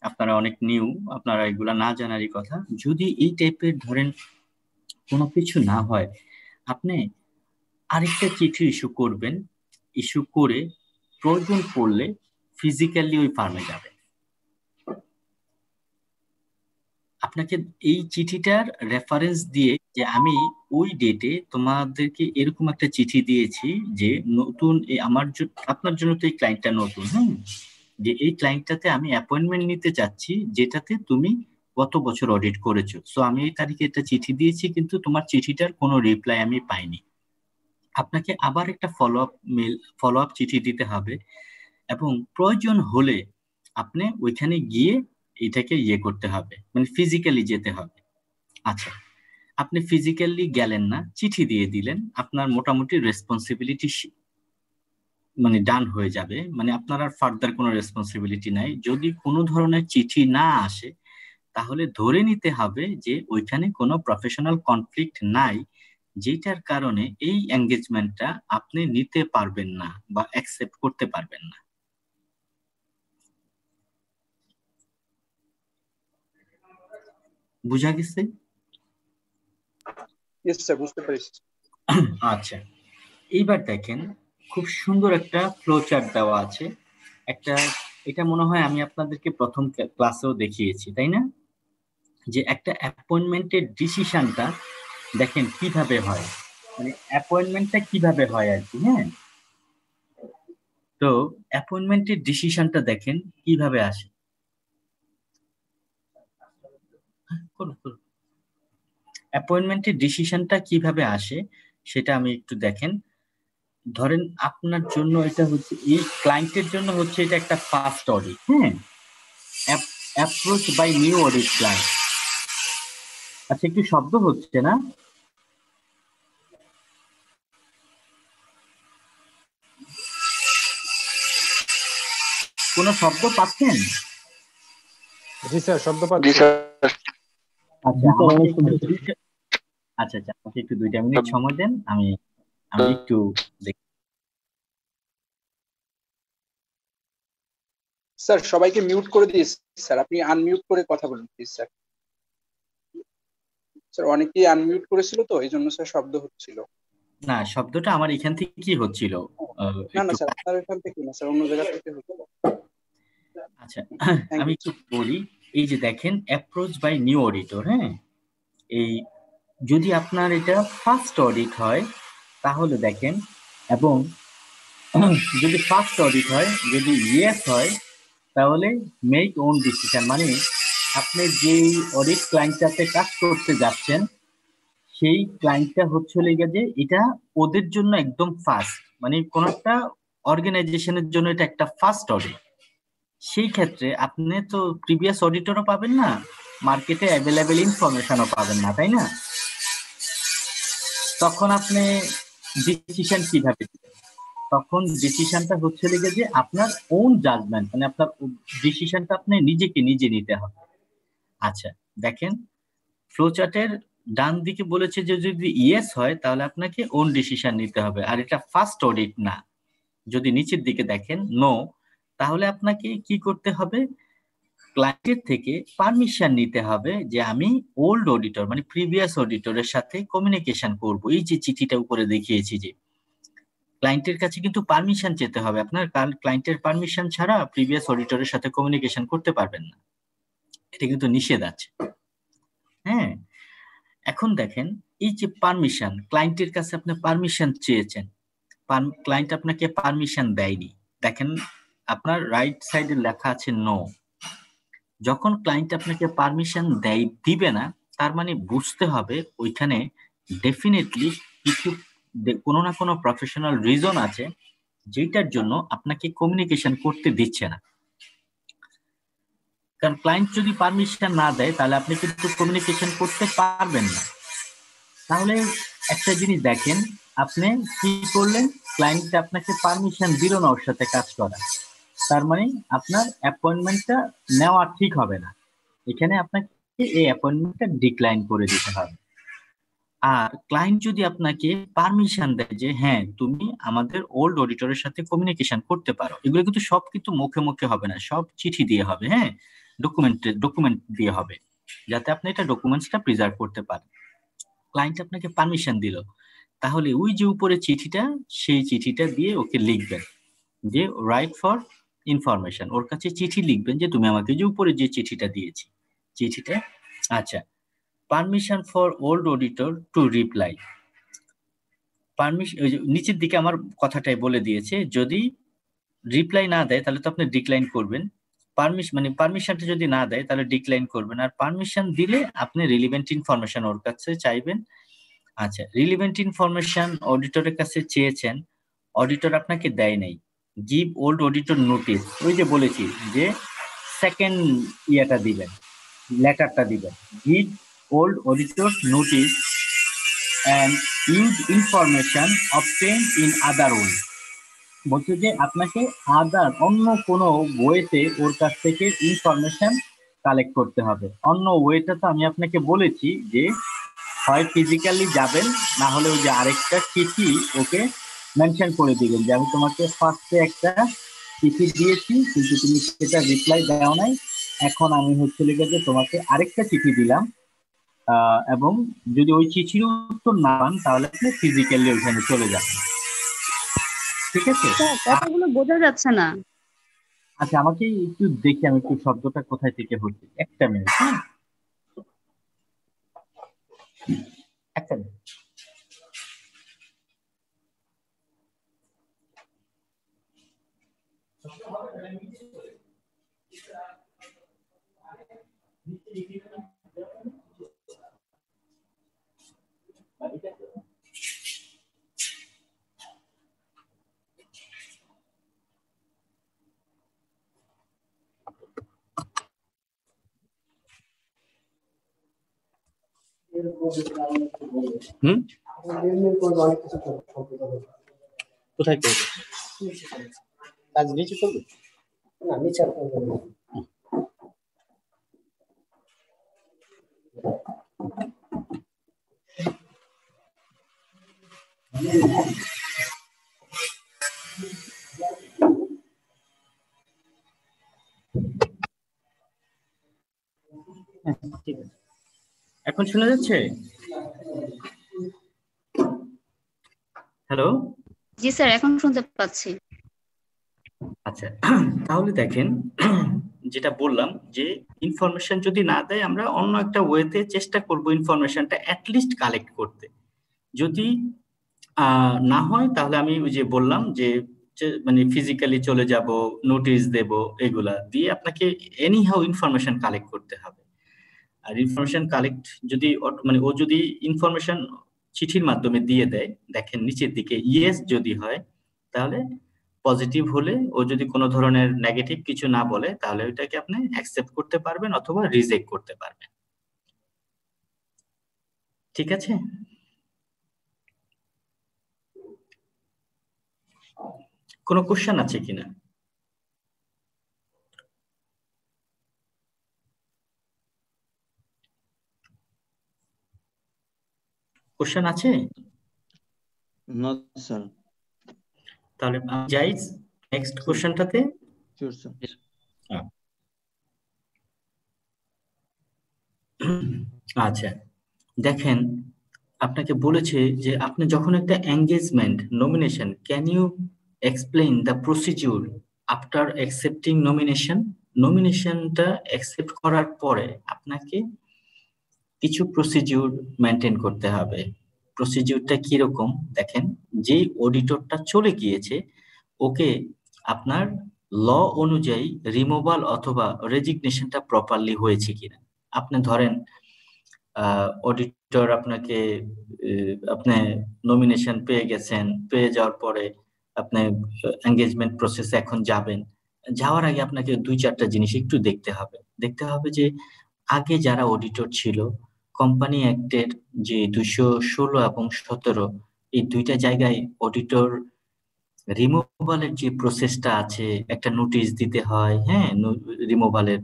আপনারা অনেক নিউ আপনারা এগুলা না জানারই কথা যদি এই টাইপের ধরেন কোনো কিছু না হয় আপনি আরেকটা চিঠি ইস্যু করবেন ইস্যু করে প্রয়োজন পড়লে ফিজিক্যালি ওই ফার্মে যাবেন আপনাকে এই চিঠিটার রেফারেন্স দিয়ে যে আমি ওই ডেটে তোমাদেরকে এরকম একটা চিঠি দিয়েছি যে নতুন আমার আপনার জন্য তো এই ক্লায়েন্টটা নতুন হ্যাঁ যে এই ক্লায়েন্টটাতে আমি অ্যাপয়েন্টমেন্ট নিতে চাচ্ছি যেটাতে তুমি গত বছর অডিট করেছো সো আমি এই তারিখে একটা চিঠি দিয়েছি কিন্তু তোমার চিঠিটার কোনো রিপ্লাই আমি পাইনি আপনাকে আবার একটা follow up mail follow up চিঠি দিতে হবে এবং প্রয়োজন হলে আপনি ওইখানে গিয়ে এটাকে ইয়ে করতে হবে মানে ফিজিক্যালি যেতে হবে আচ্ছা আপনি ফিজিক্যালি গেলেন না চিঠি দিয়ে দিলেন আপনার মোটামুটি রেসপন্সিবিলিটি মানে ডান হয়ে যাবে মানে আপনার আর ফার্দার কোনো রেসপন্সিবিলিটি নাই যদি কোনো ধরনের চিঠি না আসে তাহলে ধরে নিতে হবে যে ওইখানে কোনো প্রফেশনাল কনফ্লিক্ট নাই যেটার কারণে এই এঙ্গেজমেন্টটা আপনি নিতে পারবেন না বা অ্যাকসেপ্ট করতে পারবেন না বুঝা গেছে বুঝতে পেরেছি আচ্ছা এইবার দেখেন খুব সুন্দর একটা ফ্লো চার্ট দেওয়া আছে একটা এটা মনে হয় আমি আপনাদেরকে প্রথম ক্লাসেও দেখিয়েছি তাই না যে একটা অ্যাপয়েন্টমেন্টের ডিসিশনটা দেখেন কিভাবে হয় মানে অ্যাপয়েন্টমেন্টটা কিভাবে হয় আর কি হ্যাঁ তো অ্যাপয়েন্টমেন্টের ডিসিশনটা দেখেন কিভাবে আসে অ্যাপয়েন্টমেন্টের ডিসিশনটা কিভাবে আসে সেটা আমি একটু দেখেন ধরেন আপনার জন্য এটা হচ্ছে এই ক্লায়েন্টের জন্য হচ্ছে এটা একটা ফার্স্ট অডিট হ্যাঁ approach by new audit client আচ্ছা একটু শব্দ হচ্ছে না কোনো শব্দ পাচ্ছেন জি স্যার শব্দ পাচ্ছি আচ্ছা, আচ্ছা আচ্ছা আমাকে একটু দুইটা মিনিট সময় দেন আমি আমি একটু দেখি স্যার সবাইকে মিউট করে দিস স্যার আপনি আনমিউট করে কথা বলুন প্লিজ স্যার স্যার অনেকেই আনমিউট করেছিল তো এই জন্য স্যার শব্দ হচ্ছিল না শব্দটা আমার এখান থেকে কি হচ্ছিল না না স্যার আপনার এখান থেকে না স্যার অন্য জায়গা থেকে হচ্ছিল আচ্ছা আমি একটু বলি এই যে দেখেন অ্যাপ্রোচ বাই নিউ অডিটর হ্যাঁ এই যদি আপনার এটা ফার্স্ট অডিট হয় তাহলে দেখেন এবং যদি ফার্স্ট অডিট হয় যদি ইয়েস হয় তাহলে মেক ওন ডিসিশন মানে আপনি যে অডিট ক্লায়েন্টটাতে কাজ করতে যাচ্ছেন সেই ক্লায়েন্টটা হচ্ছে লেগে যে এটা ওদের জন্য একদম ফার্স্ট মানে কোনো একটা অর্গানাইজেশনের জন্য এটা একটা ফার্স্ট অডিট সেই ক্ষেত্রে আপনি তো প্রিভিয়াস অডিটরও পাবেন না মার্কেটে অ্যাভেলেবেল ইনফরমেশনও পাবেন না তাই না তখন আপনি ডিসিশন কিভাবে দিবেন তখন ডিসিশনটা হচ্ছে লেগে যে আপনার ওন জাজমেন্ট মানে আপনার ডিসিশনটা আপনি নিজেকে নিজে নিতে হবে আচ্ছা দেখেন ফ্লোচার্টের ডান দিকে বলেছে যে যদি ইয়েস হয় তাহলে আপনাকে ওন ডিসিশন নিতে হবে আর এটা ফার্স্ট অডিট না যদি নিচের দিকে দেখেন নো তাহলে আপনাকে কি করতে হবে ক্লায়েন্টের থেকে পারমিশন নিতে হবে যে আমি ওল্ড অডিটর মানে প্রিভিয়াস অডিটরের সাথে কমিউনিকেশন করব এই যে চিঠিটা উপরে দেখিয়েছি যে ক্লায়েন্টের কাছে কিন্তু পারমিশন চেতে হবে আপনার ক্লায়েন্টের পারমিশন ছাড়া প্রিভিয়াস অডিটরের সাথে কমিউনিকেশন করতে পারবেন না এটা কিন্তু নিষেধ আছে হ্যাঁ এখন দেখেন এই যে পারমিশন ক্লায়েন্টের কাছে আপনি পারমিশন চেয়েছেন ক্লায়েন্ট আপনাকে পারমিশন দেয়নি দেখেন আপনার রাইট সাইডে লেখা আছে নো যখন ক্লায়েন্ট আপনাকে পারমিশন দেয় দিবে না তার মানে বুঝতে হবে ওইখানে ডেফিনেটলি কিছু কোনো না কোনো প্রফেশনাল রিজন আছে যেটার জন্য আপনাকে কমিউনিকেশন করতে দিচ্ছে না কারণ ক্লায়েন্ট যদি পারমিশন না দেয় তাহলে আপনি কিন্তু কমিউনিকেশন করতে পারবেন না তাহলে একটা জিনিস দেখেন আপনি কি করলেন ক্লায়েন্ট আপনাকে পারমিশন দিল না ওর সাথে কাজ করা তার মানে আপনার অ্যাপয়েন্টমেন্টটা নেওয়া ঠিক হবে না এখানে আপনাকে এই অ্যাপয়েন্টমেন্টটা ডিক্লাইন করে দিতে হবে আর ক্লায়েন্ট যদি আপনাকে পারমিশন দেয় যে হ্যাঁ তুমি আমাদের ওল্ড অডিটরের সাথে কমিউনিকেশন করতে পারো এগুলো কিন্তু সব কিন্তু মুখে মুখে হবে না সব চিঠি দিয়ে হবে হ্যাঁ ডকুমেন্ট ডকুমেন্ট দিয়ে হবে যাতে আপনি এটা ডকুমেন্টসটা প্রিজার্ভ করতে পারেন ক্লায়েন্ট আপনাকে পারমিশন দিল তাহলে ওই যে উপরে চিঠিটা সেই চিঠিটা দিয়ে ওকে লিখবেন যে রাইট ফর ইনফরমেশন ওর কাছে চিঠি লিখবেন যে তুমি আমাকে যে উপরে যে চিঠিটা দিয়েছি চিঠিটা আচ্ছা permission for old auditor to reply permission নিচের দিকে আমার কথাটাই বলে দিয়েছে যদি রিপ্লাই না দেয় তাহলে তো আপনি ডিক্লাইন করবেন পারমিশন মানে পারমিশনটা যদি না দেয় তাহলে ডিক্লাইন করবেন আর পারমিশন দিলে আপনি রিলিভেন্ট ইনফরমেশন ওর কাছে চাইবেন আচ্ছা রিলিভেন্ট ইনফরমেশন অডিটরের কাছে চেয়েছেন অডিটর আপনাকে দেয় নাই গিভ ওল্ড অডিটর নোটিস ওই যে বলেছি যে সেকেন্ড ইয়েটা দিবেন লেটারটা দিবেন give old auditor notice and use information obtain in other way বলছে যে আপনাকে আদার অন্য কোনো ওয়েতে ওর কাছ থেকে ইনফরমেশন কালেক্ট করতে হবে অন্য ওয়েটা তো আমি আপনাকে বলেছি যে হয় ফিজিক্যালি যাবেন না হলে ওই যে আরেকটা চিঠি ওকে মেনশন করে দিবেন যে আমি তোমাকে ফার্স্টে একটা চিঠি দিয়েছি কিন্তু তুমি সেটা রিপ্লাই দাও নাই এখন আমি হচ্ছে লিখে তোমাকে আরেকটা চিঠি দিলাম এবং যদি ওই চিঠির উত্তর না পান তাহলে আপনি ফিজিক্যালি ওইখানে চলে যান ঠিক আছে কথাগুলো বোঝা যাচ্ছে না আচ্ছা আমাকে একটু দেখি আমি একটু শব্দটা কোথায় থেকে হচ্ছে একটা মিনিট হ্যাঁ একটা মিনিট হুম কোথায় করবো কাজ নিচে চলবে না নিচে ঠিক আছে এখন শোনা যাচ্ছে হ্যালো জি স্যার এখন শুনতে পাচ্ছি আচ্ছা তাহলে দেখেন যেটা বললাম যে ইনফরমেশন যদি না দেয় আমরা অন্য একটা ওয়েতে চেষ্টা করব ইনফরমেশনটা অ্যাটলিস্ট কালেক্ট করতে যদি না হয় তাহলে আমি ওই যে বললাম যে মানে ফিজিক্যালি চলে যাব নোটিশ দেব এগুলা দিয়ে আপনাকে এনি হাউ ইনফরমেশন কালেক্ট করতে হবে আর ইনফরমেশন কালেক্ট যদি মানে ও যদি ইনফরমেশন চিঠির মাধ্যমে দিয়ে দেয় দেখেন নিচের দিকে ইয়েস যদি হয় তাহলে পজিটিভ হলে ও যদি কোনো ধরনের নেগেটিভ কিছু না বলে তাহলে ওইটাকে আপনি অ্যাকসেপ্ট করতে পারবেন অথবা রিজেক্ট করতে পারবেন ঠিক আছে কোনো কোশ্চেন আছে কিনা কোশ্চেন আছে না স্যার তাহলে যাই নেক্সট কোশ্চেনটাতে আচ্ছা দেখেন আপনাকে বলেছে যে আপনি যখন একটা engagement nomination can you explain the procedure after accepting nomination নমিনেশনটা অ্যাকসেপ্ট করার পরে আপনাকে কিছু প্রসিডিউর মেনটেন করতে হবে প্রসিডিউরটা কিরকম দেখেন যেই অডিটরটা চলে গিয়েছে ওকে আপনার ল অনুযায়ী রিমুভাল অথবা রেজিগনেশনটা প্রপারলি হয়েছে কিনা আপনি ধরেন অডিটর আপনাকে আপনি নমিনেশন পেয়ে গেছেন পেয়ে যাওয়ার পরে আপনি এঙ্গেজমেন্ট প্রসেস এখন যাবেন যাওয়ার আগে আপনাকে দুই চারটা জিনিস একটু দেখতে হবে দেখতে হবে যে আগে যারা অডিটর ছিল কোম্পানি অ্যাক্টের যে দুইশো ষোলো এবং সতেরো এই দুইটা জায়গায় অডিটর রিমুভালের যে প্রসেসটা আছে একটা নোটিশ দিতে হয় হ্যাঁ রিমুভালের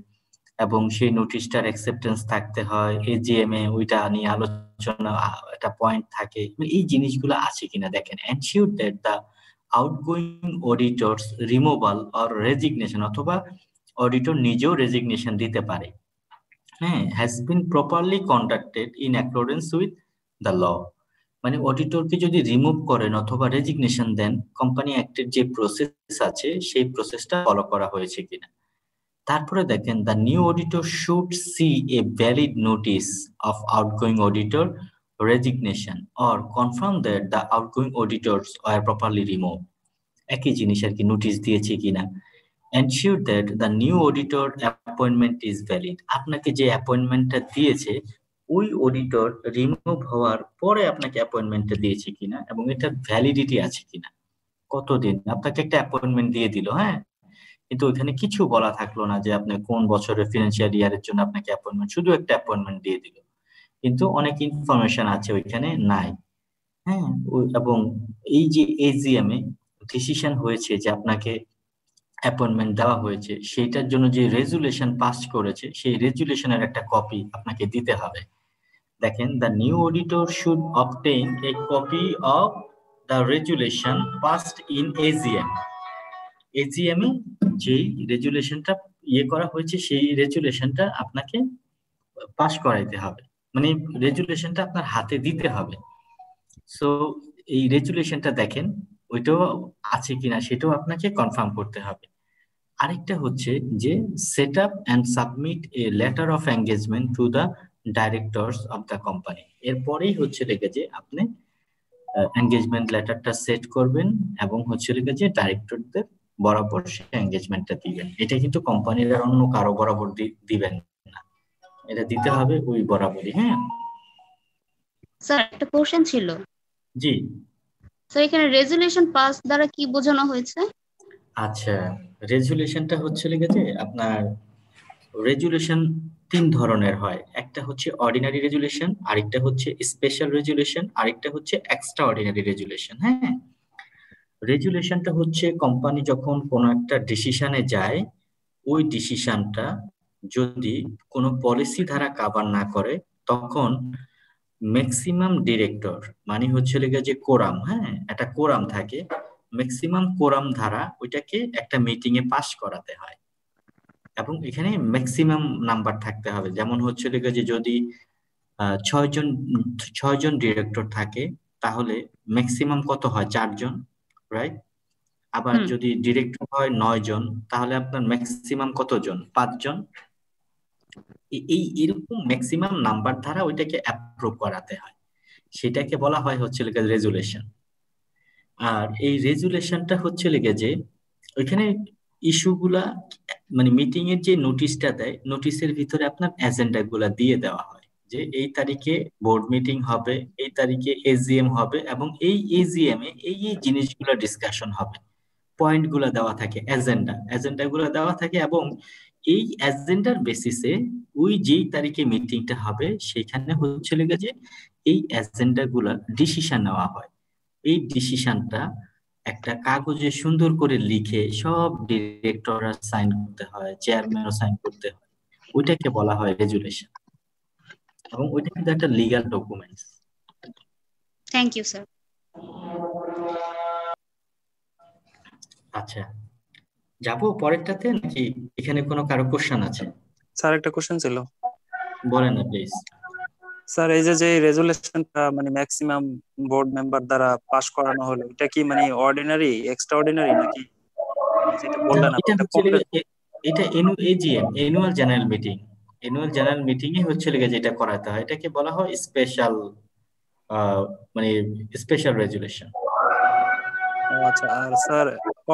এবং সেই নোটিশটার অ্যাকসেপ্টেন্স থাকতে হয় এজিএম এ ওইটা নিয়ে আলোচনা একটা পয়েন্ট থাকে মানে এই জিনিসগুলো আছে কিনা দেখেন ensure that the outgoing auditor's removal or resignation অথবা অডিটর নিজেও রেজিগনেশন দিতে পারে হ্যাঁ has been properly conducted in accordance with the law মানে অডিটরকে যদি রিমুভ করেন অথবা রেজিগনেশন দেন কোম্পানি অ্যাক্টের যে প্রসেস আছে সেই প্রসেসটা ফলো করা হয়েছে কিনা তারপরে দেখেন the new auditor should see a valid notice of outgoing auditor resignation or confirm that the outgoing auditors are properly remove একই জিনিস আর কি নোটিশ দিয়েছে কিনা ensure that the new auditor appointment is valid আপনাকে যে অ্যাপয়েন্টমেন্টটা দিয়েছে ওই অডিটর রিমুভ হওয়ার পরে আপনাকে অ্যাপয়েন্টমেন্টটা দিয়েছে কিনা এবং এটার ভ্যালিডিটি আছে কিনা কতদিন আপনাকে একটা অ্যাপয়েন্টমেন্ট দিয়ে দিল হ্যাঁ কিন্তু ওইখানে কিছু বলা থাকলো না যে আপনি কোন বছরের ফিনান্সিয়াল ইয়ারের জন্য আপনাকে অ্যাপয়েন্টমেন্ট শুধু একটা অ্যাপয়েন্টমেন্ট দিয়ে দিল কিন্তু অনেক ইনফরমেশন আছে ওইখানে নাই হ্যাঁ এবং এই যে এজিএম এ ডিসিশন হয়েছে যে আপনাকে অ্যাপয়েন্টমেন্ট দেওয়া হয়েছে সেইটার জন্য যে রেজুলেশন পাস করেছে সেই রেজুলেশনের একটা কপি আপনাকে দিতে হবে দেখেন the new auditor should obtain a copy of the resolution passed in AGM AGM এ যেই রেজুলেশনটা ইয়ে করা হয়েছে সেই রেজুলেশনটা আপনাকে পাস করাইতে হবে মানে রেজুলেশনটা আপনার হাতে দিতে হবে সো এই রেজুলেশনটা দেখেন ওইটাও আছে কিনা সেটাও আপনাকে কনফার্ম করতে হবে আরেকটা হচ্ছে যে set up and submit a letter of engagement to the directors of the company এরপরেই হচ্ছে লেগে যে আপনি এঙ্গেজমেন্ট লেটারটা সেট করবেন এবং হচ্ছে লেগে যে ডাইরেক্টরদের বরাবর সে এঙ্গেজমেন্টটা দিবেন এটা কিন্তু কোম্পানির আর অন্য কারো বরাবর দিবেন না এটা দিতে হবে ওই বরাবরই হ্যাঁ স্যার একটা কোশ্চেন ছিল জি স্যার এখানে রেজুলেশন পাস দ্বারা কি বোঝানো হয়েছে আচ্ছা রেজুলেশনটা হচ্ছে লিখেছে যে আপনার রেজুলেশন তিন ধরনের হয় একটা হচ্ছে অর্ডিনারি রেজুলেশন আরেকটা হচ্ছে স্পেশাল রেজুলেশন আরেকটা হচ্ছে এক্সট্রা অর্ডিনারি রেজুলেশন হ্যাঁ রেজুলেশনটা হচ্ছে কোম্পানি যখন কোনো একটা ডিসিশনে যায় ওই ডিসিশনটা যদি কোনো পলিসি ধারা কাভার না করে তখন ম্যাক্সিমাম ডিরেক্টর মানে হচ্ছে লেগে যে কোরাম হ্যাঁ একটা কোরাম থাকে ম্যাক্সিমাম কোরাম ধারা ওইটাকে একটা মিটিং এ পাস করাতে হয় এবং এখানে ম্যাক্সিমাম নাম্বার থাকতে হবে যেমন হচ্ছে যে যদি ছয়জন ছয়জন ডিরেক্টর থাকে তাহলে ম্যাক্সিমাম কত হয় চারজন রাইট আবার যদি ডিরেক্টর হয় নয় জন তাহলে আপনার ম্যাক্সিমাম কতজন পাঁচজন এই এরকম ম্যাক্সিমাম নাম্বার ধারা ওইটাকে অ্যাপ্রুভ করাতে হয় সেটাকে বলা হয় হচ্ছে রেজুলেশন আর এই রেজুলেশনটা হচ্ছে লেগে যে ওইখানে ইস্যুগুলা মানে মিটিং এর যে নোটিশটা দেয় নোটিশের ভিতরে আপনার এজেন্ডা গুলা দিয়ে দেওয়া হয় যে এই তারিখে বোর্ড মিটিং হবে এই তারিখে এজিএম হবে এবং এই এজিএম এ এই এই জিনিসগুলো ডিসকাশন হবে পয়েন্ট গুলা দেওয়া থাকে এজেন্ডা এজেন্ডা গুলা দেওয়া থাকে এবং এই এজেন্ডার বেসিসে ওই যেই তারিখে মিটিংটা হবে সেখানে হচ্ছে লেগে যে এই এজেন্ডা গুলা ডিসিশন নেওয়া হয় এই ডিসিশনটা একটা কাগজে সুন্দর করে লিখে সব ডিরেক্টর সাইন করতে হয় চেয়ারম্যান সাইন করতে হয় ওইটাকে বলা হয় রেজুলেশন এবং ওইটা কিন্তু একটা legal documents thank you sir আচ্ছা যাবো পরেরটাতে নাকি এখানে কোনো কারো কোশ্চেন আছে স্যার একটা কোশ্চেন ছিল বলেন না প্লিজ স্যার এই যে যে রেজুলেশনটা মানে ম্যাক্সিমাম বোর্ড মেম্বার দ্বারা পাস করানো হলো এটা কি মানে অর্ডিনারি এক্সট্রা অর্ডিনারি নাকি যেটা এটা এনু AGM annual general meeting annual general meeting এ হচ্ছে লেগে যেটা করাতে হয় এটাকে বলা হয় স্পেশাল মানে স্পেশাল রেজুলেশন আচ্ছা আর স্যার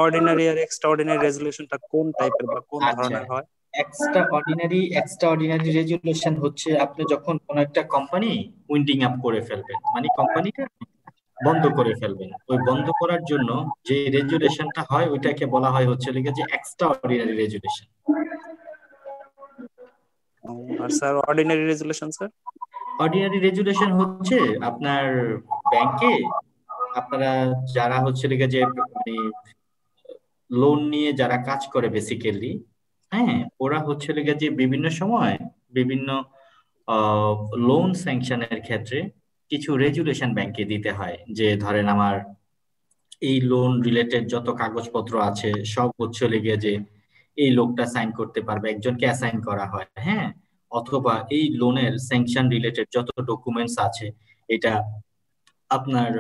অর্ডিনারি আর এক্সট্রা অর্ডিনারি রেজুলেশনটা কোন টাইপের বা কোন আচ্ছা। ধরনের হয় extraordinary extraordinary resolution হচ্ছে আপনি যখন কোনো একটা কোম্পানি উইন্ডিং আপ করে ফেলবেন মানে কোম্পানিটা বন্ধ করে ফেলবেন ওই বন্ধ করার জন্য যে রেজুলেশনটা হয় ওইটাকে বলা হয় হচ্ছে লিখে যে এক্সট্রা অর্ডিনারি রেজুলেশন আর sir ordinary resolution sir ordinary resolution হচ্ছে আপনার ব্যাংকে আপনারা যারা হচ্ছে লিখে যে লোন মানে, নিয়ে যারা কাজ করে বেসিক্যালি হ্যাঁ ওরা হচ্ছে লেগে যে বিভিন্ন সময় বিভিন্ন লোন স্যাংশনের ক্ষেত্রে কিছু রেজুলেশন ব্যাংকে দিতে হয় যে ধরেন আমার এই লোন রিলেটেড যত কাগজপত্র আছে সব হচ্ছে লেগে যে এই লোকটা সাইন করতে পারবে একজনকে অ্যাসাইন করা হয় হ্যাঁ অথবা এই লোনের স্যাংশন রিলেটেড যত ডকুমেন্টস আছে এটা আপনার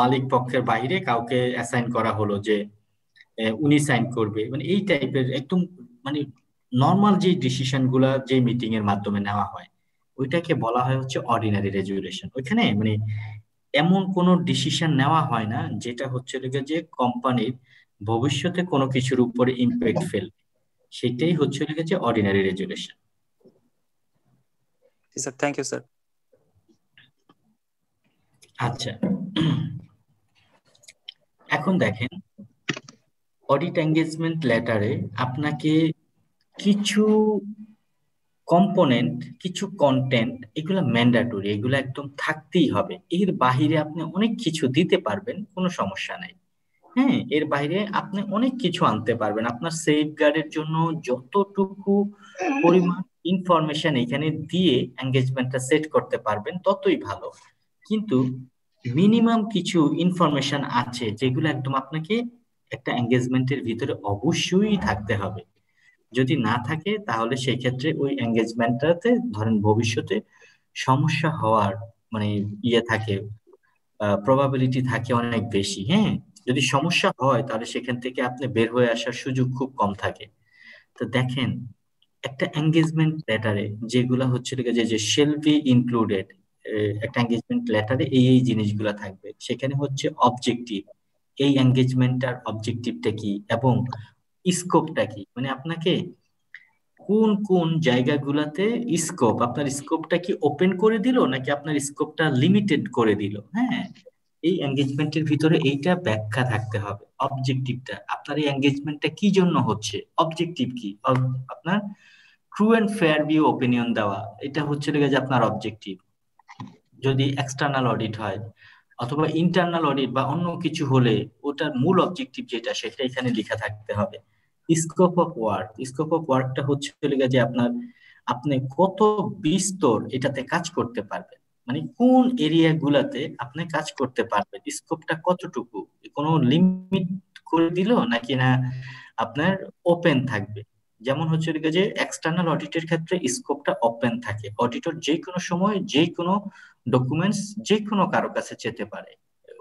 মালিক পক্ষের বাইরে কাউকে অ্যাসাইন করা হলো যে উনি সাইন করবে মানে এই টাইপের একদম মানে নর্মাল যে ডিসিশন গুলা যে মিটিং এর মাধ্যমে নেওয়া হয় ওইটাকে বলা হয় হচ্ছে অর্ডিনারি রেজুলেশন ওইখানে মানে এমন কোন ডিসিশন নেওয়া হয় না যেটা হচ্ছে যে কোম্পানির ভবিষ্যতে কোনো কিছুর উপরে ইম্প্যাক্ট ফেলবে সেটাই হচ্ছে যে ordinary resolution sir thank you sir আচ্ছা এখন দেখেন অডিট এঙ্গেজমেন্ট লেটারে আপনাকে কিছু কম্পোনেন্ট কিছু কন্টেন্ট এগুলো ম্যান্ডাটরি এগুলো একদম থাকতেই হবে এর বাহিরে আপনি অনেক কিছু দিতে পারবেন কোনো সমস্যা নাই হ্যাঁ এর বাইরে আপনি অনেক কিছু আনতে পারবেন আপনার সেফ গার্ডের জন্য যতটুকু পরিমাণ ইনফরমেশন এখানে দিয়ে এঙ্গেজমেন্টটা সেট করতে পারবেন ততই ভালো কিন্তু মিনিমাম কিছু ইনফরমেশন আছে যেগুলো একদম আপনাকে একটা এঙ্গেজমেন্টের ভিতরে অবশ্যই থাকতে হবে যদি না থাকে তাহলে সেই ক্ষেত্রে ওই এঙ্গেজমেন্টটাতে ধরেন ভবিষ্যতে সমস্যা হওয়ার মানে ইয়ে থাকে প্রবাবিলিটি থাকে অনেক বেশি হ্যাঁ যদি সমস্যা হয় তাহলে সেখান থেকে আপনি বের হয়ে আসার সুযোগ খুব কম থাকে তো দেখেন একটা এঙ্গেজমেন্ট লেটারে যেগুলো হচ্ছে যে যে শেল ইনক্লুডেড একটা এঙ্গেজমেন্ট লেটারে এই এই জিনিসগুলো থাকবে সেখানে হচ্ছে অবজেক্টিভ এই এঙ্গেজমেন্টটার অবজেক্টিভটা কি এবং স্কোপটা কি মানে আপনাকে কোন কোন জায়গাগুলাতে স্কোপ আপনার স্কোপটা কি ওপেন করে দিল নাকি আপনার স্কোপটা লিমিটেড করে দিল হ্যাঁ এই এঙ্গেজমেন্টের ভিতরে এইটা ব্যাখ্যা থাকতে হবে অবজেক্টিভটা আপনার এই এঙ্গেজমেন্টটা কি জন্য হচ্ছে অবজেক্টিভ কি আপনার true and fair view opinion দেওয়া এটা হচ্ছে যে আপনার অবজেক্টিভ যদি এক্সটার্নাল অডিট হয় অথবা ইন্টারনাল অডিট বা অন্য কিছু হলে ওটার মূল অবজেক্টিভ যেটা সেটা এখানে লেখা থাকতে হবে scope of work scope of ওয়ার্কটা হচ্ছে চলে যে আপনার আপনি কত বিস্তর এটাতে কাজ করতে পারবেন মানে কোন এরিয়া গুলাতে আপনি কাজ করতে পারবেন স্কোপটা কতটুকু কোনো লিমিট করে দিল নাকি না আপনার ওপেন থাকবে যেমন হচ্ছে যে এক্সটার্নাল অডিটের ক্ষেত্রে স্কোপটা ওপেন থাকে অডিটর যে কোনো সময় যে কোনো ডকুমেন্টস যে কোনো কারো কাছে যেতে পারে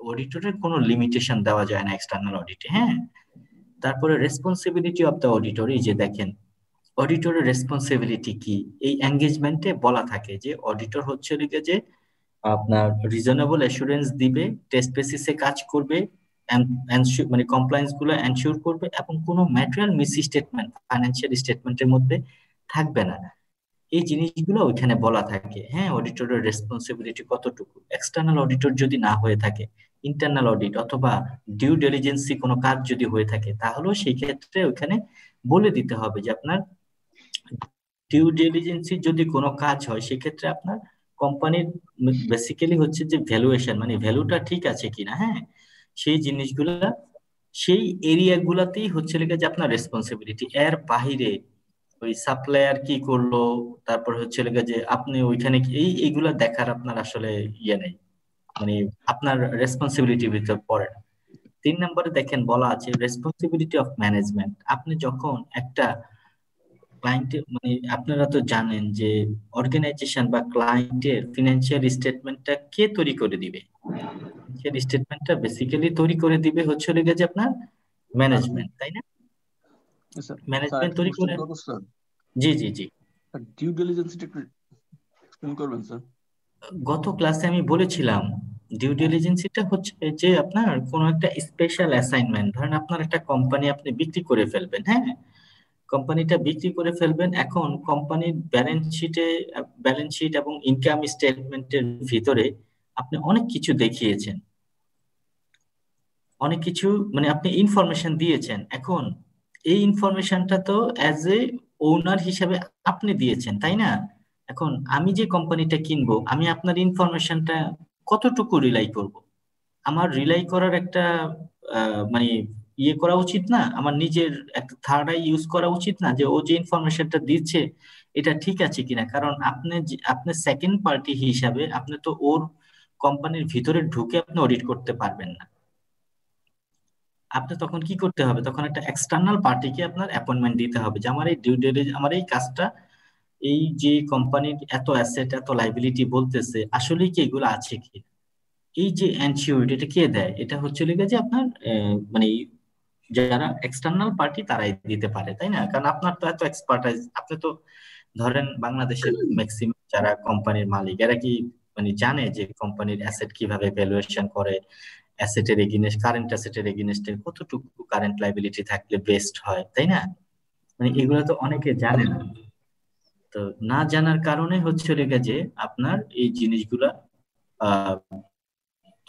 অডিটরের কোনো লিমিটেশন দেওয়া যায় না এক্সটার্নাল অডিটে হ্যাঁ তারপরে রেসপন্সিবিলিটি অফ দ্য অডিটর এই যে দেখেন অডিটরের রেসপন্সিবিলিটি কি এই এঙ্গেজমেন্টে বলা থাকে যে অডিটর হচ্ছে যে আপনার রিজনেবল অ্যাসুরেন্স দিবে টেস্ট বেসিসে কাজ করবে মানে কমপ্লায়েন্স গুলো এনশিওর করবে এবং কোনো ম্যাটেরিয়াল মিস স্টেটমেন্ট ফাইন্যান্সিয়াল স্টেটমেন্টের মধ্যে থাকবে না এই জিনিসগুলো ওইখানে বলা থাকে হ্যাঁ অডিটরের রেসপন্সিবিলিটি কতটুকু এক্সটার্নাল অডিটর যদি না হয়ে থাকে ইন্টারনাল অডিট অথবা ডিউ ডেলিজেন্সি কোনো কাজ যদি হয়ে থাকে তাহলেও সেই ক্ষেত্রে ওইখানে বলে দিতে হবে যে আপনার ডিউ ডেলিজেন্সি যদি কোনো কাজ হয় সেক্ষেত্রে আপনার কোম্পানির বেসিক্যালি হচ্ছে যে ভ্যালুয়েশন মানে ভ্যালুটা ঠিক আছে কিনা হ্যাঁ সেই জিনিসগুলা সেই এরিয়া গুলাতেই হচ্ছে লেগে যে আপনার রেসপন্সিবিলিটি এর বাহিরে ওই সাপ্লায়ার কি করলো তারপর হচ্ছে লেগে যে আপনি ওইখানে এই এইগুলা দেখার আপনার আসলে ইয়ে নেই মানে আপনার রেসপন্সিবিলিটি ভিতর পড়ে না তিন নম্বরে দেখেন বলা আছে রেসপন্সিবিলিটি অফ ম্যানেজমেন্ট আপনি যখন একটা ক্লায়েন্ট মানে আপনারা তো জানেন যে অর্গানাইজেশন বা ক্লায়েন্টের ফিনান্সিয়াল স্টেটমেন্টটা কে তৈরি করে দিবে ফিনান্সিয়াল স্টেটমেন্টটা বেসিক্যালি তৈরি করে দিবে হচ্ছে লেগে যে আপনার ম্যানেজমেন্ট তাই না ম্যানেজমেন্ট তৈরি করে জি জি জি ডিউ ডিলিজেন্স এক্সপ্লেন করবেন স্যার গত ক্লাসে আমি বলেছিলাম ডিউ ডিলিজেন্সিটা হচ্ছে যে আপনার কোন একটা স্পেশাল অ্যাসাইনমেন্ট ধরেন আপনার একটা কোম্পানি আপনি বিক্রি করে ফেলবেন হ্যাঁ কোম্পানিটা বিক্রি করে ফেলবেন এখন কোম্পানির ব্যালেন্স শিটে ব্যালেন্স শিট এবং ইনকাম স্টেটমেন্টের ভিতরে আপনি অনেক কিছু দেখিয়েছেন অনেক কিছু মানে আপনি ইনফরমেশন দিয়েছেন এখন এই ইনফরমেশনটা তো অ্যাজ এ ওনার হিসাবে আপনি দিয়েছেন তাই না এখন আমি যে কোম্পানিটা কিনবো আমি আপনার ইনফরমেশনটা কতটুকু রিলাই করব আমার রিলাই করার একটা মানে ইয়ে করা উচিত না আমার নিজের একটা থার্ডাই ইউজ করা উচিত না যে ও যে ইনফরমেশনটা দিচ্ছে এটা ঠিক আছে কিনা কারণ আপনি আপনি সেকেন্ড পার্টি হিসাবে আপনি তো ওর কোম্পানির ভিতরে ঢুকে আপনি অডিট করতে পারবেন না আপনি তখন কি করতে হবে তখন একটা এক্সটার্নাল পার্টিকে আপনার অ্যাপয়েন্টমেন্ট দিতে হবে যে আমার এই ডিউ আমার এই কাজটা এই যে কোম্পানির এত অ্যাসেট এত লাইবিলিটি বলতেছে আসলে কি এগুলো আছে কি এই যে এনসিওরিটি এটা কে দেয় এটা হচ্ছে লেগে যে আপনার মানে যারা এক্সটার্নাল পার্টি তারাই দিতে পারে তাই না কারণ আপনার তো এত এক্সপার্টাইজ আপনি তো ধরেন বাংলাদেশের ম্যাক্সিমাম যারা কোম্পানির মালিক এরা কি মানে জানে যে কোম্পানির অ্যাসেট কিভাবে ভ্যালুয়েশন করে অ্যাসেটের এগেনস্ট কারেন্ট অ্যাসেটের এগেনস্টে কতটুকু কারেন্ট লাইবিলিটি থাকলে বেস্ট হয় তাই না মানে এগুলো তো অনেকে জানে না তো না জানার কারণে হচ্ছে লেগে যে আপনার এই জিনিসগুলা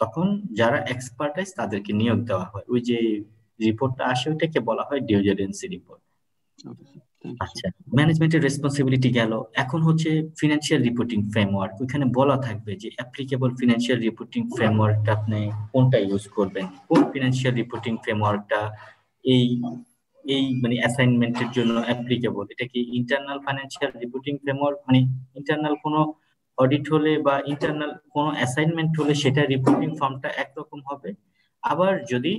তখন যারা এক্সপার্টাইজ তাদেরকে নিয়োগ দেওয়া হয় ওই যে রিপোর্টটা আসে ওইটাকে বলা হয় ডিউজারেন্সি রিপোর্ট আচ্ছা ম্যানেজমেন্টের রেসপন্সিবিলিটি গেল এখন হচ্ছে ফিনান্সিয়াল রিপোর্টিং ফ্রেমওয়ার্ক ওইখানে বলা থাকবে যে অ্যাপ্লিকেবল ফিনান্সিয়াল রিপোর্টিং ফ্রেমওয়ার্কটা আপনি কোনটা ইউজ করবেন কোন ফিনান্সিয়াল রিপোর্টিং ফ্রেমওয়ার্কটা এই এই মানে অ্যাসাইনমেন্টের জন্য অ্যাপ্লিকেবল এটা কি ইন্টারনাল ফিনান্সিয়াল রিপোর্টিং ফ্রেমওয়ার্ক মানে ইন্টারনাল কোনো অডিট হলে বা ইন্টারনাল কোনো অ্যাসাইনমেন্ট হলে সেটা রিপোর্টিং ফর্মটা একরকম হবে আবার যদি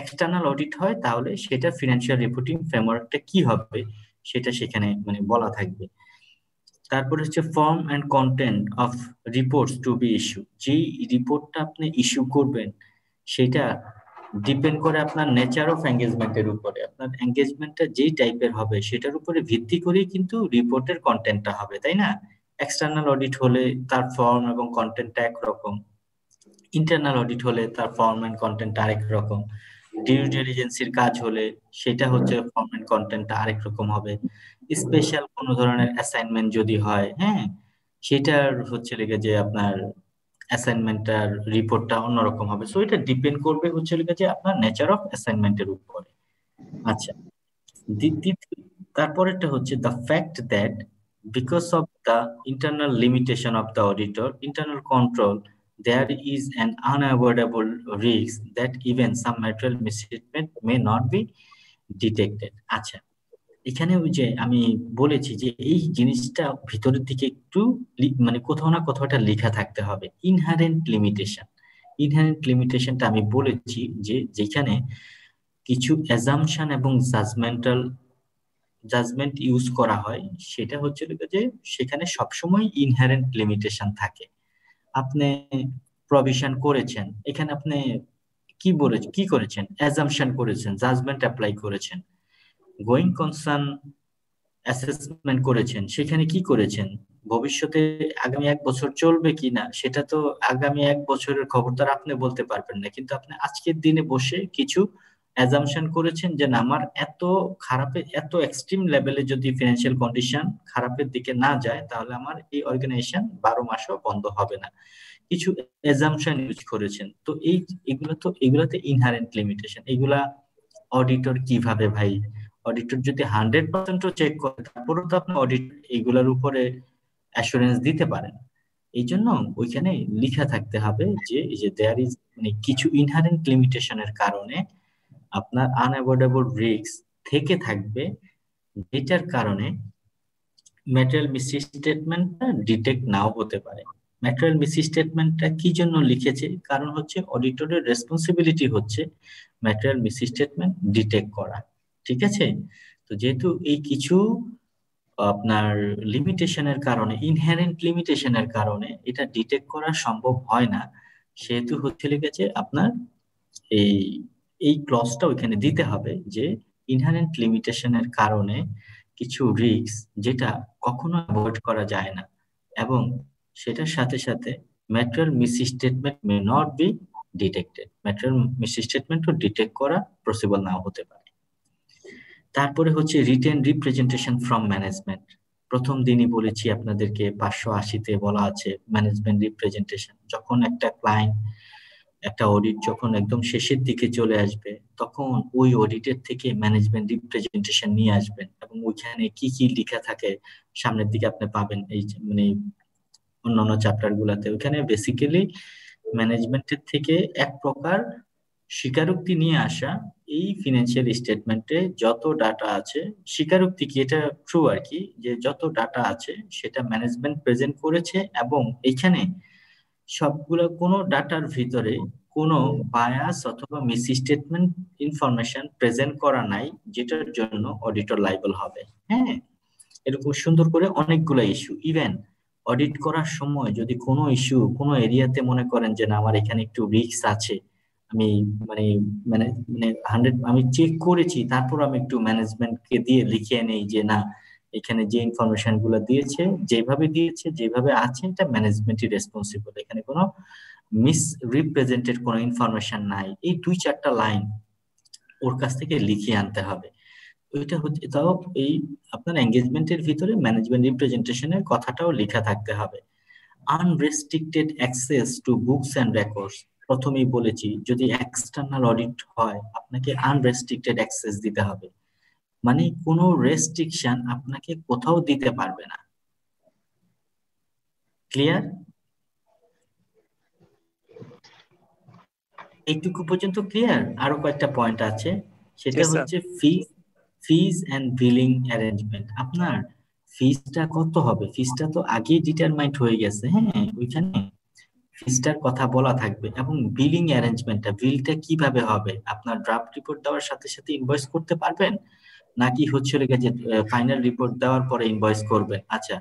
এক্সটার্নাল অডিট হয় তাহলে সেটা ফিনান্সিয়াল রিপোর্টিং ফ্রেমওয়ার্কটা কি হবে সেটা সেখানে মানে বলা থাকবে তারপরে হচ্ছে form and content of reports to be issue যেই রিপোর্টটা আপনি ইস্যু করবেন সেটা ডিপেন্ড করে আপনার নেচার অফ এঙ্গেজমেন্টের উপরে আপনার এঙ্গেজমেন্টটা যেই টাইপের হবে সেটার উপরে ভিত্তি করেই কিন্তু রিপোর্টের কন্টেন্টটা হবে তাই না এক্সটার্নাল অডিট হলে তার ফর্ম এবং কন্টেন্টটা একরকম ইন্টারনাল অডিট হলে তার ফর্ম অ্যান্ড কন্টেন্ট আরেক রকম ডিউ ডিলিজেন্সির কাজ হলে সেটা হচ্ছে ফর্ম এন্ড কন্টেন্টটা আরেক রকম হবে স্পেশাল কোন ধরনের অ্যাসাইনমেন্ট যদি হয় হ্যাঁ সেটার হচ্ছে লেগে যে আপনার অ্যাসাইনমেন্টটার রিপোর্টটা অন্যরকম হবে সো এটা ডিপেন্ড করবে হচ্ছে লেগে যে আপনার নেচার অফ অ্যাসাইনমেন্টের উপরে আচ্ছা তারপরেটা হচ্ছে the fact that because of the internal limitation of the auditor internal control there is an unavoidable risk that even some material mistreatment may not be detected আচ্ছা এখানে যে আমি বলেছি যে এই জিনিসটা ভিতরের দিকে একটু মানে কোথাও না কোথাও একটা লেখা থাকতে হবে ইনহারেন্ট লিমিটেশন ইনহারেন্ট লিমিটেশনটা আমি বলেছি যে যেখানে কিছু অ্যাজামশন এবং জাজমেন্টাল জাজমেন্ট ইউজ করা হয় সেটা হচ্ছে যে সেখানে সবসময় ইনহারেন্ট লিমিটেশন থাকে আপনি প্রভিশন করেছেন এখানে আপনি কি বলে কি করেছেন অ্যাজাম্পশন করেছেন জাজমেন্ট অ্যাপ্লাই করেছেন গোয়িং কনসার্ন অ্যাসেসমেন্ট করেছেন সেখানে কি করেছেন ভবিষ্যতে আগামী এক বছর চলবে কি না সেটা তো আগামী এক বছরের খবর তো আপনি বলতে পারবেন না কিন্তু আপনি আজকের দিনে বসে কিছু অ্যাজামশন করেছেন যে না আমার এত খারাপে এত এক্সট্রিম লেভেলে যদি ফিনান্সিয়াল কন্ডিশন খারাপের দিকে না যায় তাহলে আমার এই অর্গানাইজেশন বারো মাসও বন্ধ হবে না কিছু এজামশন ইউজ করেছেন তো এই এগুলো তো এগুলোতে ইনহারেন্ট লিমিটেশন এগুলা অডিটর কিভাবে ভাই অডিটর যদি হান্ড্রেড পার্সেন্ট চেক করে তারপরেও তো আপনি অডিট এগুলোর উপরে অ্যাসুরেন্স দিতে পারেন এই জন্য ওইখানে লিখা থাকতে হবে যে যে দেয়ার ইজ মানে কিছু ইনহারেন্ট লিমিটেশনের কারণে আপনার আনঅ্যাভয়েডেবল রিস্ক থেকে থাকবে যেটার কারণে ম্যাটেরিয়াল বিসি স্টেটমেন্টটা ডিটেক্ট নাও হতে পারে ম্যাটেরিয়াল মিসি স্টেটমেন্টটা কি জন্য লিখেছে কারণ হচ্ছে অডিটরের রেসপন্সিবিলিটি হচ্ছে ম্যাটেরিয়াল মিসি স্টেটমেন্ট ডিটেক্ট করা ঠিক আছে তো যেহেতু এই কিছু আপনার লিমিটেশনের কারণে ইনহেরেন্ট লিমিটেশনের কারণে এটা ডিটেক্ট করা সম্ভব হয় না সেহেতু হচ্ছে লিখেছে আপনার এই এই ক্লসটা ওইখানে দিতে হবে যে ইনহারেন্ট লিমিটেশনের কারণে কিছু রিস্ক যেটা কখনো অ্যাভয়েড করা যায় না এবং সেটার সাথে সাথে material misstatement may not be detected material মিস স্টেটমেন্টও ডিটেক্ট করা পসিবল নাও হতে পারে তারপরে হচ্ছে রিটেন রিপ্রেজেন্টেশন ফ্রম ম্যানেজমেন্ট প্রথম দিনই বলেছি আপনাদেরকে পাঁচশো আশিতে বলা আছে ম্যানেজমেন্ট রিপ্রেজেন্টেশন যখন একটা ক্লায়েন্ট একটা অডিট যখন একদম শেষের দিকে চলে আসবে তখন ওই অডিটের থেকে ম্যানেজমেন্ট রিপ্রেজেন্টেশন নিয়ে আসবেন এবং ওইখানে কি কি লেখা থাকে সামনের দিকে আপনি পাবেন এই মানে অন্যান্য চ্যাপ্টার গুলাতে ওইখানে বেসিক্যালি ম্যানেজমেন্টের থেকে এক প্রকার স্বীকারোক্তি নিয়ে আসা এই ফিনান্সিয়াল স্টেটমেন্টে যত ডাটা আছে স্বীকারোক্তি কি এটা ট্রু আর কি যে যত ডাটা আছে সেটা ম্যানেজমেন্ট প্রেজেন্ট করেছে এবং এখানে সবগুলো কোনো ডাটার ভিতরে কোনো বায়াস অথবা মিস স্টেটমেন্ট ইনফরমেশন প্রেজেন্ট করা নাই যেটার জন্য অডিটর লাইবল হবে হ্যাঁ এরকম সুন্দর করে অনেকগুলো ইস্যু ইভেন অডিট করার সময় যদি কোনো ইস্যু কোনো এরিয়াতে মনে করেন যে না আমার এখানে একটু রিক্স আছে আমি মানে মানে মানে হান্ড্রেড আমি চেক করেছি তারপর আমি একটু ম্যানেজমেন্টকে দিয়ে লিখে নেই যে না এখানে যে ইনফরমেশন গুলো দিয়েছে যেভাবে দিয়েছে যেভাবে আছে এটা ম্যানেজমেন্টই রেসপন্সিবল এখানে কোনো মিস রিপ্রেজেন্টেড কোনো ইনফরমেশন নাই এই দুই চারটা লাইন ওর কাছ থেকে লিখিয়ে আনতে হবে ওইটা হচ্ছে তাও এই আপনার এঙ্গেজমেন্টের ভিতরে ম্যানেজমেন্ট রিপ্রেজেন্টেশনের কথাটাও লেখা থাকতে হবে unrestricted access to books and records প্রথমেই বলেছি যদি এক্সটার্নাল অডিট হয় আপনাকে আনরেস্ট্রিক্টেড অ্যাক্সেস দিতে হবে মানে কোনো রেস্ট্রিকশন আপনাকে কোথাও দিতে পারবে না ক্লিয়ার এইটুকু পর্যন্ত ক্লিয়ার আরো কয়েকটা পয়েন্ট আছে সেটা হচ্ছে fees fees and billing arrangement আপনার ফিজটা কত হবে ফিজটা তো আগেই ডিটারমাইন্ড হয়ে গেছে হ্যাঁ ওইখানে ফিজটার কথা বলা থাকবে এবং বিলিং অ্যারেঞ্জমেন্টটা বিলটা কিভাবে হবে আপনার ড্রাফট রিপোর্ট দেওয়ার সাথে সাথে ইনভয়েস করতে পারবেন নাকি হচ্ছে যে ফাইনাল রিপোর্ট দেওয়ার পরে ইনভয়েস করবে আচ্ছা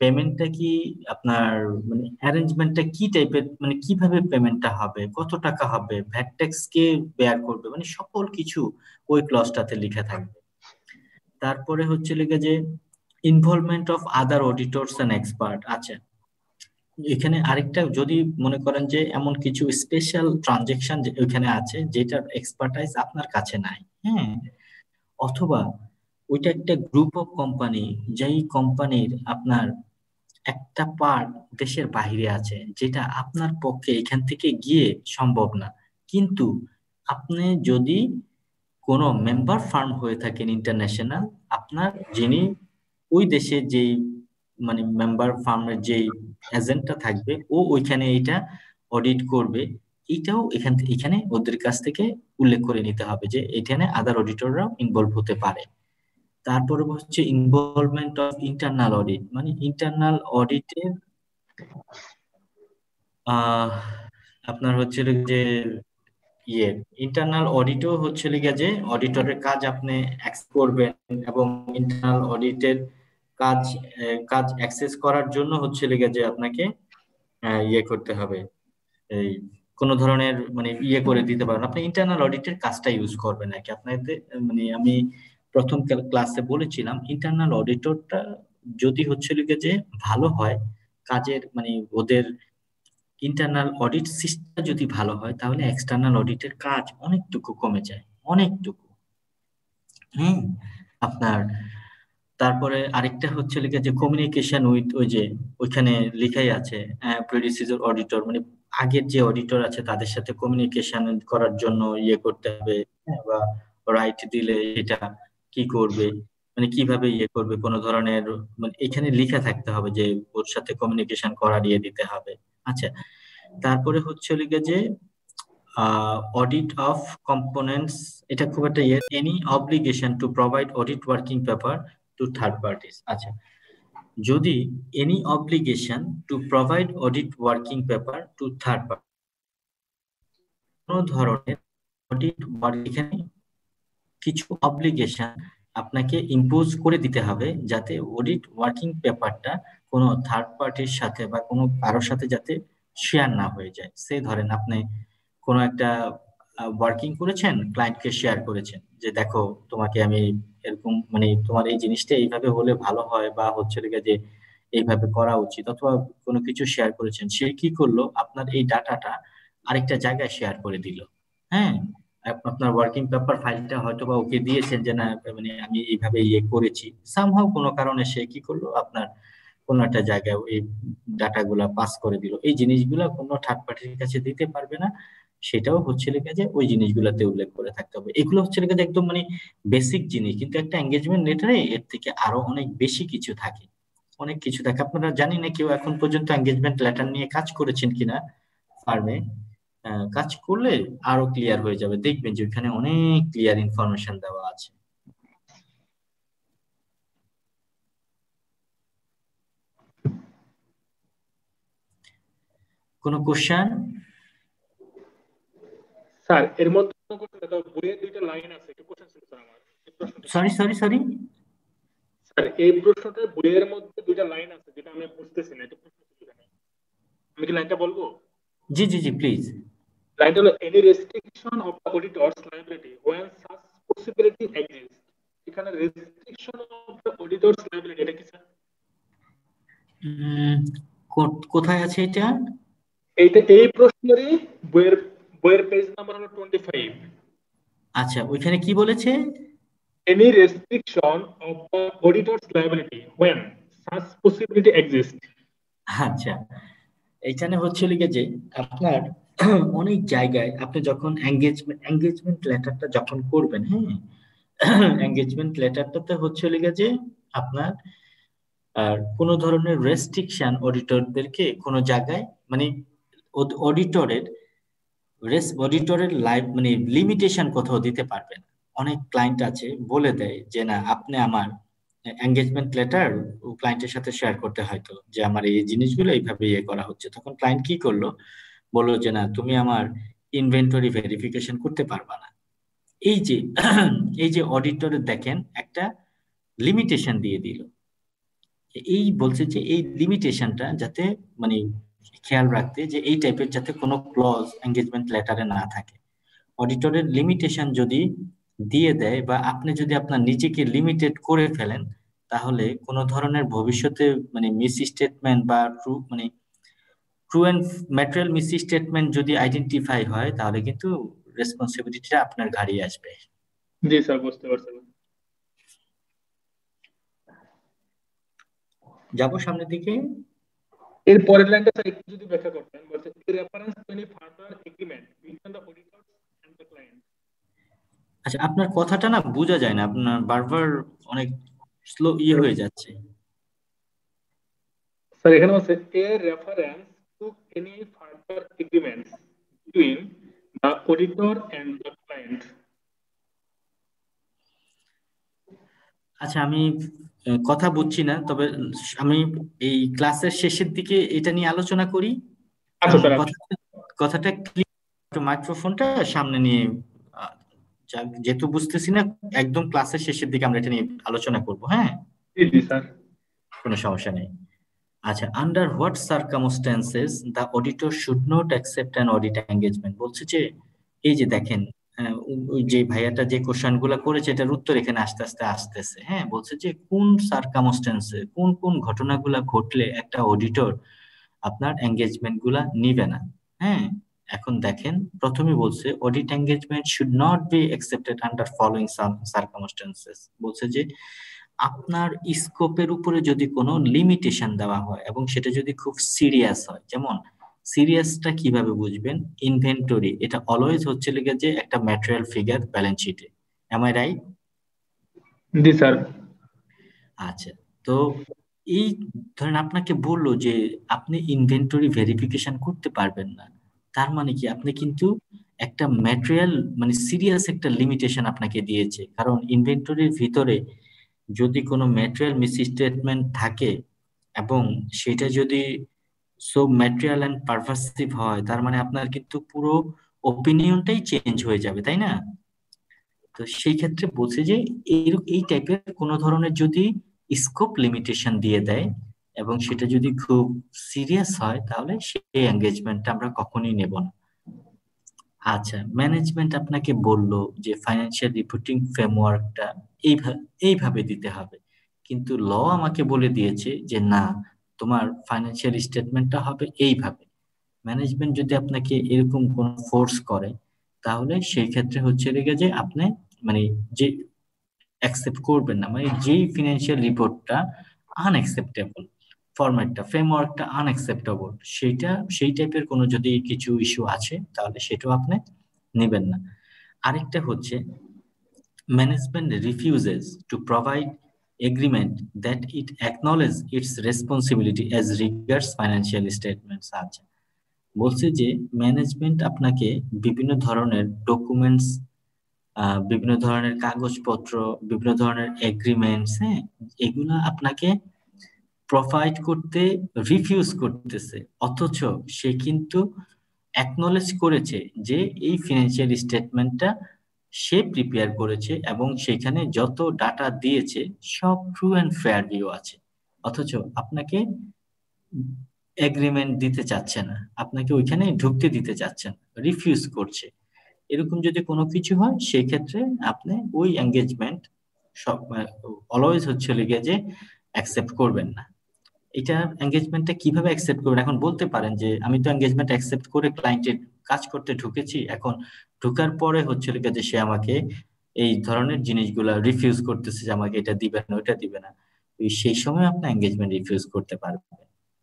পেমেন্টটা কি আপনার মানে অ্যারেঞ্জমেন্টটা কি টাইপের মানে কিভাবে পেমেন্টটা হবে কত টাকা হবে ভ্যাট ট্যাক্স কে বেয়ার করবে মানে সকল কিছু ওই ক্লজটাতে লেখা থাকবে তারপরে হচ্ছে লেগে যে involvement of other auditors and expert আচ্ছা এখানে আরেকটা যদি মনে করেন যে এমন কিছু স্পেশাল ট্রানজেকশন ওইখানে আছে যেটার এক্সপার্টাইজ আপনার কাছে নাই হ্যাঁ অথবা ওইটা একটা গ্রুপ অফ কোম্পানি যেই কোম্পানির আপনার একটা পার্ট দেশের বাহিরে আছে যেটা আপনার পক্ষে এখান থেকে গিয়ে সম্ভব না কিন্তু আপনি যদি কোনো মেম্বার ফার্ম হয়ে থাকেন ইন্টারন্যাশনাল আপনার যিনি ওই দেশে যেই মানে মেম্বার ফার্মের যেই এজেন্টটা থাকবে ও ওইখানে এটা অডিট করবে এটাও এখান এখানে ওদের কাছ থেকে উল্লেখ করে নিতে হবে যে এখানে আদার অডিটররাও ইনভলভ হতে পারে তারপরে হচ্ছে ইনভলভমেন্ট অফ ইন্টারনাল অডিট মানে ইন্টারনাল অডিটের আপনার হচ্ছে যে ইয়ে ইন্টারনাল অডিটও হচ্ছে লিগে যে অডিটরের কাজ আপনি করবেন এবং ইন্টারনাল অডিটের কাজ কাজ অ্যাক্সেস করার জন্য হচ্ছে লিগে যে আপনাকে ইয়ে করতে হবে এই কোনো ধরনের মানে ইয়ে করে দিতে পারেন আপনি ইন্টারনাল অডিটের কাজটা ইউজ করবেন নাকি আপনাকে মানে আমি প্রথম ক্লাসে বলেছিলাম ইন্টারনাল অডিটরটা যদি হচ্ছে যে ভালো হয় কাজের মানে ওদের ইন্টারনাল অডিট সিস্টেম যদি ভালো হয় তাহলে এক্সটার্নাল অডিটের কাজ অনেকটুকু কমে যায় অনেকটুকু হুম আপনার তারপরে আরেকটা হচ্ছে লিখে যে কমিউনিকেশন উইথ ওই যে ওইখানে লেখাই আছে প্রডিউসার অডিটর মানে আগের যে অডিটর আছে তাদের সাথে কমিউনিকেশন করার জন্য ইয়ে করতে হবে হ্যাঁ, বা রাইট দিলে এটা কি করবে মানে কিভাবে ইয়ে করবে কোন ধরনের মানে এখানে লিখা থাকতে হবে যে ওর সাথে কমিউনিকেশন করা নিয়ে দিতে হবে আচ্ছা তারপরে হচ্ছে লিখে যে অডিট অফ কম্পোনেন্টস এটা খুব একটা ইয়ে any obligation to provide audit working paper to third parties আচ্ছা যদি any obligation to provide audit working paper to third party কোনো ধরনের অডিট এখানে কিছু অবলিগেশন আপনাকে ইম্পোজ করে দিতে হবে যাতে অডিট ওয়ার্কিং পেপারটা কোনো থার্ড পার্টির সাথে বা কোনো কারোর সাথে যাতে শেয়ার না হয়ে যায় সে ধরেন আপনি কোনো একটা ওয়ার্কিং করেছেন ক্লায়েন্টকে শেয়ার করেছেন যে দেখো তোমাকে আমি এরকম মানে তোমার এই জিনিসটা এইভাবে হলে ভালো হয় বা হচ্ছে যে এইভাবে করা উচিত অথবা কোনো কিছু শেয়ার করেছেন সে কি করলো আপনার এই ডাটাটা আরেকটা জায়গায় শেয়ার করে দিল হ্যাঁ আপনার ওয়ার্কিং পেপার ফাইলটা হয়তো বা ওকে দিয়েছেন যে না মানে আমি এইভাবে ইয়ে করেছি সামহাও কোনো কারণে সে কি করলো আপনার কোনো একটা জায়গায় এই ডাটাগুলা পাস করে দিল এই জিনিসগুলা কোনো থার্ড পার্টির কাছে দিতে পারবে না সেটাও হচ্ছে লেখা যে ওই জিনিসগুলোতে উল্লেখ করে থাকতে হবে এগুলো হচ্ছে লেখা যে একদম মানে বেসিক জিনিস কিন্তু একটা এঙ্গেজমেন্ট লেটারে এর থেকে আরো অনেক বেশি কিছু থাকে অনেক কিছু থাকে আপনারা জানি না কেউ এখন পর্যন্ত এঙ্গেজমেন্ট লেটার নিয়ে কাজ করেছেন কিনা ফার্মে কাজ করলে আরো ক্লিয়ার হয়ে যাবে দেখবেন যে ওখানে অনেক ক্লিয়ার ইনফরমেশন দেওয়া আছে কোনো কোশ্চেন স্যার এর মধ্যে বইয়ের দুইটা লাইন আছে একটু কোশ্চেন ছিল স্যার আমার সরি সরি সরি স্যার এই প্রশ্নটা বইয়ের মধ্যে দুইটা লাইন আছে যেটা আমি বুঝতেছি না এটা প্রশ্ন ছিল আমি কি লাইনটা বলবো জি জি জি প্লিজ লাইনটা হলো any restriction of the auditor's liability when such possibility exist এখানে restriction of the auditor's liability এটা কি স্যার কোথায় আছে এটা এইটা এই প্রশ্নেরই বইয়ের বইয়ের পেজ নাম্বার হলো ফাইভ আচ্ছা ওইখানে কি বলেছে any restriction of the auditor's liability when such possibility exist আচ্ছা এখানে হচ্ছে লিখে যে আপনার অনেক জায়গায় আপনি যখন এঙ্গেজমেন্ট এঙ্গেজমেন্ট লেটারটা যখন করবেন হ্যাঁ এঙ্গেজমেন্ট লেটারটাতে হচ্ছে লিখে যে আপনার আর কোনো ধরনের রেস্ট্রিকশন অডিটরদেরকে কোনো জায়গায় মানে অডিটরের রেস অডিটরের লাইফ মানে লিমিটেশন কোথাও দিতে পারবেন অনেক ক্লায়েন্ট আছে বলে দেয় যে না আপনি আমার এঙ্গেজমেন্ট লেটার ও ক্লায়েন্টের সাথে শেয়ার করতে হয়তো যে আমার এই জিনিসগুলো এইভাবে ইয়ে করা হচ্ছে তখন ক্লায়েন্ট কি করলো বললো যে না তুমি আমার ইনভেন্টরি ভেরিফিকেশন করতে পারবা না এই যে এই যে অডিটরে দেখেন একটা লিমিটেশন দিয়ে দিল এই বলছে যে এই লিমিটেশনটা যাতে মানে খেয়াল রাখতে যে এই টাইপের যাতে কোনো ক্লজ এঙ্গেজমেন্ট লেটারে না থাকে অডিটরের লিমিটেশন যদি দিয়ে দেয় বা আপনি যদি আপনার নিজেকে লিমিটেড করে ফেলেন তাহলে কোনো ধরনের ভবিষ্যতে মানে মিস স্টেটমেন্ট বা ট্রু মানে true and material misstatement যদি আইডেন্টিফাই হয় তাহলে কিন্তু রেসপন্সিবিলিটিটা আপনার ঘাড়ে আসবে জি স্যার বুঝতে পারছি যাবো সামনের দিকে এর পরের লাইনটা স্যার একটু যদি ব্যাখ্যা করতেন বলছে reference to any further agreement between the auditor and the client আচ্ছা আপনার কথাটা না বোঝা যায় না আপনার বারবার অনেক স্লো ইয়ে হয়ে যাচ্ছে স্যার এখানে আছে a reference to any further agreements between the auditor and the client আচ্ছা আমি কথা বুঝছি না তবে আমি এই ক্লাসের শেষের দিকে এটা নিয়ে আলোচনা করি আচ্ছা, আচ্ছা। কথাটা মাইক্রোফোনটা সামনে নিয়ে যেহেতু বুঝতেছি না একদম ক্লাসের শেষের দিকে আমরা এটা নিয়ে আলোচনা করব হ্যাঁ কোনো সমস্যা নেই আচ্ছা under what circumstances the auditor should not accept an audit engagement বলছে যে এই যে দেখেন হ্যাঁ, যে ভাইয়াটা যে কোশ্চেন গুলা করেছে এটার উত্তর এখানে আস্তে আস্তে আসতেছে হ্যাঁ বলছে যে কোন সার্কামস্টেন্সে কোন কোন ঘটনাগুলা ঘটলে একটা অডিটর আপনার এঙ্গেজমেন্ট গুলা নিবে না হ্যাঁ এখন দেখেন প্রথমে বলছে audit engagement should not be accepted under following some circumstances বলছে যে আপনার স্কোপের উপরে যদি কোনো লিমিটেশন দেওয়া হয় এবং সেটা যদি খুব সিরিয়াস হয় যেমন সিরিয়াসটা কিভাবে বুঝবেন ইনভেন্টরি এটা অলওয়েজ হচ্ছে লিখে যে একটা ম্যাটেরিয়াল ফিগার ব্যালেন্স শিটে এম আই রাইট জি স্যার আচ্ছা তো এই ধরেন আপনাকে বললো যে আপনি ইনভেন্টরি ভেরিফিকেশন করতে পারবেন না তার মানে কি আপনি কিন্তু একটা ম্যাটেরিয়াল মানে সিরিয়াস একটা লিমিটেশন আপনাকে দিয়েছে কারণ ইনভেন্টরির ভিতরে যদি কোনো ম্যাটেরিয়াল মিস স্টেটমেন্ট থাকে এবং সেটা যদি সো ম্যাটেরিয়াল অ্যান্ড পারভাসিভ হয় তার মানে আপনার কিন্তু পুরো ওপিনিয়নটাই চেঞ্জ হয়ে যাবে তাই না তো সেই ক্ষেত্রে বলছে যে এই টাইপের কোনো ধরনের যদি স্কোপ লিমিটেশন দিয়ে দেয় এবং সেটা যদি খুব সিরিয়াস হয় তাহলে সেই এঙ্গেজমেন্টটা আমরা কখনোই নেব না আচ্ছা ম্যানেজমেন্ট আপনাকে বলল যে ফাইন্যান্সিয়াল রিপোর্টিং ফ্রেমওয়ার্কটা এইভাবে এইভাবে দিতে হবে কিন্তু ল আমাকে বলে দিয়েছে যে না তোমার ফাইন্যান্সিয়াল স্টেটমেন্টটা হবে এইভাবে ম্যানেজমেন্ট যদি আপনাকে এরকম কোন ফোর্স করে তাহলে সেই ক্ষেত্রে হচ্ছে রেগে যে আপনি মানে যে অ্যাকসেপ্ট করবেন না মানে যেই ফিনান্সিয়াল রিপোর্টটা আনএক্সেপ্টেবল ফরম্যাটটা ফ্রেমওয়ার্কটা আনএক্সেপ্টেবল সেইটা সেই টাইপের কোনো যদি কিছু ইস্যু আছে তাহলে সেটাও আপনি নেবেন না আরেকটা হচ্ছে management refuses to provide agreement that it acknowledge its responsibility as regards financial statements আছে বলছে যে ম্যানেজমেন্ট আপনাকে বিভিন্ন ধরনের ডকুমেন্টস বিভিন্ন ধরনের কাগজপত্র বিভিন্ন ধরনের এগ্রিমেন্টস হ্যাঁ এগুলা আপনাকে প্রোভাইড করতে রিফিউজ করতেছে অথচ সে কিন্তু অ্যাকনোলেজ করেছে যে এই ফিনান্সিয়াল স্টেটমেন্টটা সে প্রিপেয়ার করেছে এবং সেখানে যত ডাটা দিয়েছে সব ট্রু অ্যান্ড ফেয়ার ভিউ আছে অথচ আপনাকে এগ্রিমেন্ট দিতে চাচ্ছে না আপনাকে ওইখানে ঢুকতে দিতে চাচ্ছে না রিফিউজ করছে এরকম যদি কোনো কিছু হয় সেই ক্ষেত্রে আপনি ওই এঙ্গেজমেন্ট সব অলওয়েজ হচ্ছে লিগে যে অ্যাকসেপ্ট করবেন না এটা এঙ্গেজমেন্টটা কিভাবে অ্যাকসেপ্ট করবেন এখন বলতে পারেন যে আমি তো এঙ্গেজমেন্ট অ্যাকসেপ্ট করে ক্লায়েন্টের কাজ করতে ঢুকেছি এখন ঢুকার পরে হচ্ছে যে সে আমাকে এই ধরনের জিনিসগুলা রিফিউজ করতেছে যে আমাকে এটা দিবে না ওটা দিবে না সেই সময় আপনি এঙ্গেজমেন্ট রিফিউজ করতে পারবেন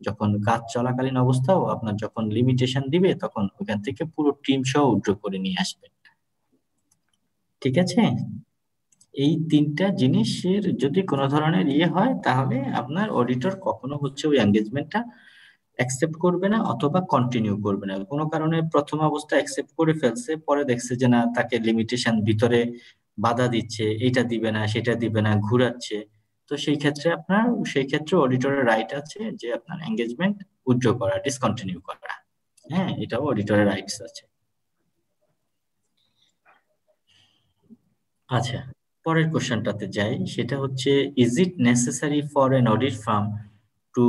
যখন কাজ চলাকালীন অবস্থাও আপনার যখন লিমিটেশন দিবে তখন ওখান থেকে পুরো টিম সহ উড্র করে নিয়ে আসবেন ঠিক আছে এই তিনটা জিনিসের যদি কোনো ধরনের ইয়ে হয় তাহলে আপনার অডিটর কখনো হচ্ছে ওই এঙ্গেজমেন্টটা অ্যাকসেপ্ট করবে না অথবা কন্টিনিউ করবে না কোনো কারণে প্রথম অবস্থা অ্যাকসেপ্ট করে ফেলছে পরে দেখছে যে না তাকে লিমিটেশন ভিতরে বাধা দিচ্ছে এটা দিবে না সেটা দিবে না ঘুরাচ্ছে তো সেই ক্ষেত্রে আপনার সেই ক্ষেত্রে অডিটরের রাইট আছে যে আপনার এঙ্গেজমেন্ট উজ্জ করা ডিসকন্টিনিউ করা হ্যাঁ এটাও অডিটরের রাইটস আছে আচ্ছা পরের কোশ্চেনটাতে যাই সেটা হচ্ছে is it necessary for an audit firm to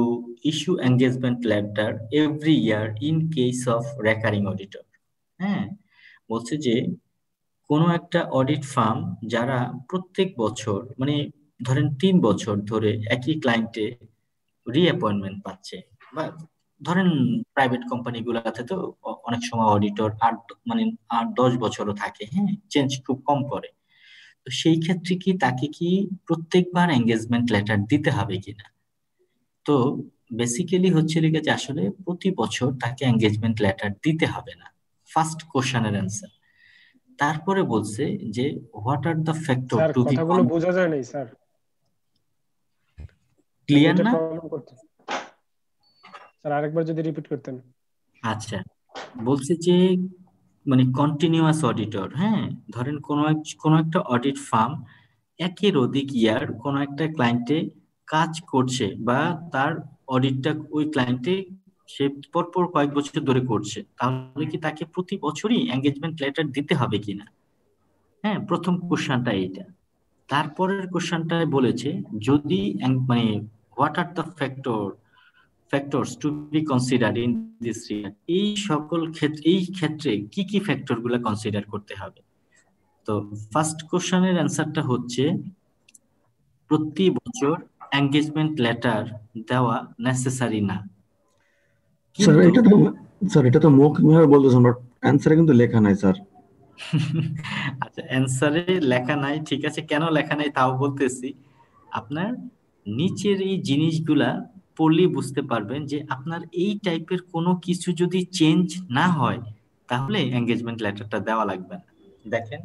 issue engagement letter every year in case of recurring auditor হ্যাঁ বলছে যে কোনো একটা অডিট ফার্ম যারা প্রত্যেক বছর মানে ধরেন তিন বছর ধরে একই ক্লায়েন্টে রিঅ্যাপয়েন্টমেন্ট পাচ্ছে বা ধরেন প্রাইভেট গুলাতে তো অনেক সময় অডিটর আট মানে আট দশ বছরও থাকে হ্যাঁ চেঞ্জ খুব কম করে তো সেই ক্ষেত্রে কি তাকে কি প্রত্যেকবার এঙ্গেজমেন্ট লেটার দিতে হবে কিনা তো বেসিক্যালি হচ্ছে লিখে যে আসলে প্রতি বছর তাকে এঙ্গেজমেন্ট লেটার দিতে হবে না ফার্স্ট কোশ্চেনের অ্যান্সার তারপরে বলছে যে what are the factor to be কথাগুলো বোঝা যায় নাই স্যার ক্লিয়ার না স্যার আরেকবার যদি রিপিট করতেন আচ্ছা বলছে যে মানে কন্টিনিউয়াস অডিটর হ্যাঁ ধরেন কোন কোন একটা অডিট ফার্ম একের অধিক ইয়ার কোন একটা ক্লায়েন্টে কাজ করছে বা তার অডিটটা ওই ক্লায়েন্টে সে পরপর কয়েক বছর ধরে করছে তাহলে কি তাকে প্রতি বছরই এঙ্গেজমেন্ট লেটার দিতে হবে কিনা হ্যাঁ প্রথম কোশ্চেনটা এইটা তারপরের কোশ্চানটায় বলেছে যদি মানে what are the factor factors to be consider in this এই সকল ক্ষেত্রে এই ক্ষেত্রে কি কি ফ্যাক্টরগুলো কনসিডার করতে হবে তো ফার্স্ট কোশ্চেনের অ্যান্সারটা হচ্ছে প্রতি বছর এঙ্গেজমেন্ট লেটার দেওয়া নেসেসারি না স্যার এটা তো স্যার এটা তো মৌখিকভাবে বলতেছেন বাট অ্যানসারে কিন্তু লেখা নাই স্যার আচ্ছা অ্যানসারে লেখা নাই ঠিক আছে কেন লেখা নাই তাও বলতেছি আপনার নিচের এই জিনিসগুলা পড়লেই বুঝতে পারবেন যে আপনার এই টাইপের কোনো কিছু যদি চেঞ্জ না হয় তাহলে এঙ্গেজমেন্ট লেটারটা দেওয়া লাগবে না দেখেন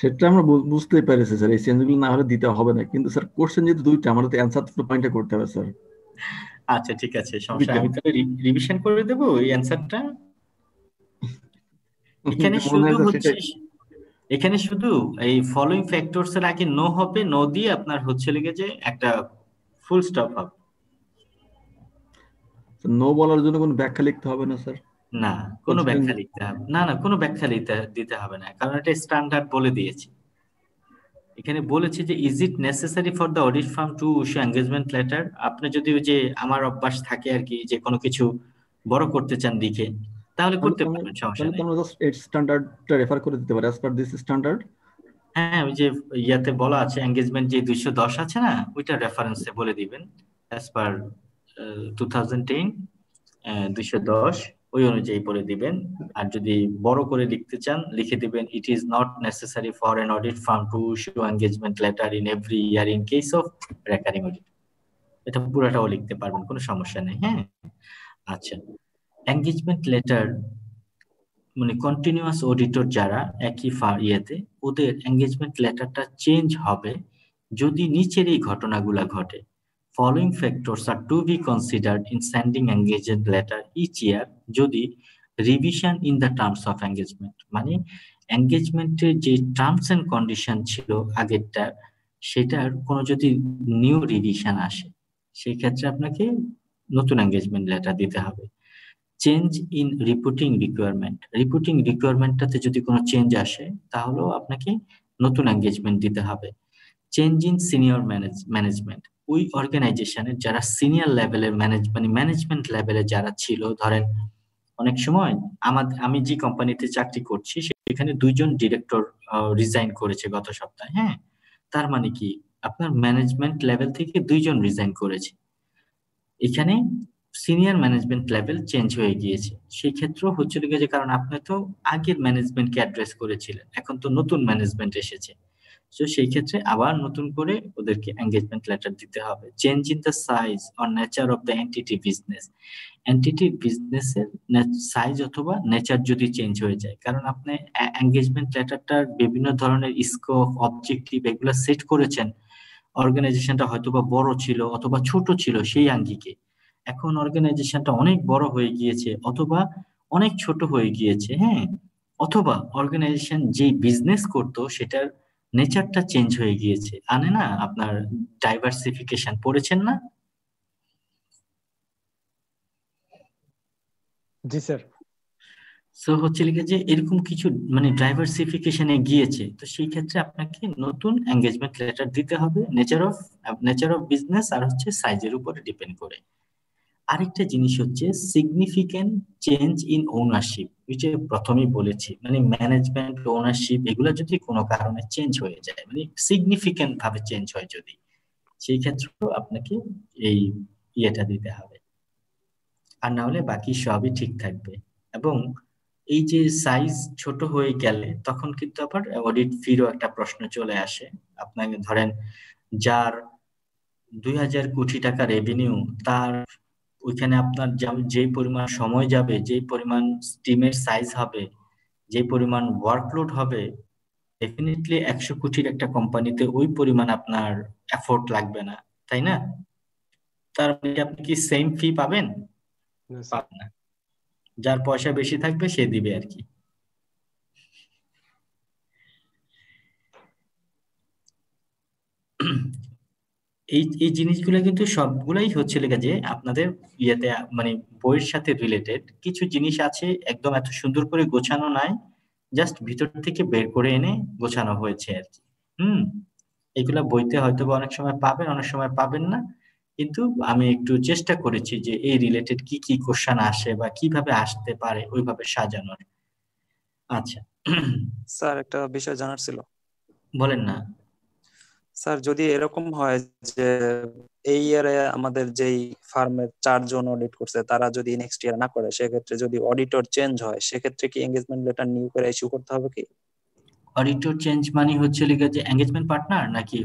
সেটা আমরা স্যার এই চেঞ্জগুলো না হলে দিতে হবে না কিন্তু স্যার কোশ্চেন যেহেতু দুইটা তো করতে হবে স্যার আচ্ছা ঠিক আছে সমস্যা আমি তাহলে রিভিশন করে দেব এখানে শুধু হচ্ছে এখানে শুধু এই ফলোইং ফ্যাক্টরস এর আগে নো হবে নো দিয়ে আপনার হচ্ছে লেগে যে একটা ফুল স্টপ হবে নো বলার জন্য কোনো ব্যাখ্যা লিখতে হবে না স্যার না কোনো ব্যাখ্যা লিখতে হবে না না কোনো ব্যাখ্যা লিখতে দিতে হবে না কারণ এটা স্ট্যান্ডার্ড বলে দিয়েছি এখানে বলেছে যে is it necessary for the audit firm to issue engagement letter আপনি যদি ওই যে আমার অভ্যাস থাকে আর কি যে কোনো কিছু বড় করতে চান দিকে তাহলে করতে পারবেন সমস্যা নেই জাস্ট স্ট্যান্ডার্ডটা রেফার করে দিতে পারে অ্যাজ পার দিস স্ট্যান্ডার্ড হ্যাঁ ওই যে ইয়াতে বলা আছে এঙ্গেজমেন্ট যে 210 আছে না ওইটা রেফারেন্সে বলে দিবেন অ্যাজ পার 2010 210 ওই অনুযায়ী পরে দিবেন আর যদি বড় করে লিখতে চান লিখে দিবেন it is not necessary for an audit firm to show engagement letter in every year in case of recurring audit এটা পুরোটাও লিখতে পারবেন কোনো সমস্যা নেই হ্যাঁ আচ্ছা এনগেজমেন্ট লেটার মানে কন্টিনিউয়াস অডিটর যারা একই ইয়েতে ওদের এঙ্গেজমেন্ট লেটারটা চেঞ্জ হবে যদি নিচের এই ঘটনাগুলা ঘটে following factors are to be considered in sending engaged letter each year যদি revision in the terms of engagement মানে এঙ্গেজমেন্টের যে টার্মস এন্ড কন্ডিশন ছিল আগেরটা সেটার কোনো যদি নিউ রিভিশন আসে সেই ক্ষেত্রে আপনাকে নতুন এঙ্গেজমেন্ট লেটার দিতে হবে change in reporting requirement reporting রিকোয়ারমেন্টটাতে যদি কোনো চেঞ্জ আসে তাহলেও আপনাকে নতুন এঙ্গেজমেন্ট দিতে হবে চেঞ্জ ইন সিনিয়র ম্যানেজমেন্ট ওই অর্গানাইজেশনের যারা সিনিয়র লেভেলের ম্যানেজ মানে ম্যানেজমেন্ট লেভেলে যারা ছিল ধরেন অনেক সময় আমার আমি যে কোম্পানিতে চাকরি করছি সেখানে দুইজন ডিরেক্টর রিজাইন করেছে গত সপ্তাহে হ্যাঁ তার মানে কি আপনার ম্যানেজমেন্ট লেভেল থেকে দুইজন রিজাইন করেছে এখানে সিনিয়র ম্যানেজমেন্ট লেভেল চেঞ্জ হয়ে গিয়েছে সেই ক্ষেত্রে হচ্ছিল যে কারণ আপনি তো আগের ম্যানেজমেন্টকে অ্যাড্রেস করেছিলেন এখন তো নতুন ম্যানেজমেন্ট এসেছে সো সেই ক্ষেত্রে আবার নতুন করে ওদেরকে এঙ্গেজমেন্ট লেটার দিতে হবে change in the size or nature of the entity business entity বিজনেসের সাইজ অথবা নেচার যদি চেঞ্জ হয়ে যায় কারণ আপনি এঙ্গেজমেন্ট লেটারটার বিভিন্ন ধরনের স্কোপ অবজেক্টিভ এগুলো সেট করেছেন অর্গানাইজেশনটা হয়তো বা বড় ছিল অথবা ছোট ছিল সেই আঙ্গিকে এখন অর্গানাইজেশনটা অনেক বড় হয়ে গিয়েছে অথবা অনেক ছোট হয়ে গিয়েছে হ্যাঁ অথবা অর্গানাইজেশন যে বিজনেস করতো সেটার নেচারটা চেঞ্জ হয়ে গিয়েছে আনে না আপনার ডাইভার্সিফিকেশন পড়েছেন না জি স্যার সো হচ্ছে লিখে যে এরকম কিছু মানে ডাইভার্সিফিকেশনে গিয়েছে তো সেই ক্ষেত্রে আপনাকে নতুন এঙ্গেজমেন্ট লেটার দিতে হবে nature of nature of business আর হচ্ছে সাইজের উপরে ডিপেন্ড করে আরেকটা জিনিস হচ্ছে সিগনিফিক্যান্ট চেঞ্জ ইন ওনারশিপ যে প্রথমেই বলেছি মানে ম্যানেজমেন্ট ওনারশিপ এগুলো যদি কোনো কারণে চেঞ্জ হয়ে যায় মানে সিগনিফিক্যান্ট ভাবে চেঞ্জ হয় যদি সেই ক্ষেত্রে আপনাকে এই ইয়েটা দিতে হবে আর না হলে বাকি সবই ঠিক থাকবে এবং এই যে সাইজ ছোট হয়ে গেলে তখন কিন্তু আবার অডিট ফিরও একটা প্রশ্ন চলে আসে আপনাকে ধরেন যার দুই হাজার কোটি টাকা রেভিনিউ তার ওইখানে আপনার যে পরিমাণ সময় যাবে যে পরিমাণ টিমের সাইজ হবে যে পরিমাণ ওয়ার্কলোড হবে ডেফিনেটলি একশো কোটির একটা কোম্পানিতে ওই পরিমাণ আপনার এফোর্ট লাগবে না তাই না তার মানে আপনি কি সেম ফি পাবেন যার পয়সা বেশি থাকবে সে দিবে আর কি এই এই জিনিসগুলো কিন্তু সবগুলাই হচ্ছে লেগে যে আপনাদের ইয়েতে মানে বইয়ের সাথে রিলেটেড কিছু জিনিস আছে একদম এত সুন্দর করে গোছানো নাই জাস্ট ভিতর থেকে বের করে এনে গোছানো হয়েছে আর কি হুম এগুলা বইতে হয়তো বা অনেক সময় পাবেন অনেক সময় পাবেন না কিন্তু আমি একটু চেষ্টা করেছি যে এই রিলেটেড কি কি কোশ্চেন আসে বা কিভাবে আসতে পারে ওইভাবে সাজানোর আচ্ছা স্যার একটা বিষয় জানার ছিল বলেন না স্যার যদি এরকম হয় যে এই ইয়ারে আমাদের যেই ফার্মের চারজন অডিট করছে তারা যদি নেক্সট ইয়ার না করে সেক্ষেত্রে যদি অডিটর চেঞ্জ হয় সেক্ষেত্রে কি এঙ্গেজমেন্ট লেটার নিউ করে ইস্যু করতে হবে কি অডিটর চেঞ্জ মানে হচ্ছে লিগে যে এঙ্গেজমেন্ট পার্টনার নাকি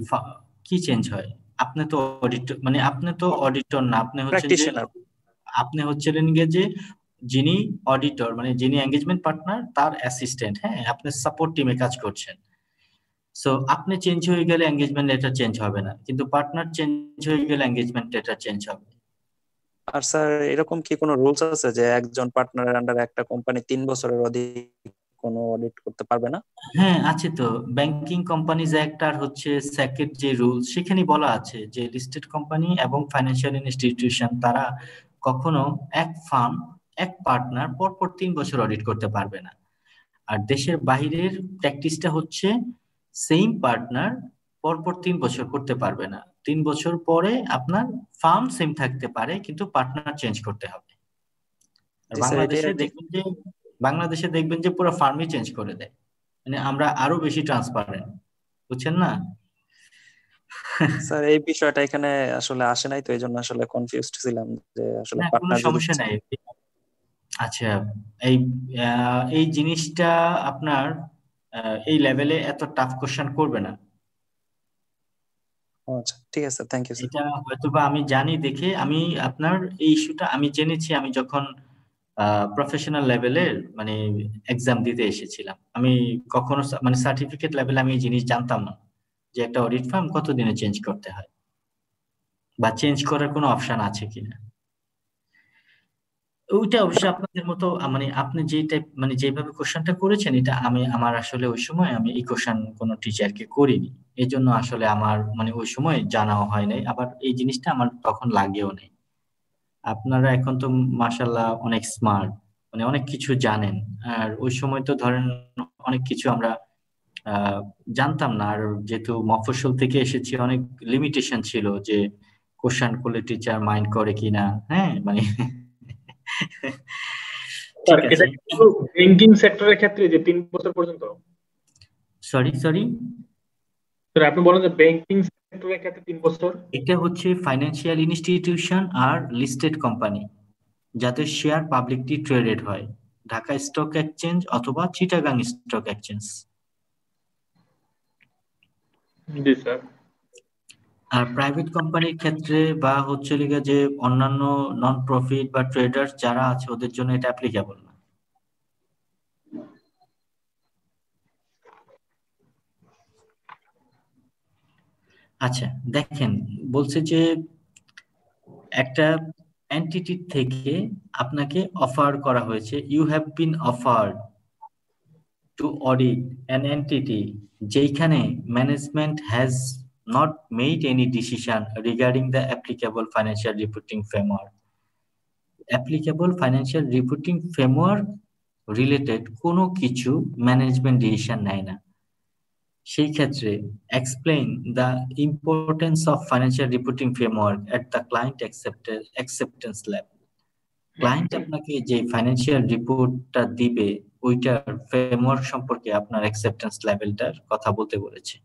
কি চেঞ্জ হয় আপনি তো অডিটর মানে আপনি তো অডিটর না আপনি হচ্ছে আপনি হচ্ছেন গিয়ে যে যিনি অডিটর মানে যিনি এঙ্গেজমেন্ট পার্টনার তার অ্যাসিস্ট্যান্ট হ্যাঁ আপনি সাপোর্ট টিমে কাজ করছেন সো আপনি চেঞ্জ হয়ে গেলে এঙ্গেজমেন্ট লেটার চেঞ্জ হবে না কিন্তু পার্টনার চেঞ্জ হয়ে গেলে এঙ্গেজমেন্ট লেটার চেঞ্জ হবে আর স্যার এরকম কি কোনো রুলস আছে যে একজন পার্টনারের আন্ডারে একটা কোম্পানি তিন বছরের অধিক কোনো অডিট করতে পারবে না হ্যাঁ আছে তো ব্যাংকিং কোম্পানিজ অ্যাক্ট আর হচ্ছে সেকেট যে রুল সেখানে বলা আছে যে লিস্টেড কোম্পানি এবং ফাইন্যান্সিয়াল ইনস্টিটিউশন তারা কখনো এক ফার্ম এক পার্টনার পর পর তিন বছর অডিট করতে পারবে না আর দেশের বাইরের প্র্যাকটিসটা হচ্ছে সেম পার্টনার পরপর তিন বছর করতে পারবে না তিন বছর পরে আপনার ফার্ম সেম থাকতে পারে কিন্তু পার্টনার চেঞ্জ করতে হবে বাংলাদেশে দেখবেন যে বাংলাদেশে দেখবেন যে পুরো ফার্মই চেঞ্জ করে দেয় মানে আমরা আরো বেশি ট্রান্সপারেন্ট বুঝছেন না স্যার এই বিষয়টা এখানে আসলে আসে নাই তো এই জন্য আসলে কনফিউজড ছিলাম যে আসলে পার্টনার সমস্যা নাই আচ্ছা এই এই জিনিসটা আপনার এই লেভেলে এত টাফ কোশ্চেন করবে না আচ্ছা ঠিক আছে থ্যাংক ইউ এটা হয়তোবা আমি জানি দেখে আমি আপনার এই ইস্যুটা আমি জেনেছি আমি যখন প্রফেশনাল লেভেলের মানে এক্সাম দিতে এসেছিলাম আমি কখনো মানে সার্টিফিকেট লেভেলে আমি এই জিনিস জানতাম না যে একটা অডিট ফার্ম কতদিনে চেঞ্জ করতে হয় বা চেঞ্জ করার কোনো অপশন আছে কিনা ওইটা অবশ্যই আপনাদের মতো মানে আপনি যে টাইপ মানে যেভাবে কোশ্চেনটা করেছেন এটা আমি আমার আসলে ওই সময় আমি এই কোশ্চেন কোনো টিচারকে করিনি এই জন্য আসলে আমার মানে ওই সময় জানাও হয় নাই আবার এই জিনিসটা আমার তখন লাগেও নাই আপনারা এখন তো মাসাল্লাহ অনেক স্মার্ট মানে অনেক কিছু জানেন আর ওই সময় তো ধরেন অনেক কিছু আমরা জানতাম না আর যেহেতু মফসল থেকে এসেছি অনেক লিমিটেশন ছিল যে কোশ্চেন করলে টিচার মাইন্ড করে কিনা হ্যাঁ মানে ব্যাংকিং সেক্টরের ক্ষেত্রে যে তিন বছর পর্যন্ত সরি সরি স্যার আপনি বলেন যে ব্যাংকিং সেক্টরের ক্ষেত্রে তিন বছর এটা হচ্ছে ফাইন্যান্সিয়াল ইনস্টিটিউশন আর লিস্টেড কোম্পানি যাতে শেয়ার পাবলিকলি ট্রেডেড হয় ঢাকা স্টক এক্সচেঞ্জ অথবা চিটাগাং স্টক এক্সচেঞ্জ জি স্যার আর প্রাইভেট কোম্পানির ক্ষেত্রে বা হচ্ছে লিগে যে অন্যান্য নন প্রফিট বা ট্রেডার্স যারা আছে ওদের জন্য এটা অ্যাপ্লিকেবল না আচ্ছা দেখেন বলছে যে একটা অ্যান্টিটির থেকে আপনাকে অফার করা হয়েছে you have been offered to audit an entity যেইখানে management has not made any decision regarding the applicable financial reporting framework. Applicable financial reporting framework related কোনো কিছু ম্যানেজমেন্ট ডিসিশন নেয় না সেই ক্ষেত্রে explain the importance of financial reporting framework at the client acceptance ল্যাব client আপনাকে যে financial রিপোর্টটা দিবে ওইটার ফ্রেমওয়ার্ক সম্পর্কে আপনার অ্যাকসেপ্টেন্স লেভেলটার কথা বলতে বলেছে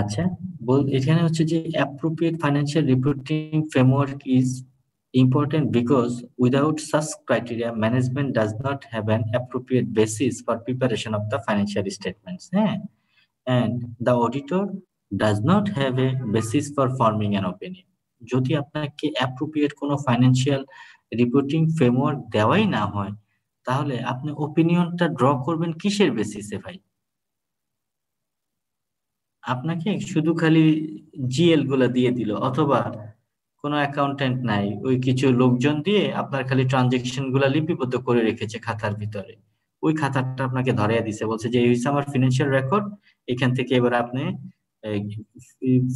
আচ্ছা বল এখানে হচ্ছে যে appropriate financial reporting framework is important because without such criteria management does not have an appropriate basis for preparation of the financial statements হ্যাঁ and the auditor does not have a basis for forming an opinion যদি আপনাকে appropriate কোনো financial reporting framework দেওয়াই না হয় তাহলে আপনি ওপিনিয়নটা draw করবেন কিসের বেসিসে ভাই আপনাকে শুধু খালি জিএল গুলা দিয়ে দিল অথবা কোনো অ্যাকাউন্টেন্ট নাই ওই কিছু লোকজন দিয়ে আপনার খালি ট্রানজেকশন গুলা লিপিবদ্ধ করে রেখেছে খাতার ভিতরে ওই খাতাটা আপনাকে ধরাইয়া দিছে বলছে যে এই আমার ফিনান্সিয়াল রেকর্ড এখান থেকে এবার আপনি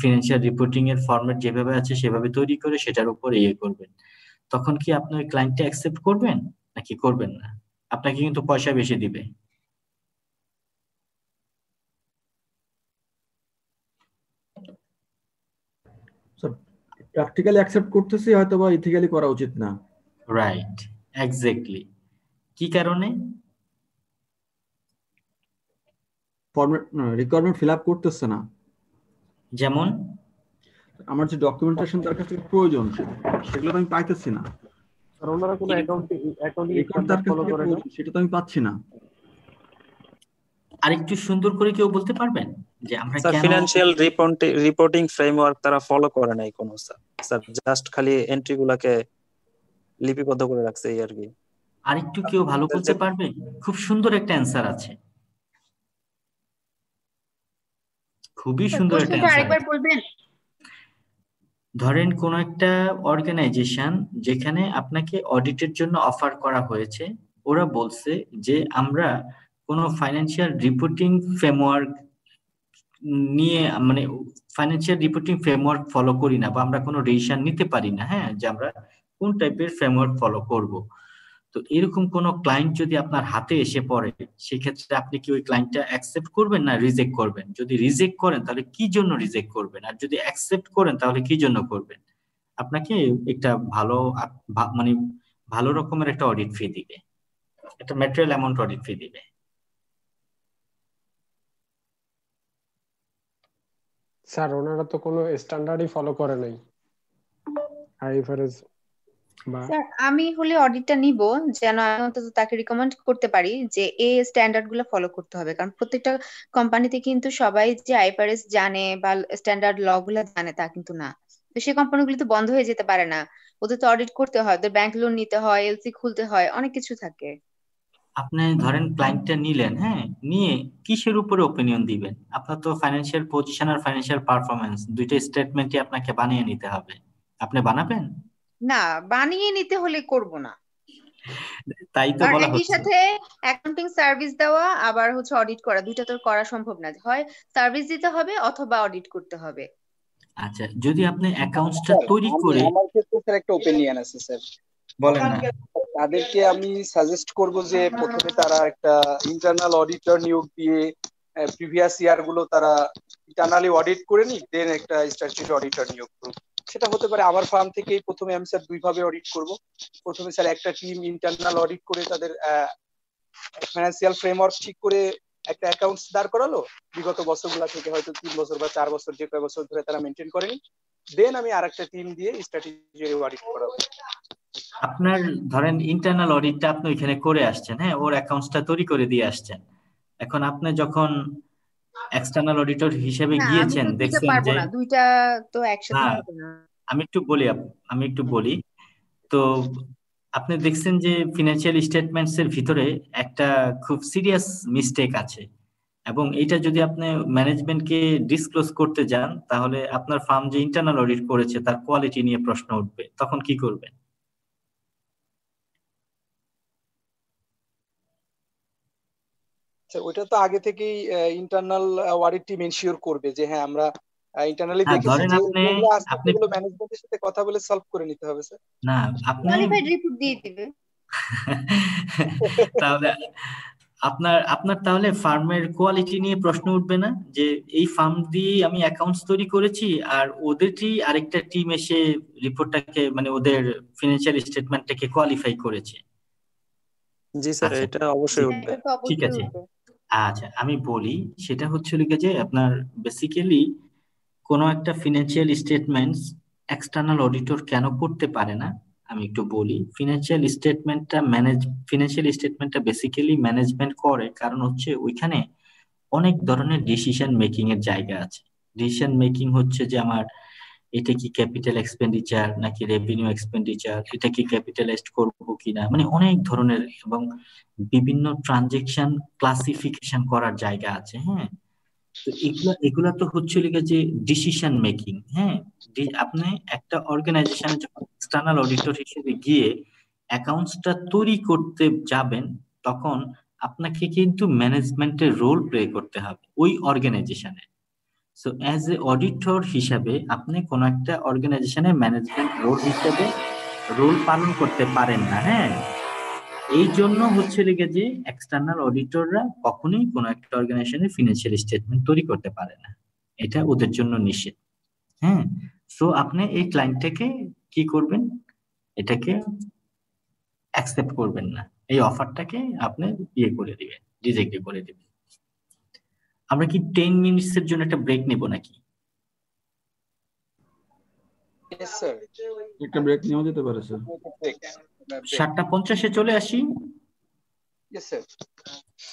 ফিনান্সিয়াল রিপোর্টিং এর ফরম্যাট যেভাবে আছে সেভাবে তৈরি করে সেটার উপর ইয়ে করবেন তখন কি আপনি ওই ক্লায়েন্টটা অ্যাকসেপ্ট করবেন নাকি করবেন না আপনাকে কিন্তু পয়সা বেশি দিবে প্র্যাকটিক্যালি অ্যাকসেপ্ট করতেছি হয়তো বা ইথিক্যালি করা উচিত না রাইট এক্স্যাক্টলি কি কারণে রিকোয়ারমেন্ট ফিল আপ করতেছে না যেমন আমার যে ডকুমেন্টেশন তার কাছে প্রয়োজন সেগুলো তো আমি পাইতেছি না আর ওনারা কোনো ফলো করে না সেটা তো আমি পাচ্ছি না আরেকটু সুন্দর করে কেউ বলতে পারবেন যে আমরা স্যার ফিনান্সিয়াল রিপোর্টিং ফ্রেমওয়ার্ক তারা ফলো করে নাই কোনো স্যার স্যার জাস্ট খালি এন্ট্রি গুলাকে লিপিবদ্ধ করে রাখছে এই আর কি আর একটু কেউ ভালো করতে পারবে খুব সুন্দর একটা অ্যান্সার আছে খুবই সুন্দর একটা আরেকবার বলবেন ধরেন কোন একটা অর্গানাইজেশন যেখানে আপনাকে অডিটের জন্য অফার করা হয়েছে ওরা বলছে যে আমরা কোনো ফাইন্যান্সিয়াল রিপোর্টিং ফ্রেমওয়ার্ক নিয়ে মানে ফাইন্যান্সিয়াল রিপোর্টিং ফ্রেমওয়ার্ক ফলো করি না বা আমরা কোনো ডিসিশন নিতে পারি না হ্যাঁ যে আমরা কোন টাইপের ফ্রেমওয়ার্ক ফলো করব তো এরকম কোনো ক্লায়েন্ট যদি আপনার হাতে এসে পড়ে সেক্ষেত্রে আপনি কি ওই ক্লায়েন্টটা অ্যাকসেপ্ট করবেন না রিজেক্ট করবেন যদি রিজেক্ট করেন তাহলে কি জন্য রিজেক্ট করবেন আর যদি অ্যাকসেপ্ট করেন তাহলে কি জন্য করবেন আপনাকে একটা ভালো মানে ভালো রকমের একটা অডিট ফি দিবে একটা ম্যাটেরিয়াল অ্যামাউন্ট অডিট ফি দিবে স্যার ওনারা তো কোনো স্ট্যান্ডার্ডই ফলো করে নাই আইএফআরএস আমি হলে অডিটটা নিব যেন আমি অন্তত তাকে রিকমেন্ড করতে পারি যে এই স্ট্যান্ডার্ড গুলো ফলো করতে হবে কারণ প্রত্যেকটা কোম্পানিতে কিন্তু সবাই যে আইপারেস জানে বা স্ট্যান্ডার্ড ল গুলো জানে তা কিন্তু না তো সেই কোম্পানিগুলি তো বন্ধ হয়ে যেতে পারে না ওদের তো অডিট করতে হয় ওদের ব্যাংক লোন নিতে হয় এলসি খুলতে হয় অনেক কিছু থাকে আপনি ধরেন ক্লায়েন্টটা নিলেন হ্যাঁ নিয়ে কিসের উপরে ওপিনিয়ন দিবেন আপনার তো ফাইন্যান্সিয়াল পজিশন আর ফাইন্যান্সিয়াল পারফরমেন্স দুইটা স্টেটমেন্টই আপনাকে বানিয়ে নিতে হবে আপনি বানাবেন না বানিয়ে নিতে হলে করব না তাই তো বলা হচ্ছে সাথে অ্যাকাউন্টিং সার্ভিস দেওয়া আবার হচ্ছে অডিট করা দুইটা তো করা সম্ভব না হয় সার্ভিস দিতে হবে অথবা অডিট করতে হবে আচ্ছা যদি আপনি অ্যাকাউন্টসটা তৈরি করে আমার ক্ষেত্রে স্যার একটা ওপিনিয়ন আছে স্যার বলেন না তাদেরকে আমি সাজেস্ট করব যে প্রথমে তারা একটা ইন্টারনাল অডিটর নিয়োগ দিয়ে প্রিভিয়াস ইয়ার গুলো তারা ইন্টারনালি অডিট করে নি দেন একটা স্ট্র্যাটেজিক অডিটর নিয়োগ করুক সেটা হতে পারে আমার ফার্ম থেকেই প্রথমে আমি স্যার দুই ভাবে অডিট করব প্রথমে স্যার একটা টিম ইন্টারনাল অডিট করে তাদের ফিনান্সিয়াল ফ্রেমওয়ার্ক ঠিক করে একটা অ্যাকাউন্টস দাঁড় করালো বিগত বছরগুলো থেকে হয়তো তিন বছর বা চার বছর যে কয় বছর ধরে তারা মেনটেন করেনি দেন আমি আর একটা টিম দিয়ে স্ট্র্যাটেজি অডিট করাবো আপনার ধরেন ইন্টারনাল অডিটটা আপনি ওইখানে করে আসছেন হ্যাঁ ওর অ্যাকাউন্টসটা তৈরি করে দিয়ে আসছেন এখন আপনি যখন এক্সটার্নাল অডিটর হিসেবে হ্যাঁ, গিয়েছেন দেখছেন যে দুইটা তো একসাথে হ্যাঁ, আমি একটু বলি আমি একটু বলি তো আপনি দেখছেন যে ফিনান্সিয়াল স্টেটমেন্টস এর ভিতরে একটা খুব সিরিয়াস মিস্টেক আছে এবং এটা যদি আপনি ম্যানেজমেন্টকে ডিসক্লোজ করতে যান তাহলে আপনার ফার্ম যে ইন্টারনাল অডিট করেছে তার কোয়ালিটি নিয়ে প্রশ্ন উঠবে তখন কি করবেন আচ্ছা ওইটা তো আগে থেকেই ইন্টারনাল অডিট টিম এনশিওর করবে যে হ্যাঁ আমরা ইন্টারনালি হ্যাঁ, দেখেছি যে আপনি ম্যানেজমেন্টের সাথে কথা বলে সলভ করে নিতে হবে স্যার না আপনি কোয়ালিফাইড রিপোর্ট দিয়ে দিবে তাহলে আপনার আপনার তাহলে ফার্মের কোয়ালিটি নিয়ে প্রশ্ন উঠবে না যে এই ফার্ম দিয়ে আমি অ্যাকাউন্টস তৈরি করেছি আর ওদেরটি আরেকটা টিম এসে রিপোর্টটাকে মানে ওদের ফিনান্সিয়াল স্টেটমেন্টটাকে কোয়ালিফাই করেছে জি স্যার আচ্ছা। এটা অবশ্যই উঠবে ঠিক আছে আচ্ছা আমি বলি সেটা হচ্ছে লিখে যে আপনার বেসিক্যালি কোনো একটা ফিনান্সিয়াল স্টেটমেন্টস এক্সটার্নাল অডিটর কেন করতে পারে না আমি একটু বলি ফিনান্সিয়াল স্টেটমেন্টটা ম্যানেজ ফিনান্সিয়াল স্টেটমেন্টটা বেসিক্যালি ম্যানেজমেন্ট করে কারণ হচ্ছে ওইখানে অনেক ধরনের ডিসিশন মেকিং এর জায়গা আছে ডিসিশন মেকিং হচ্ছে যে আমার এটা কি ক্যাপিটাল এক্সপেন্ডিচার নাকি রেভিনিউ এক্সপেন্ডিচার এটা কি ক্যাপিটালাইজড করবো কিনা মানে অনেক ধরনের এবং বিভিন্ন ট্রানজেকশন ক্লাসিফিকেশন করার জায়গা আছে হ্যাঁ তো এগুলা এগুলা তো হচ্ছে লিখে যে ডিসিশন মেকিং হ্যাঁ আপনি একটা অর্গানাইজেশন যখন এক্সটার্নাল অডিটর হিসেবে গিয়ে অ্যাকাউন্টসটা তৈরি করতে যাবেন তখন আপনাকে কিন্তু ম্যানেজমেন্টের রোল প্লে করতে হবে ওই অর্গানাইজেশনে সো অ্যাজ এ অডিটর হিসাবে আপনি কোনো একটা অর্গানাইজেশনের ম্যানেজমেন্ট রোল হিসাবে রোল পালন করতে পারেন না হ্যাঁ এই জন্য হচ্ছে লেগে যে এক্সটার্নাল অডিটররা কখনোই কোনো একটা অর্গানাইজেশনের ফিনান্সিয়াল স্টেটমেন্ট তৈরি করতে পারে না এটা ওদের জন্য নিষেধ হ্যাঁ সো আপনি এই ক্লায়েন্টটাকে কি করবেন এটাকে অ্যাকসেপ্ট করবেন না এই অফারটাকে আপনি ইয়ে করে দিবেন রিজেক্ট করে দিবেন আমরা কি টেন মিনিটসের জন্য একটা ব্রেক নেব নাকি একটা ব্রেক নেওয়া যেতে পারে স্যার সাতটা পঞ্চাশে চলে আসি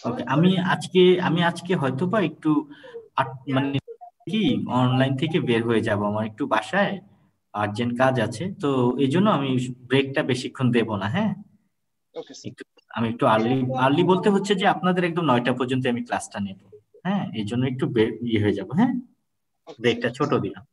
ওকে আমি আজকে আমি আজকে হয়তো বা একটু মানে কি অনলাইন থেকে বের হয়ে যাব আমার একটু বাসায় আর্জেন্ট কাজ আছে তো এই জন্য আমি ব্রেকটা বেশিক্ষণ দেব না হ্যাঁ আমি একটু আর্লি আর্লি বলতে হচ্ছে যে আপনাদের একদম নয়টা পর্যন্ত আমি ক্লাসটা নেবো হ্যাঁ এই জন্য একটু ইয়ে হয়ে যাবো হ্যাঁ ব্রেকটা ছোট দিলাম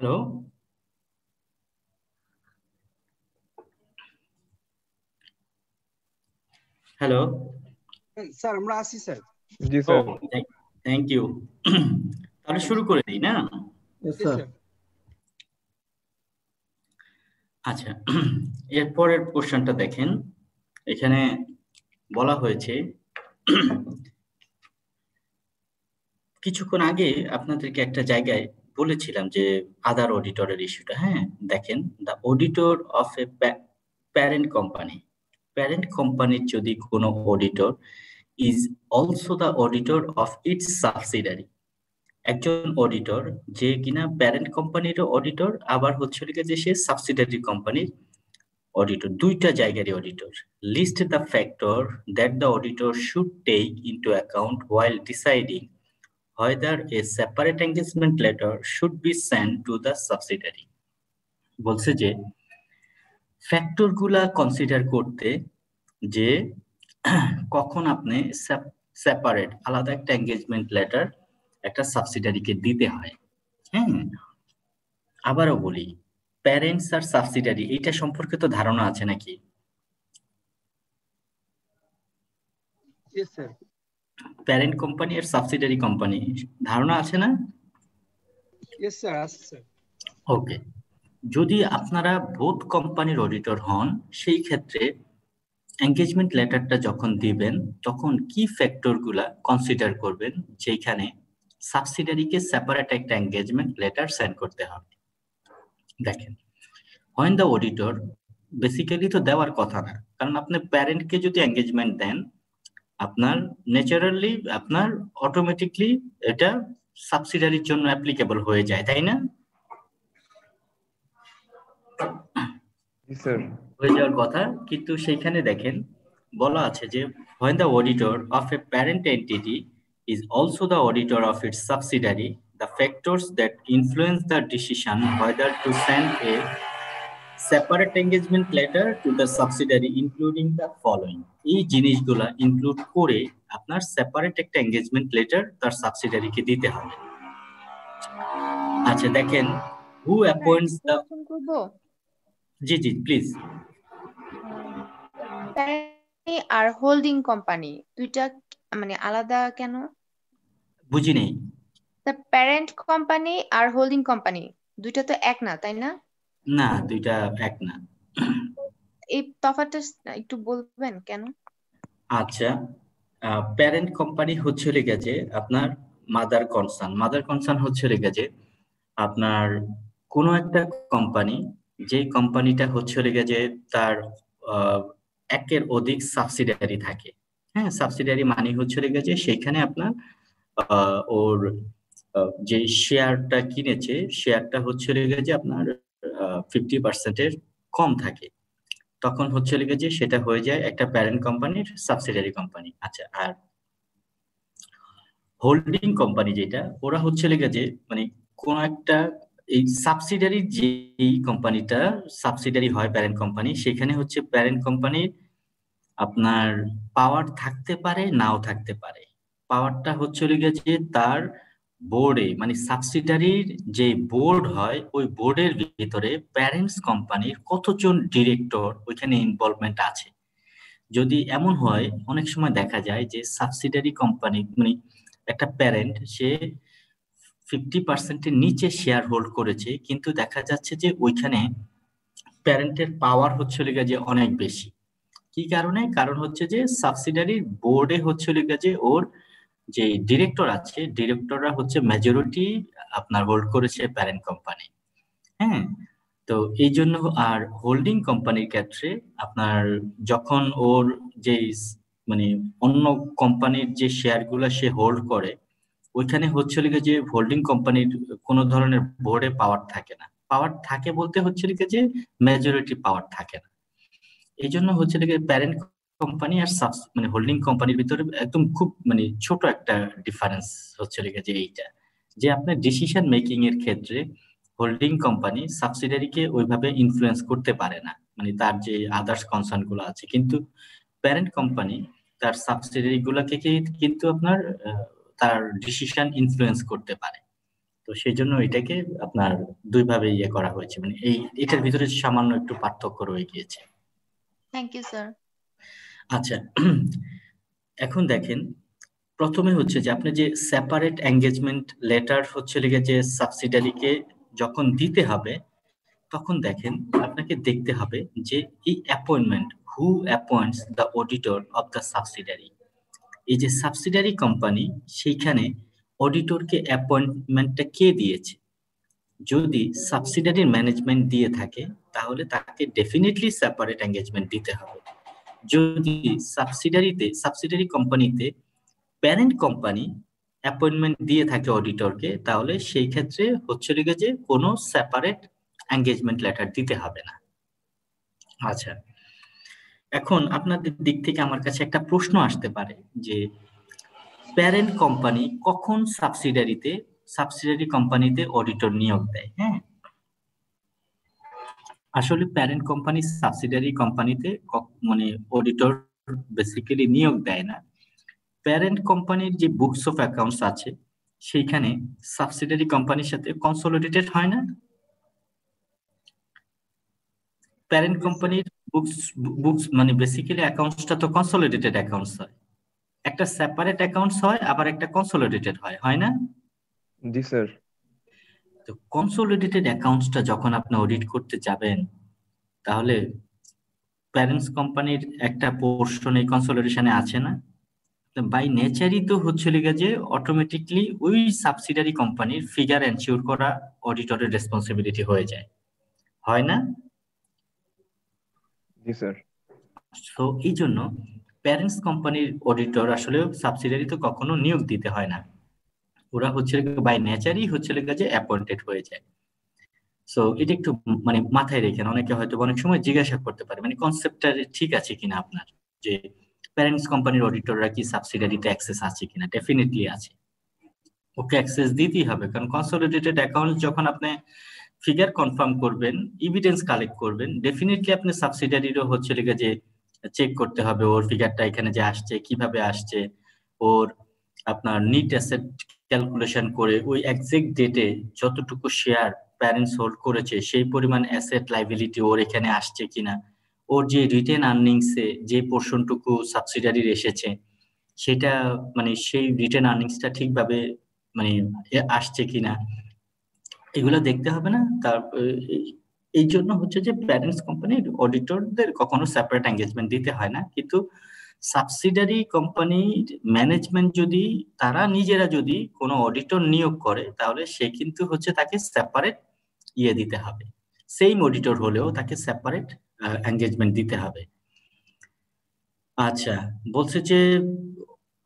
হ্যালো হ্যালো স্যার আমরা আছি স্যার জি স্যার থ্যাংক ইউ তাহলে শুরু করে দিই না আচ্ছা এরপরের কোশ্চেনটা দেখেন এখানে বলা হয়েছে কিছুক্ষণ আগে আপনাদেরকে একটা জায়গায় বলেছিলাম যে আদার অডিটরের ইস্যুটা হ্যাঁ দেখেন the auditor of a parent company parent কোম্পানির যদি কোনো auditor is also the auditor of its subsidiary একজন অডিটর যে কিনা প্যারেন্ট কোম্পানিরও অডিটর আবার হচ্ছে যে সে সাবসিডারি কোম্পানির অডিটর দুইটা জায়গারই auditor list the factor that the auditor should take into account while deciding whether a separate engagement letter should be sent to the subsidiary বলছে যে ফ্যাক্টরগুলা কনসিডার করতে যে কখন আপনি সেপারেট আলাদা একটা এঙ্গেজমেন্ট লেটার একটা সাবসিডারিকে দিতে হয় হ্যাঁ আবারও বলি প্যারেন্টস আর সাবসিডারি এটা সম্পর্কে তো ধারণা আছে নাকি প্যারেন্ট কোম্পানি আর সাবসিডারি কোম্পানি ধারণা আছে না স্যার ওকে যদি আপনারা বোথ কোম্পানির অডিটর হন সেই ক্ষেত্রে এঙ্গেজমেন্ট লেটারটা যখন দিবেন তখন কি গুলা কনসিডার করবেন যেখানে সাবসিডারিকে সেপারেট একটা এঙ্গেজমেন্ট লেটার সেন্ড করতে হবে দেখেন হোয়েন দ্য অডিটর বেসিক্যালি তো দেওয়ার কথা না কারণ আপনি প্যারেন্টকে যদি এঙ্গেজমেন্ট দেন আপনার ন্যাচারালি আপনার অটোমেটিকলি এটা সাবসিডারির জন্য অ্যাপ্লিকেবল হয়ে যায় তাই না হয়ে যাওয়ার কথা কিন্তু সেইখানে দেখেন বলা আছে যে when the auditor of a parent entity is also the auditor of its subsidiary the factors that influence the decision whether to send a separate engagement letter to the subsidiary including the following এই জিনিসগুলো include করে আপনার separate একটা engagement letter তার সাবসিডারিকে দিতে হবে আচ্ছা দেখেন হু অ্যাপয়েন্টস দ্য জি জি প্লিজ আর হোল্ডিং কোম্পানি দুইটা মানে আলাদা কেন বুঝি নেই দ্য প্যারেন্ট কোম্পানি আর হোল্ডিং কোম্পানি দুইটা তো এক না তাই না না দুইটা এক না এই তফাতটা একটু বলবেন কেন আচ্ছা প্যারেন্ট কোম্পানি হচ্ছে লেগে যে আপনার মাদার কনসার্ন মাদার কনসার্ন হচ্ছে লেগে যে আপনার কোনো একটা কোম্পানি যে কোম্পানিটা হচ্ছে লেগে যে তার একের অধিক সাবসিডিয়ারি থাকে হ্যাঁ সাবসিডিয়ারি মানে হচ্ছে লেগে যে সেখানে আপনার ওর যে শেয়ারটা কিনেছে শেয়ারটা হচ্ছে লেগে যে আপনার ফিফটি পার্সেন্টের কম থাকে তখন হচ্ছে লিখে যে সেটা হয়ে যায় একটা প্যারেন্ট কোম্পানির সাবসিডারি কোম্পানি আচ্ছা আর হোল্ডিং কোম্পানি যেটা ওরা হচ্ছে লেগে যে মানে কোন একটা এই সাবসিডারি যে কোম্পানিটা সাবসিডারি হয় প্যারেন্ট কোম্পানি সেখানে হচ্ছে প্যারেন্ট কোম্পানির আপনার পাওয়ার থাকতে পারে নাও থাকতে পারে পাওয়ারটা হচ্ছে লেগে যে তার বোর্ডে মানে সাবসিডারির যে বোর্ড হয় ওই বোর্ডের ভিতরে প্যারেন্টস কোম্পানির কতজন ডিরেক্টর ওইখানে ইনভলভমেন্ট আছে যদি এমন হয় অনেক সময় দেখা যায় যে সাবসিডারি কোম্পানি মানে একটা প্যারেন্ট সে ফিফটি পার্সেন্টের নিচে শেয়ার হোল্ড করেছে কিন্তু দেখা যাচ্ছে যে ওইখানে প্যারেন্টের পাওয়ার হচ্ছে লিগা যে অনেক বেশি কি কারণে কারণ হচ্ছে যে সাবসিডারির বোর্ডে হচ্ছে লিগা যে ওর যে ডিরেক্টর আছে ডিরেক্টররা হচ্ছে মেজরিটি আপনার হোল্ড করেছে প্যারেন্ট কোম্পানি হ্যাঁ তো এই জন্য আর হোল্ডিং কোম্পানির ক্ষেত্রে আপনার যখন ওর যে মানে অন্য কোম্পানির যে শেয়ারগুলো সে হোল্ড করে ওইখানে হচ্ছে লিখে যে হোল্ডিং কোম্পানির কোনো ধরনের বোর্ডে পাওয়ার থাকে না পাওয়ার থাকে বলতে হচ্ছে লিখে যে মেজরিটি পাওয়ার থাকে না এই জন্য হচ্ছে লিখে প্যারেন্ট কোম্পানি আর সাবস মানে হোল্ডিং কোম্পানির ভিতরে একদম খুব মানে ছোট একটা ডিফারেন্স হচ্ছে যে এইটা যে আপনার ডিসিশন মেকিং এর ক্ষেত্রে হোল্ডিং কোম্পানি সাবসিডারিকে ওইভাবে ইনফ্লুয়েন্স করতে পারে না মানে তার যে আদার্স কনসার্ন গুলো আছে কিন্তু প্যারেন্ট কোম্পানি তার সাবসিডারি গুলাকে কিন্তু আপনার তার ডিসিশন ইনফ্লুয়েন্স করতে পারে তো সেই জন্য এটাকে আপনার দুইভাবে ইয়ে করা হয়েছে মানে এই এটার ভিতরে সামান্য একটু পার্থক্য রয়ে গিয়েছে থ্যাংক ইউ স্যার আচ্ছা এখন দেখেন প্রথমে হচ্ছে যে আপনি যে সেপারেট এঙ্গেজমেন্ট লেটার হচ্ছে লিখে যে সাবসিডারিকে যখন দিতে হবে তখন দেখেন আপনাকে দেখতে হবে যে এই appointment who appoints the auditor of the subsidiary এই যে সাবসিডারি কোম্পানি সেইখানে অডিটরকে অ্যাপয়েন্টমেন্টটা কে দিয়েছে যদি সাবসিডারির ম্যানেজমেন্ট দিয়ে থাকে তাহলে তাকে ডেফিনেটলি সেপারেট এঙ্গেজমেন্ট দিতে হবে যদি সাবসিডারিতে সাবসিডারি কোম্পানিতে প্যারেন্ট কোম্পানি অ্যাপয়েন্টমেন্ট দিয়ে থাকে অডিটরকে তাহলে সেই ক্ষেত্রে হচ্ছে লিখে যে কোনো সেপারেট এঙ্গেজমেন্ট লেটার দিতে হবে না আচ্ছা এখন আপনাদের দিক থেকে আমার কাছে একটা প্রশ্ন আসতে পারে যে প্যারেন্ট কোম্পানি কখন সাবসিডারিতে সাবসিডারি কোম্পানিতে অডিটর নিয়োগ দেয় হ্যাঁ আসলে প্যারেন্ট কোম্পানি সাবসিডারি কোম্পানিতে মানে অডিটর বেসিক্যালি নিয়োগ দেয় না প্যারেন্ট কোম্পানির যে বুকস অফ অ্যাকাউন্টস আছে সেইখানে সাবসিডারি কোম্পানির সাথে কনসোলিডেটেড হয় না প্যারেন্ট কোম্পানির বুকস বুকস মানে বেসিক্যালি অ্যাকাউন্টসটা তো কনসোলিডেটেড অ্যাকাউন্টস হয় একটা সেপারেট অ্যাকাউন্টস হয় আবার একটা কনসোলিডেটেড হয় হয় না জি স্যার তো কনসোলিডেটেড অ্যাকাউন্টসটা যখন আপনি অডিট করতে যাবেন তাহলে প্যারেন্টস কোম্পানির একটা পোর্শন এই কনসোলিডেশনে আছে না বাই নেচারই তো হচ্ছে যে অটোমেটিকলি ওই সাবসিডারি কোম্পানির ফিগার এনশিওর করা অডিটরের রেসপন্সিবিলিটি হয়ে যায় হয় না জি স্যার সো এই জন্য প্যারেন্টস কোম্পানির অডিটর আসলে সাবসিডারি তো কখনো নিয়োগ দিতে হয় না ওরা হচ্ছে বাই নেচারই হচ্ছে যে অ্যাপয়েন্টেড হয়ে যায় সো এটা একটু মানে মাথায় রেখেন অনেকে হয়তো অনেক সময় জিজ্ঞাসা করতে পারে মানে কনসেপ্টটা ঠিক আছে কিনা আপনার যে প্যারেন্টস কোম্পানির অডিটররা কি সাবসিডারিতে অ্যাক্সেস আছে কিনা ডেফিনেটলি আছে ওকে অ্যাক্সেস দিতেই হবে কারণ কনসোলিডেটেড অ্যাকাউন্ট যখন আপনি ফিগার কনফার্ম করবেন ইভিডেন্স কালেক্ট করবেন ডেফিনেটলি আপনি সাবসিডারিরও হচ্ছে লেগে যে চেক করতে হবে ওর ফিগারটা এখানে যে আসছে কিভাবে আসছে ওর আপনার নিট অ্যাসেট ক্যালকুলেশন করে ওই এক্সাক্ট ডেটে যতটুকু শেয়ার প্যারেন্টস হোল্ড করেছে সেই পরিমাণ অ্যাসেট লাইবিলিটি ওর এখানে আসছে কিনা ওর যে রিটেন আর্নিংসে যে পোর্শনটুকু সাবসিডারির এসেছে সেটা মানে সেই রিটেন আর্নিংসটা ঠিকভাবে মানে আসছে কিনা এগুলো দেখতে হবে না তার এই জন্য হচ্ছে যে প্যারেন্টস কোম্পানির অডিটরদের কখনো সেপারেট এঙ্গেজমেন্ট দিতে হয় না কিন্তু সাবসিডারি কোম্পানির ম্যানেজমেন্ট যদি তারা নিজেরা যদি কোনো অডিটর নিয়োগ করে তাহলে সে কিন্তু হচ্ছে তাকে সেপারেট ইয়ে দিতে হবে সেই অডিটর হলেও তাকে সেপারেট এঙ্গেজমেন্ট দিতে হবে আচ্ছা বলছে যে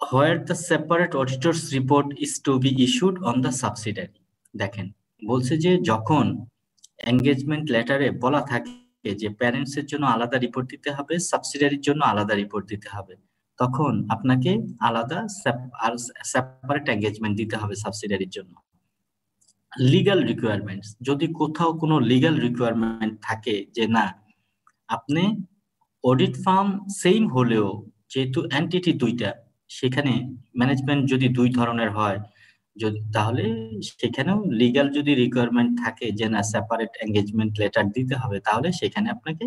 where the separate auditor's report is to be issued on the subsidiary দেখেন বলছে যে যখন এঙ্গেজমেন্ট লেটারে বলা থাকে এই যে প্যারেন্টস এর জন্য আলাদা রিপোর্ট দিতে হবে সাবসিডিয়ারির জন্য আলাদা রিপোর্ট দিতে হবে তখন আপনাকে আলাদা আর সেপারেট এঙ্গেজমেন্ট দিতে হবে সাবসিডিয়ারির জন্য লিগাল রিকোয়ারমেন্টস যদি কোথাও কোনো লিগাল রিকোয়ারমেন্ট থাকে যে না আপনি অডিট ফার্ম সেম হলেও যেহেতু এন্টিটি দুইটা সেখানে ম্যানেজমেন্ট যদি দুই ধরনের হয় যদি তাহলে সেখানেও লিগাল যদি রিকোয়ারমেন্ট থাকে যে না সেপারেট এঙ্গেজমেন্ট লেটার দিতে হবে তাহলে সেখানে আপনাকে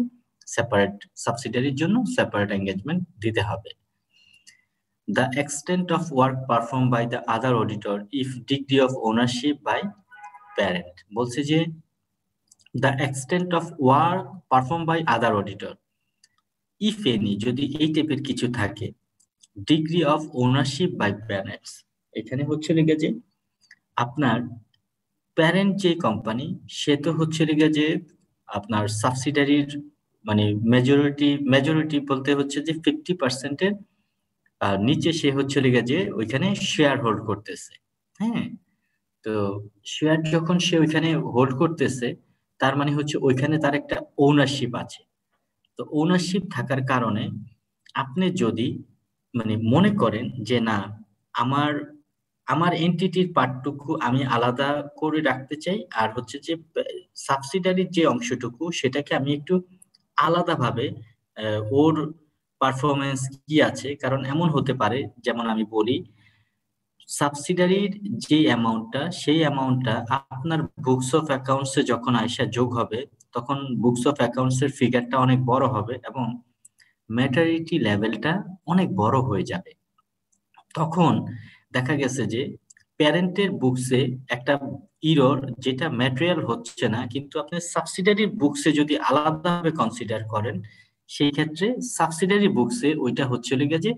সেপারেট সাবসিডারির জন্য সেপারেট এঙ্গেজমেন্ট দিতে হবে the extent of work perform by the other auditor if degree of ownership by parent বলছে যে the extent of work perform by other auditor if any যদি এই টাইপের কিছু থাকে degree of ownership by parents এখানে হচ্ছে লিগে যে আপনার প্যারেন্ট যে কোম্পানি সে তো হচ্ছে লিগে যে আপনার সাবসিডারির মানে মেজরিটি মেজরিটি বলতে হচ্ছে যে ফিফটি পার্সেন্টের আর নিচে সে হচ্ছে লেগে যে ওইখানে শেয়ার হোল্ড করতেছে হ্যাঁ তো শেয়ার যখন সে ওইখানে হোল্ড করতেছে তার মানে হচ্ছে ওইখানে তার একটা ওনারশিপ আছে তো ওনারশিপ থাকার কারণে আপনি যদি মানে মনে করেন যে না আমার আমার এন্টিটির পার্টটুকু আমি আলাদা করে রাখতে চাই আর হচ্ছে যে সাবসিডারির যে অংশটুকু সেটাকে আমি একটু আলাদাভাবে ওর পারফরমেন্স কি আছে কারণ এমন হতে পারে যেমন আমি বলি সাবসিডারির যে অ্যামাউন্টটা সেই অ্যামাউন্টটা আপনার বুকস অফ অ্যাকাউন্টসে যখন আয়সা যোগ হবে তখন বুকস অফ অ্যাকাউন্টসের ফিগারটা অনেক বড় হবে এবং ম্যাটারিটি লেভেলটা অনেক বড় হয়ে যাবে তখন দেখা গেছে যে প্যারেন্টের বুকসে একটা ইরর যেটা ম্যাটেরিয়াল হচ্ছে না কিন্তু আপনি সাবসিডারি বুকসে যদি আলাদাভাবে কনসিডার করেন সেই ক্ষেত্রে সাবসিডারি বুকসে ওইটা হচ্ছে লিখে যে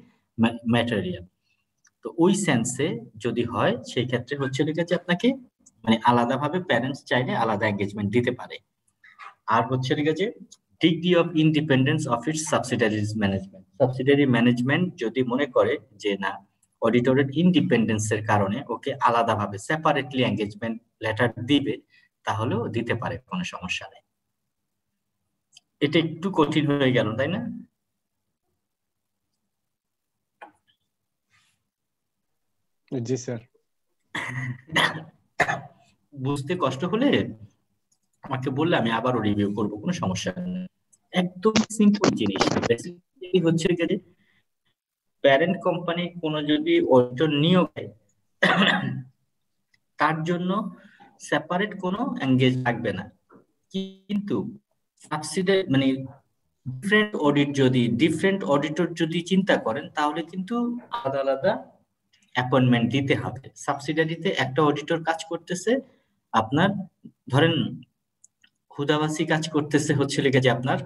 ম্যাটেরিয়াল তো ওই সেন্সে যদি হয় সেই ক্ষেত্রে হচ্ছে লিখে যে আপনাকে মানে আলাদাভাবে প্যারেন্টস চাইলে আলাদা এঙ্গেজমেন্ট দিতে পারে আর হচ্ছে লিখে যে degree of independence of its subsidiaries management subsidiary management যদি মনে করে যে না অডিটরের ইন্ডিপেন্ডেন্সের কারণে ওকে আলাদাভাবে সেপারেটলি এঙ্গেজমেন্ট লেটার দিবে তাহলেও দিতে পারে কোনো সমস্যা নেই এটা একটু কঠিন হয়ে গেল তাই না জি স্যার বুঝতে কষ্ট হলে আমাকে বললে আমি আবারও রিভিউ করব কোনো সমস্যা নেই একদম সিম্পল জিনিস হচ্ছে গেলে প্যারেন্ট কোম্পানি কোনো যদি অর্জন নিয়োগ হয় তার জন্য সেপারেট কোনো এঙ্গেজ থাকবে না কিন্তু সাবসিডাই মানে ডিফারেন্ট অডিট যদি ডিফারেন্ট অডিটর যদি চিন্তা করেন তাহলে কিন্তু আলাদা আলাদা অ্যাপয়েন্টমেন্ট দিতে হবে সাবসিডারিতে একটা অডিটর কাজ করতেছে আপনার ধরেন হুদাবাসি কাজ করতেছে হচ্ছে লেগেছে আপনার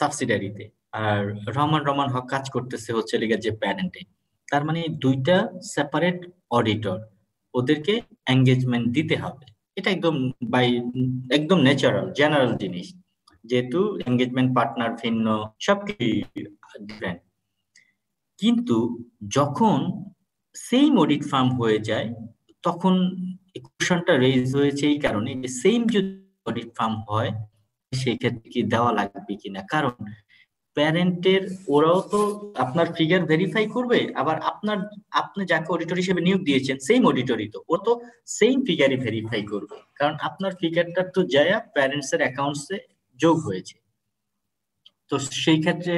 সাবসিডারিতে আর রহমান রহমান হক কাজ করতেছে হচ্ছে লিগের যে প্যারেন্টে তার মানে দুইটা সেপারেট অডিটর ওদেরকে এঙ্গেজমেন্ট দিতে হবে এটা একদম বাই একদম ন্যাচারাল জেনারেল জিনিস যেহেতু এঙ্গেজমেন্ট পার্টনার ভিন্ন সবকিছু কিন্তু যখন সেম অডিট ফার্ম হয়ে যায় তখন কোশ্চনটা রেজ হয়েছে এই কারণে যে সেম যদি অডিট ফার্ম হয় সেক্ষেত্রে কি দেওয়া লাগবে কিনা কারণ প্যারেন্টের ওরাও তো আপনার ফিগার ভেরিফাই করবে আবার আপনার আপনি যাকে অডিটর হিসেবে নিয়োগ দিয়েছেন সেম অডিটরই তো ও তো সেম ফিগারই ভেরিফাই করবে কারণ আপনার ফিগারটা তো যায় প্যারেন্টস এর অ্যাকাউন্টসে যোগ হয়েছে তো সেই ক্ষেত্রে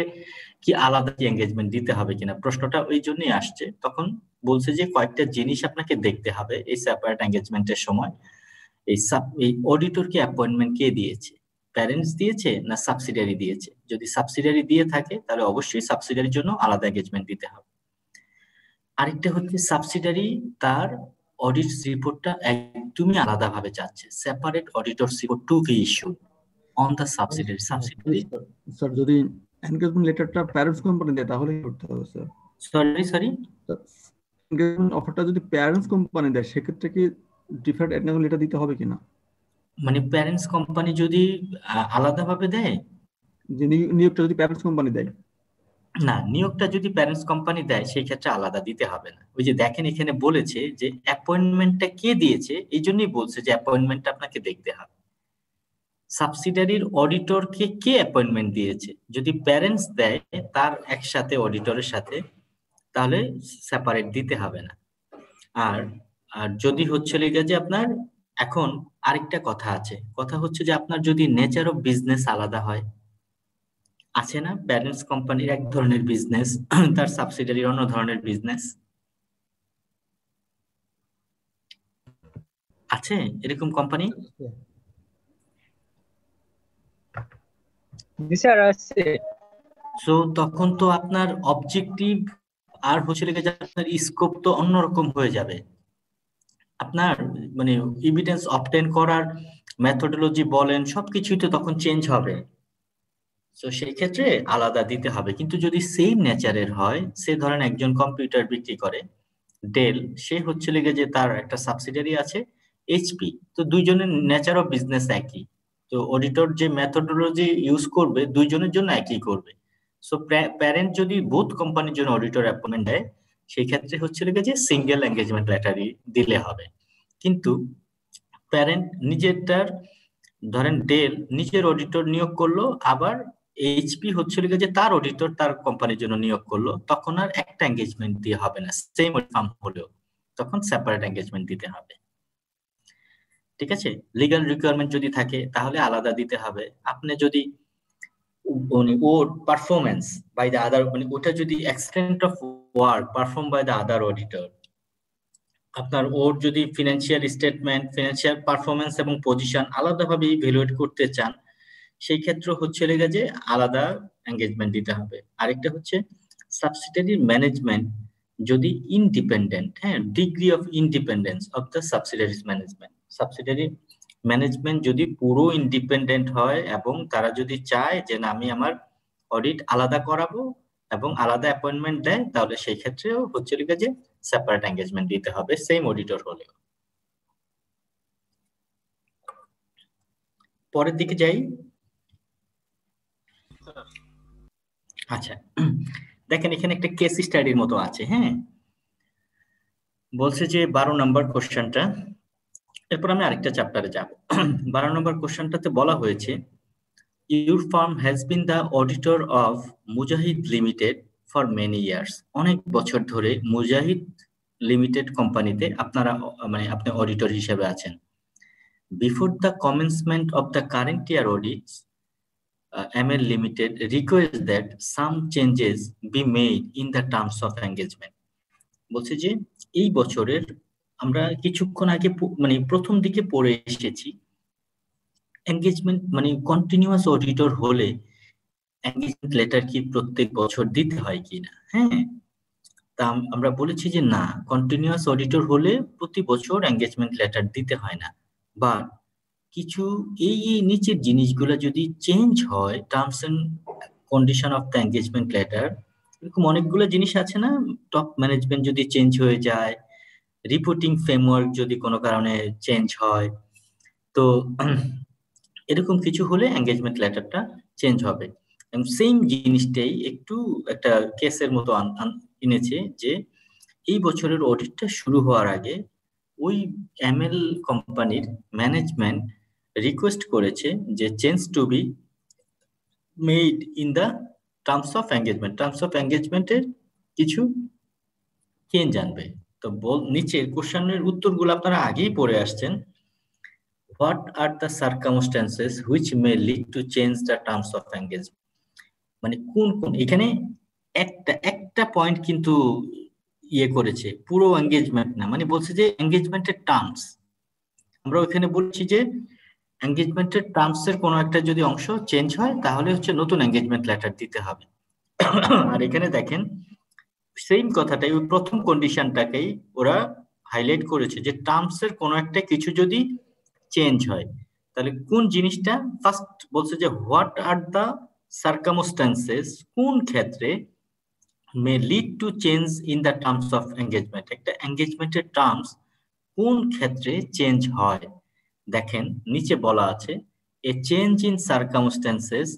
কি আলাদা কি এঙ্গেজমেন্ট দিতে হবে কিনা প্রশ্নটা ওই জন্যই আসছে তখন বলছে যে কয়েকটা জিনিস আপনাকে দেখতে হবে এই সেপারেট এঙ্গেজমেন্টের সময় এই সাব এই অডিটর কি অ্যাপয়েন্টমেন্ট কে দিয়েছে প্যারেন্টস দিয়েছে না সাবসিডিয়ারি দিয়েছে যদি সাবসিডিয়ারি দিয়ে থাকে তাহলে অবশ্যই সাবসিডিয়ারির জন্য আলাদা এঙ্গেজমেন্ট দিতে হবে আরেকটা হচ্ছে সাবসিডিয়ারি তার অডিট রিপোর্টটা একদমই আলাদা ভাবে চাচ্ছে separate auditor report to be issue on the subsidiary subsidiary sir যদি এনগেজমেন্ট লেটারটা প্যারেন্টস কোম্পানি দেয় তাহলে করতে হবে স্যার সরি সরি এনগেজমেন্ট অফারটা যদি প্যারেন্টস কোম্পানি দেয় সেক্ষেত্রে কি ডিফারেন্ট এনগেজমেন্ট লেটার দিতে হবে কিনা মানে প্যারেন্টস কোম্পানি যদি আলাদাভাবে দেয় যে নিয়োগটা যদি প্যারেন্টস কোম্পানি দেয় না নিয়োগটা যদি প্যারেন্টস কোম্পানি দেয় সেই ক্ষেত্রে আলাদা দিতে হবে না ওই যে দেখেন এখানে বলেছে যে অ্যাপয়েন্টমেন্টটা কে দিয়েছে এই জন্যই বলছে যে অ্যাপয়েন্টমেন্টটা আপনাকে দেখতে হবে সাবসিডারির কে কে অ্যাপয়েন্টমেন্ট দিয়েছে যদি প্যারেন্টস দেয় তার একসাথে অডিটরের সাথে তাহলে সেপারেট দিতে হবে না আর আর যদি হচ্ছে লেগে যে আপনার এখন আরেকটা কথা আছে কথা হচ্ছে যে আপনার যদি নেচার অফ বিজনেস আলাদা হয় আছে না ব্যালেন্স কোম্পানির এক ধরনের বিজনেস তার সাবসিডারি অন্য ধরনের বিজনেস আছে এরকম কোম্পানি স্যার সো তখন তো আপনার অবজেক্টিভ আর হচ্ছে লেগে আপনার স্কোপ তো অন্যরকম হয়ে যাবে আপনার মানে ইভিডেন্স অবটেন করার মেথোডোলজি বলেন সবকিছুই তো তখন চেঞ্জ হবে তো সেই ক্ষেত্রে আলাদা দিতে হবে কিন্তু যদি সেম নেচারের হয় সে ধরেন একজন কম্পিউটার বিক্রি করে ডেল সে হচ্ছে লেগে যে তার একটা সাবসিডারি আছে এইচপি তো দুইজনের নেচার অফ বিজনেস একই তো অডিটর যে মেথডোলজি ইউজ করবে দুইজনের জন্য একই করবে সো প্যারেন্ট যদি বোথ কোম্পানির জন্য অডিটর অ্যাপয়েন্টমেন্ট দেয় সেই ক্ষেত্রে হচ্ছে লেগে যে সিঙ্গেল এঙ্গেজমেন্ট লেটারই দিলে হবে কিন্তু প্যারেন্ট নিজেরটার ধরেন ডেল নিজের অডিটর নিয়োগ করলো আবার এইচপি হচ্ছে যে তার অডিটর তার কোম্পানির জন্য নিয়োগ করলো তখন আর একটা এঙ্গেজমেন্ট দিয়ে হবে না সেম ফার্ম হলেও তখন সেপারেট এঙ্গেজমেন্ট দিতে হবে ঠিক আছে লিগাল রিকোয়ারমেন্ট যদি থাকে তাহলে আলাদা দিতে হবে আপনি যদি মানে ওর পারফরমেন্স বাই দ্য আদার মানে ওটা যদি extent of work perform by the other auditor আপনার ওর যদি ফিনান্সিয়াল স্টেটমেন্ট ফিনান্সিয়াল পারফরমেন্স এবং পজিশন আলাদাভাবে ইভ্যালুয়েট করতে চান সেই ক্ষেত্রে হচ্ছে লেগা যে আলাদা এঙ্গেজমেন্ট দিতে হবে আরেকটা হচ্ছে সাবসিডারির ম্যানেজমেন্ট যদি ইনডিপেন্ডেন্ট হ্যাঁ degree of independence of the subsidiaries management subsidiary management যদি পুরো ইনডিপেন্ডেন্ট হয় এবং তারা যদি চায় যে না আমি আমার অডিট আলাদা করাবো এবং আলাদা অ্যাপয়েন্টমেন্ট দেয় তাহলে সেই ক্ষেত্রেও হচ্ছে যে সেপারেট এঙ্গেজমেন্ট দিতে হবে সেম অডিটর হলেও পরের দিকে যাই আচ্ছা দেখেন এখানে একটা কেস স্টাডির মতো আছে হ্যাঁ বলছে যে বারো নম্বর কোশ্চেনটা এরপর আমি আরেকটা চ্যাপ্টারে যাব বারো নম্বর কোশ্চেনটাতে বলা হয়েছে your firm has been the auditor of Mujahid limited for many years অনেক বছর ধরে মুজাহিদ লিমিটেড কোম্পানিতে আপনারা মানে আপনি অডিটর হিসেবে আছেন before the commencement of the current year audit uh, ML Limited requests that some changes be made in the terms of engagement. বলছে যে এই বছরের আমরা কিছুক্ষণ আগে মানে প্রথম দিকে পড়ে এসেছি এঙ্গেজমেন্ট মানে কন্টিনিউয়াস অডিটর হলে এঙ্গেজমেন্ট লেটার কি প্রত্যেক বছর দিতে হয় কিনা হ্যাঁ তা আমরা বলেছি যে না কন্টিনিউয়াস অডিটর হলে প্রতি বছর এঙ্গেজমেন্ট লেটার দিতে হয় না বাট কিছু এই এই নিচের জিনিসগুলো যদি চেঞ্জ হয় terms and condition of the engagement letter এরকম অনেকগুলো জিনিস আছে না টপ ম্যানেজমেন্ট যদি চেঞ্জ হয়ে যায় রিপোর্টিং ফ্রেমওয়ার্ক যদি কোনো কারণে চেঞ্জ হয় তো এরকম কিছু হলে এঙ্গেজমেন্ট লেটারটা চেঞ্জ হবে সেম জিনিসটাই একটু একটা কেসের মতো এনেছে যে এই বছরের অডিটটা শুরু হওয়ার আগে ওই এল কোম্পানির ম্যানেজমেন্ট রিকোয়েস্ট করেছে যে change to be made in the terms of engagement terms of এঙ্গেজমেন্টের কিছু চেঞ্জ আনবে তো বল নিচের কোশ্চেনের উত্তরগুলো আপনারা আগেই পড়ে আসছেন what are the circumstances which may lead to change the terms of engagement মানে কোন কোন এখানে একটা একটা পয়েন্ট কিন্তু ইয়ে করেছে পুরো এঙ্গেজমেন্ট না মানে বলছে যে এঙ্গেজমেন্টের টার্মস আমরা ওখানে বলছি যে এঙ্গেজমেন্টের টার্মস এর কোনো একটা যদি অংশ চেঞ্জ হয় তাহলে হচ্ছে নতুন এঙ্গেজমেন্ট লেটার দিতে হবে আর এখানে দেখেন সেম কথাটাই ওই প্রথম কন্ডিশনটাকেই ওরা হাইলাইট করেছে যে টার্মস এর কোনো একটা কিছু যদি চেঞ্জ হয় তাহলে কোন জিনিসটা ফার্স্ট বলছে যে হোয়াট আর দ্য সার্কামস্টান্সেস কোন ক্ষেত্রে may lead to change in the terms of engagement একটা এঙ্গেজমেন্টের টার্মস কোন ক্ষেত্রে চেঞ্জ হয় দেখেন নিচে বলা আছে a change in circumstances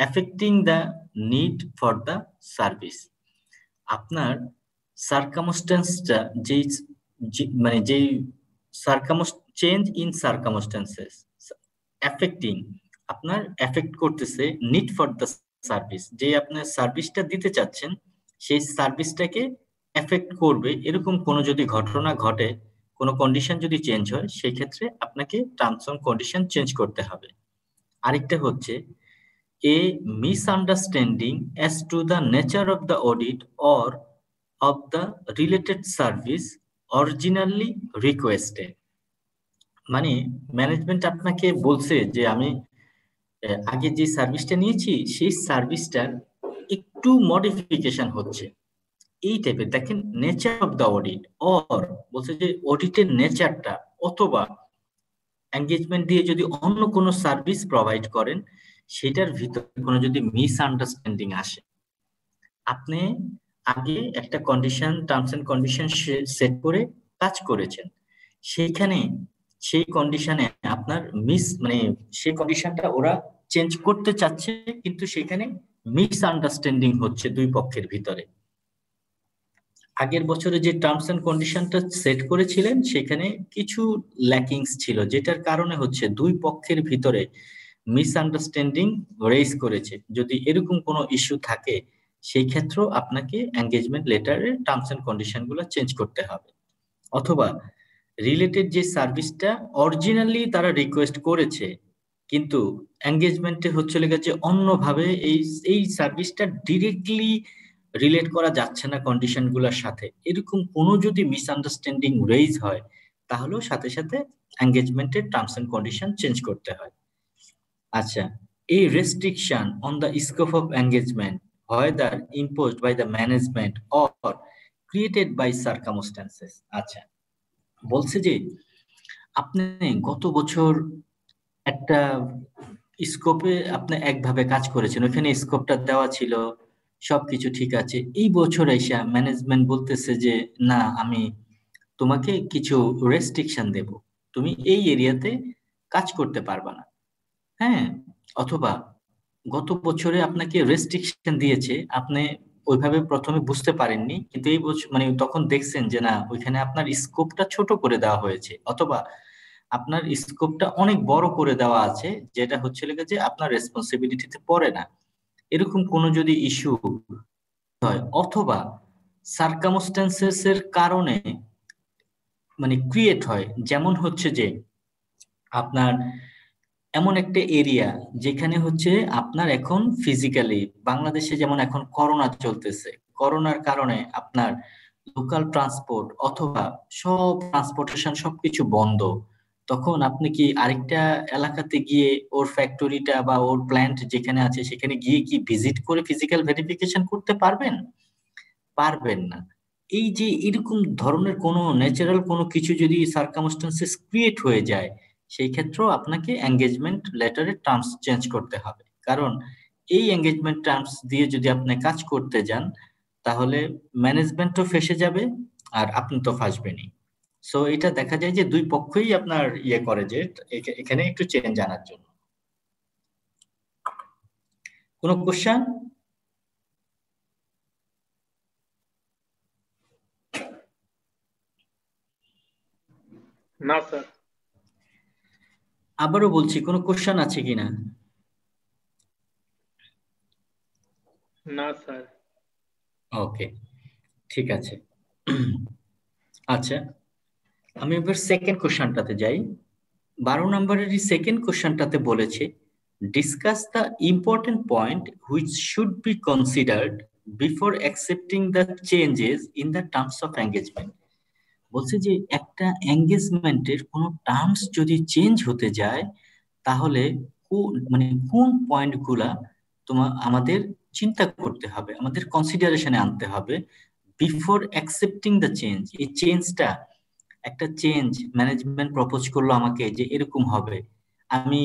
affecting the need for the service আপনার সার্কামস্ট্যান্সটা যেই মানে যেই সার্কামস চেঞ্জ ইন সার্কামস্ট্যান্সেস অ্যাফেক্টিং আপনার অ্যাফেক্ট করতেছে নিড ফর দ্য সার্ভিস যে আপনার সার্ভিসটা দিতে চাচ্ছেন সেই সার্ভিসটাকে এফেক্ট করবে এরকম কোনো যদি ঘটনা ঘটে কোনো কন্ডিশন যদি চেঞ্জ হয় সেই ক্ষেত্রে আপনাকে টার্মস অন কন্ডিশন চেঞ্জ করতে হবে আরেকটা হচ্ছে a misunderstanding as to the nature of the audit or of the related service originally requested মানে ম্যানেজমেন্ট আপনাকে বলছে যে আমি আগে যে সার্ভিসটা নিয়েছি সেই সার্ভিসটার একটু মডিফিকেশন হচ্ছে এই টাইপের দেখেন nature of the audit or বলছে যে অডিটের নেচারটা অথবা এঙ্গেজমেন্ট দিয়ে যদি অন্য কোনো সার্ভিস প্রোভাইড করেন সেটার ভিতরে কোনো যদি মিস আন্ডারস্ট্যান্ডিং আসে আপনি আগে একটা condition terms and condition set করে কাজ করেছেন সেইখানে সেই কন্ডিশনে আপনার মিস মানে সেই কন্ডিশনটা ওরা চেঞ্জ করতে চাচ্ছে কিন্তু সেখানে মিস আন্ডারস্ট্যান্ডিং হচ্ছে দুই পক্ষের ভিতরে আগের বছরে যে টার্মস অ্যান্ড কন্ডিশনটা সেট করেছিলেন সেখানে কিছু ল্যাকিংস ছিল যেটার কারণে হচ্ছে দুই পক্ষের ভিতরে মিসআন্ডারস্ট্যান্ডিং রেজ করেছে যদি এরকম কোনো ইস্যু থাকে সেই ক্ষেত্রেও আপনাকে এঙ্গেজমেন্ট লেটারের টার্মস অ্যান্ড কন্ডিশনগুলো চেঞ্জ করতে হবে অথবা রিলেটেড যে সার্ভিসটা অরিজিনালি তারা রিকোয়েস্ট করেছে কিন্তু এঙ্গেজমেন্টে হচ্ছে লেগেছে অন্যভাবে এই এই সার্ভিসটা ডিরেক্টলি রিলেট করা যাচ্ছে না কন্ডিশনগুলোর সাথে এরকম কোনো যদি মিসআন্ডারস্ট্যান্ডিং রেইজ হয় তাহলেও সাথে সাথে এঙ্গেজমেন্টের টার্মস অ্যান্ড কন্ডিশন চেঞ্জ করতে হয় আচ্ছা এই restriction on the scope of engagement the imposed by the management or created by circumstances আচ্ছা বলছে যে আপনি গত বছর একটা স্কোপে আপনি একভাবে কাজ করেছেন ওখানে স্কোপটা দেওয়া ছিল সবকিছু ঠিক আছে এই বছর আইসা ম্যানেজমেন্ট বলতেছে যে না আমি তোমাকে কিছু রেস্ট্রিকশন দেব তুমি এই এরিয়াতে কাজ করতে পারবা না হ্যাঁ অথবা গত বছরে আপনাকে রেস্ট্রিকশন দিয়েছে আপনি ওইভাবে প্রথমে বুঝতে পারেননি কিন্তু এই বছর মানে তখন দেখছেন যে না ওইখানে আপনার স্কোপটা ছোট করে দেওয়া হয়েছে অথবা আপনার স্কোপটা অনেক বড় করে দেওয়া আছে যেটা হচ্ছে যে আপনার রেসপন্সিবিলিটিতে পড়ে না এরকম কোনো যদি ইস্যু হয় অথবা সার্কামস্টেন্সেস এর কারণে মানে ক্রিয়েট হয় যেমন হচ্ছে যে আপনার এমন একটা এরিয়া যেখানে হচ্ছে আপনার এখন ফিজিক্যালি বাংলাদেশে যেমন এখন করোনা চলতেছে করোনার কারণে আপনার লোকাল ট্রান্সপোর্ট অথবা সব ট্রান্সপোর্টেশন সবকিছু বন্ধ তখন আপনি কি আরেকটা এলাকাতে গিয়ে ওর ফ্যাক্টরিটা বা ওর প্ল্যান্ট যেখানে আছে সেখানে গিয়ে কি ভিজিট করে ফিজিক্যাল ভেরিফিকেশন করতে পারবেন পারবেন না এই যে এরকম ধরনের কোনো ন্যাচারাল কোনো কিছু যদি সার্কামস্টেন্সেস ক্রিয়েট হয়ে যায় সেই ক্ষেত্রেও আপনাকে এঙ্গেজমেন্ট লেটারের টার্মস চেঞ্জ করতে হবে কারণ এই এঙ্গেজমেন্ট টার্মস দিয়ে যদি আপনি কাজ করতে যান তাহলে ম্যানেজমেন্টও ফেসে যাবে আর আপনি তো ফাঁসবেনই সো এটা দেখা যায় যে দুই পক্ষই আপনার ইয়ে করে যে এখানে একটু চেঞ্জ আনার জন্য কোনো কোশ্চেন না স্যার আবারও বলছি কোনো কোশ্চেন আছে কিনা না স্যার ওকে ঠিক আছে আচ্ছা আমি এবার সেকেন্ড কোশ্চেনটাতে যাই বারো নম্বরের সেকেন্ড কোশ্চেনটাতে বলেছে discuss the important point which should be considered before accepting the changes in the terms of engagement বলছে যে একটা এঙ্গেজমেন্টের কোনো টার্মস যদি চেঞ্জ হতে যায় তাহলে মানে কোন পয়েন্টগুলা তোমার আমাদের চিন্তা করতে হবে আমাদের কনসিডারেশনে আনতে হবে বিফোর অ্যাকসেপ্টিং দ্য চেঞ্জ এই চেঞ্জটা একটা চেঞ্জ ম্যানেজমেন্ট প্রপোজ করলো আমাকে যে এরকম হবে আমি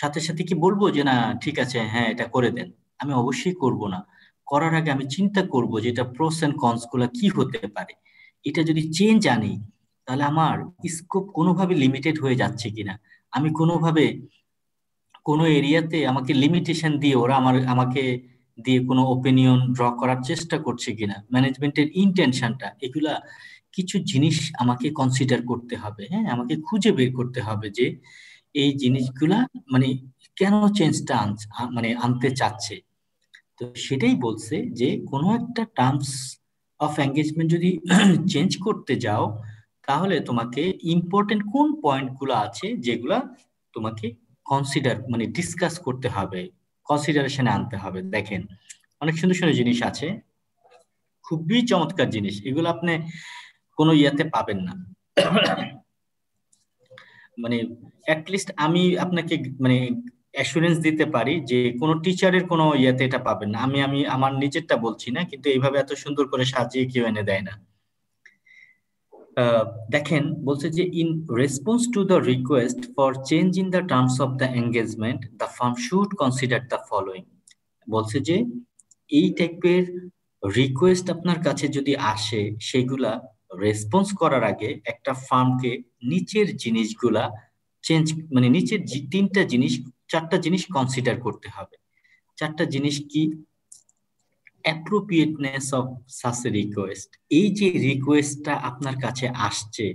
সাথে সাথে কি বলবো যে না ঠিক আছে হ্যাঁ এটা করে দেন আমি অবশ্যই করব না করার আগে আমি চিন্তা করব যে এটা প্রোস অ্যান্ড কনস গুলো কি হতে পারে এটা যদি চেঞ্জ আনি তাহলে আমার স্কোপ কোনোভাবে লিমিটেড হয়ে যাচ্ছে কিনা আমি কোনোভাবে কোনো এরিয়াতে আমাকে লিমিটেশন দিয়ে ওরা আমার আমাকে দিয়ে কোনো ওপিনিয়ন ড্র করার চেষ্টা করছে কিনা ম্যানেজমেন্টের ইন্টেনশনটা এগুলা কিছু জিনিস আমাকে কনসিডার করতে হবে হ্যাঁ আমাকে খুঁজে বের করতে হবে যে এই জিনিসগুলা মানে কেন চেঞ্জটা মানে আনতে চাচ্ছে তো সেটাই বলছে যে কোনো একটা টার্মস অফ এঙ্গেজমেন্ট যদি চেঞ্জ করতে যাও তাহলে তোমাকে ইম্পর্টেন্ট কোন পয়েন্টগুলো আছে যেগুলা তোমাকে কনসিডার মানে ডিসকাস করতে হবে কনসিডারেশনে আনতে হবে দেখেন অনেক সুন্দর সুন্দর জিনিস আছে খুবই চমৎকার জিনিস এগুলো আপনি কোনো ইয়াতে পাবেন না মানে অ্যাটলিস্ট আমি আপনাকে মানে অ্যাসুরেন্স দিতে পারি যে কোনো টিচারের কোনো ইয়াতে এটা পাবেন না আমি আমি আমার নিজেরটা বলছি না কিন্তু এইভাবে এত সুন্দর করে সাজিয়ে কেউ এনে দেয় না দেখেন বলছে যে in response to the request for change in the terms of the engagement the firm should consider the following বলছে যে এই টাইপের রিকোয়েস্ট আপনার কাছে যদি আসে সেগুলা রেসপন্স করার আগে একটা ফার্মকে নিচের জিনিসগুলা চেঞ্জ মানে নিচের তিনটা জিনিস চারটা জিনিস কনসিডার করতে হবে চারটা জিনিস কি অ্যাপ্রোপ্রিয়েটনেস অফ সাস রিকোয়েস্ট এই যে রিকোয়েস্টটা আপনার কাছে আসছে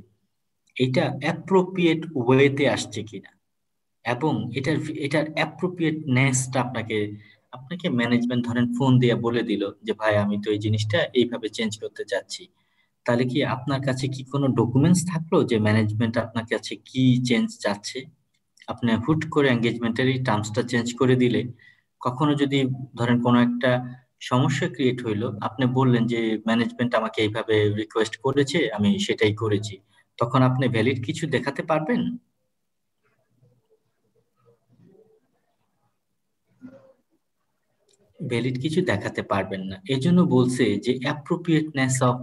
এটা অ্যাপ্রোপ্রিয়েট ওয়েতে আসছে কিনা এবং এটার এটার অ্যাপ্রোপ্রিয়েটনেসটা আপনাকে আপনাকে ম্যানেজমেন্ট ধরেন ফোন দিয়ে বলে দিল যে ভাই আমি তো এই জিনিসটা এইভাবে চেঞ্জ করতে চাচ্ছি তাহলে কি আপনার কাছে কি কোনো ডকুমেন্টস থাকলো যে ম্যানেজমেন্ট আপনার কাছে কি চেঞ্জ চাচ্ছে আপনি হুট করে এঙ্গেজমেন্টের এই টার্মসটা চেঞ্জ করে দিলে কখনো যদি ধরেন কোনো একটা সমস্যা ক্রিয়েট হইলো আপনি বললেন যে ম্যানেজমেন্ট আমাকে এইভাবে রিকোয়েস্ট করেছে আমি সেটাই করেছি তখন আপনি ভ্যালিড কিছু দেখাতে পারবেন ভ্যালিড কিছু দেখাতে পারবেন না এজন্য বলছে যে অ্যাপ্রোপ্রিয়েটনেস অফ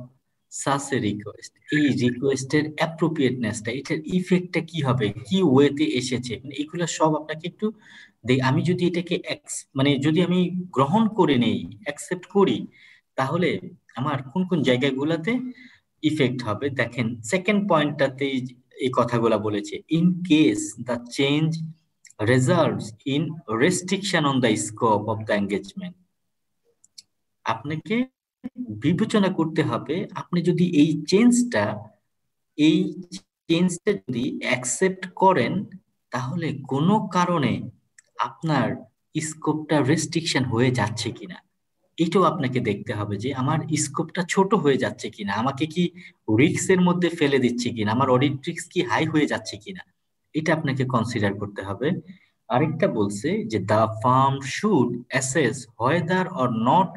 সাস রিকোয়েস্ট এই রিকোয়েস্টের অ্যাপ্রোপ্রিয়েটনেসটা এটার ইফেক্টটা কি হবে কি ওয়েতে এসেছে মানে এগুলো সব আপনাকে একটু আমি যদি এটাকে মানে যদি আমি গ্রহণ করে নেই অ্যাকসেপ্ট করি তাহলে আমার কোন কোন জায়গাগুলোতে ইফেক্ট হবে দেখেন সেকেন্ড পয়েন্টটাতে এই কথাগুলো বলেছে in case the change results in restriction on the scope of the engagement আপনাকে বিবেচনা করতে হবে আপনি যদি এই চেঞ্জটা এই চেঞ্জটা যদি অ্যাকসেপ্ট করেন তাহলে কোনো কারণে আপনার স্কোপটা রেস্ট্রিকশন হয়ে যাচ্ছে কিনা এটাও আপনাকে দেখতে হবে যে আমার স্কোপটা ছোট হয়ে যাচ্ছে কিনা আমাকে কি রিক্সের মধ্যে ফেলে দিচ্ছে কিনা আমার অডিট রিক্স কি হাই হয়ে যাচ্ছে কিনা এটা আপনাকে কনসিডার করতে হবে আরেকটা বলছে যে the firm should assess whether or not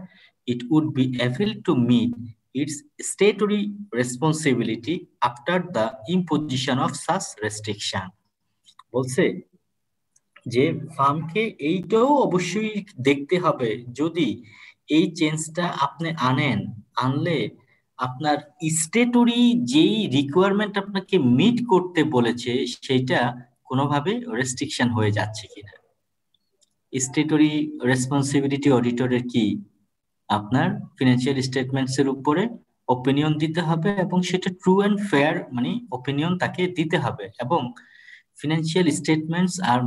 it would be able to meet its statutory responsibility after the imposition of such restriction বলছে যে ফার্মকে এইটাও অবশ্যই দেখতে হবে যদি এই চেঞ্জটা আপনি আনেন আনলে আপনার স্টেটরি যেই রিকোয়ারমেন্ট আপনাকে মিট করতে বলেছে সেটা কোনোভাবে রেস্ট্রিকশন হয়ে যাচ্ছে কিনা স্টেটরি রেসপন্সিবিলিটি অডিটরের কি আপনার ফিনান্সিয়াল স্টেটমেন্টস এর উপরে ওপিনিয়ন দিতে হবে এবং সেটা ট্রু অ্যান্ড ফেয়ার মানে ওপিনিয়ন তাকে দিতে হবে এবং financial statements are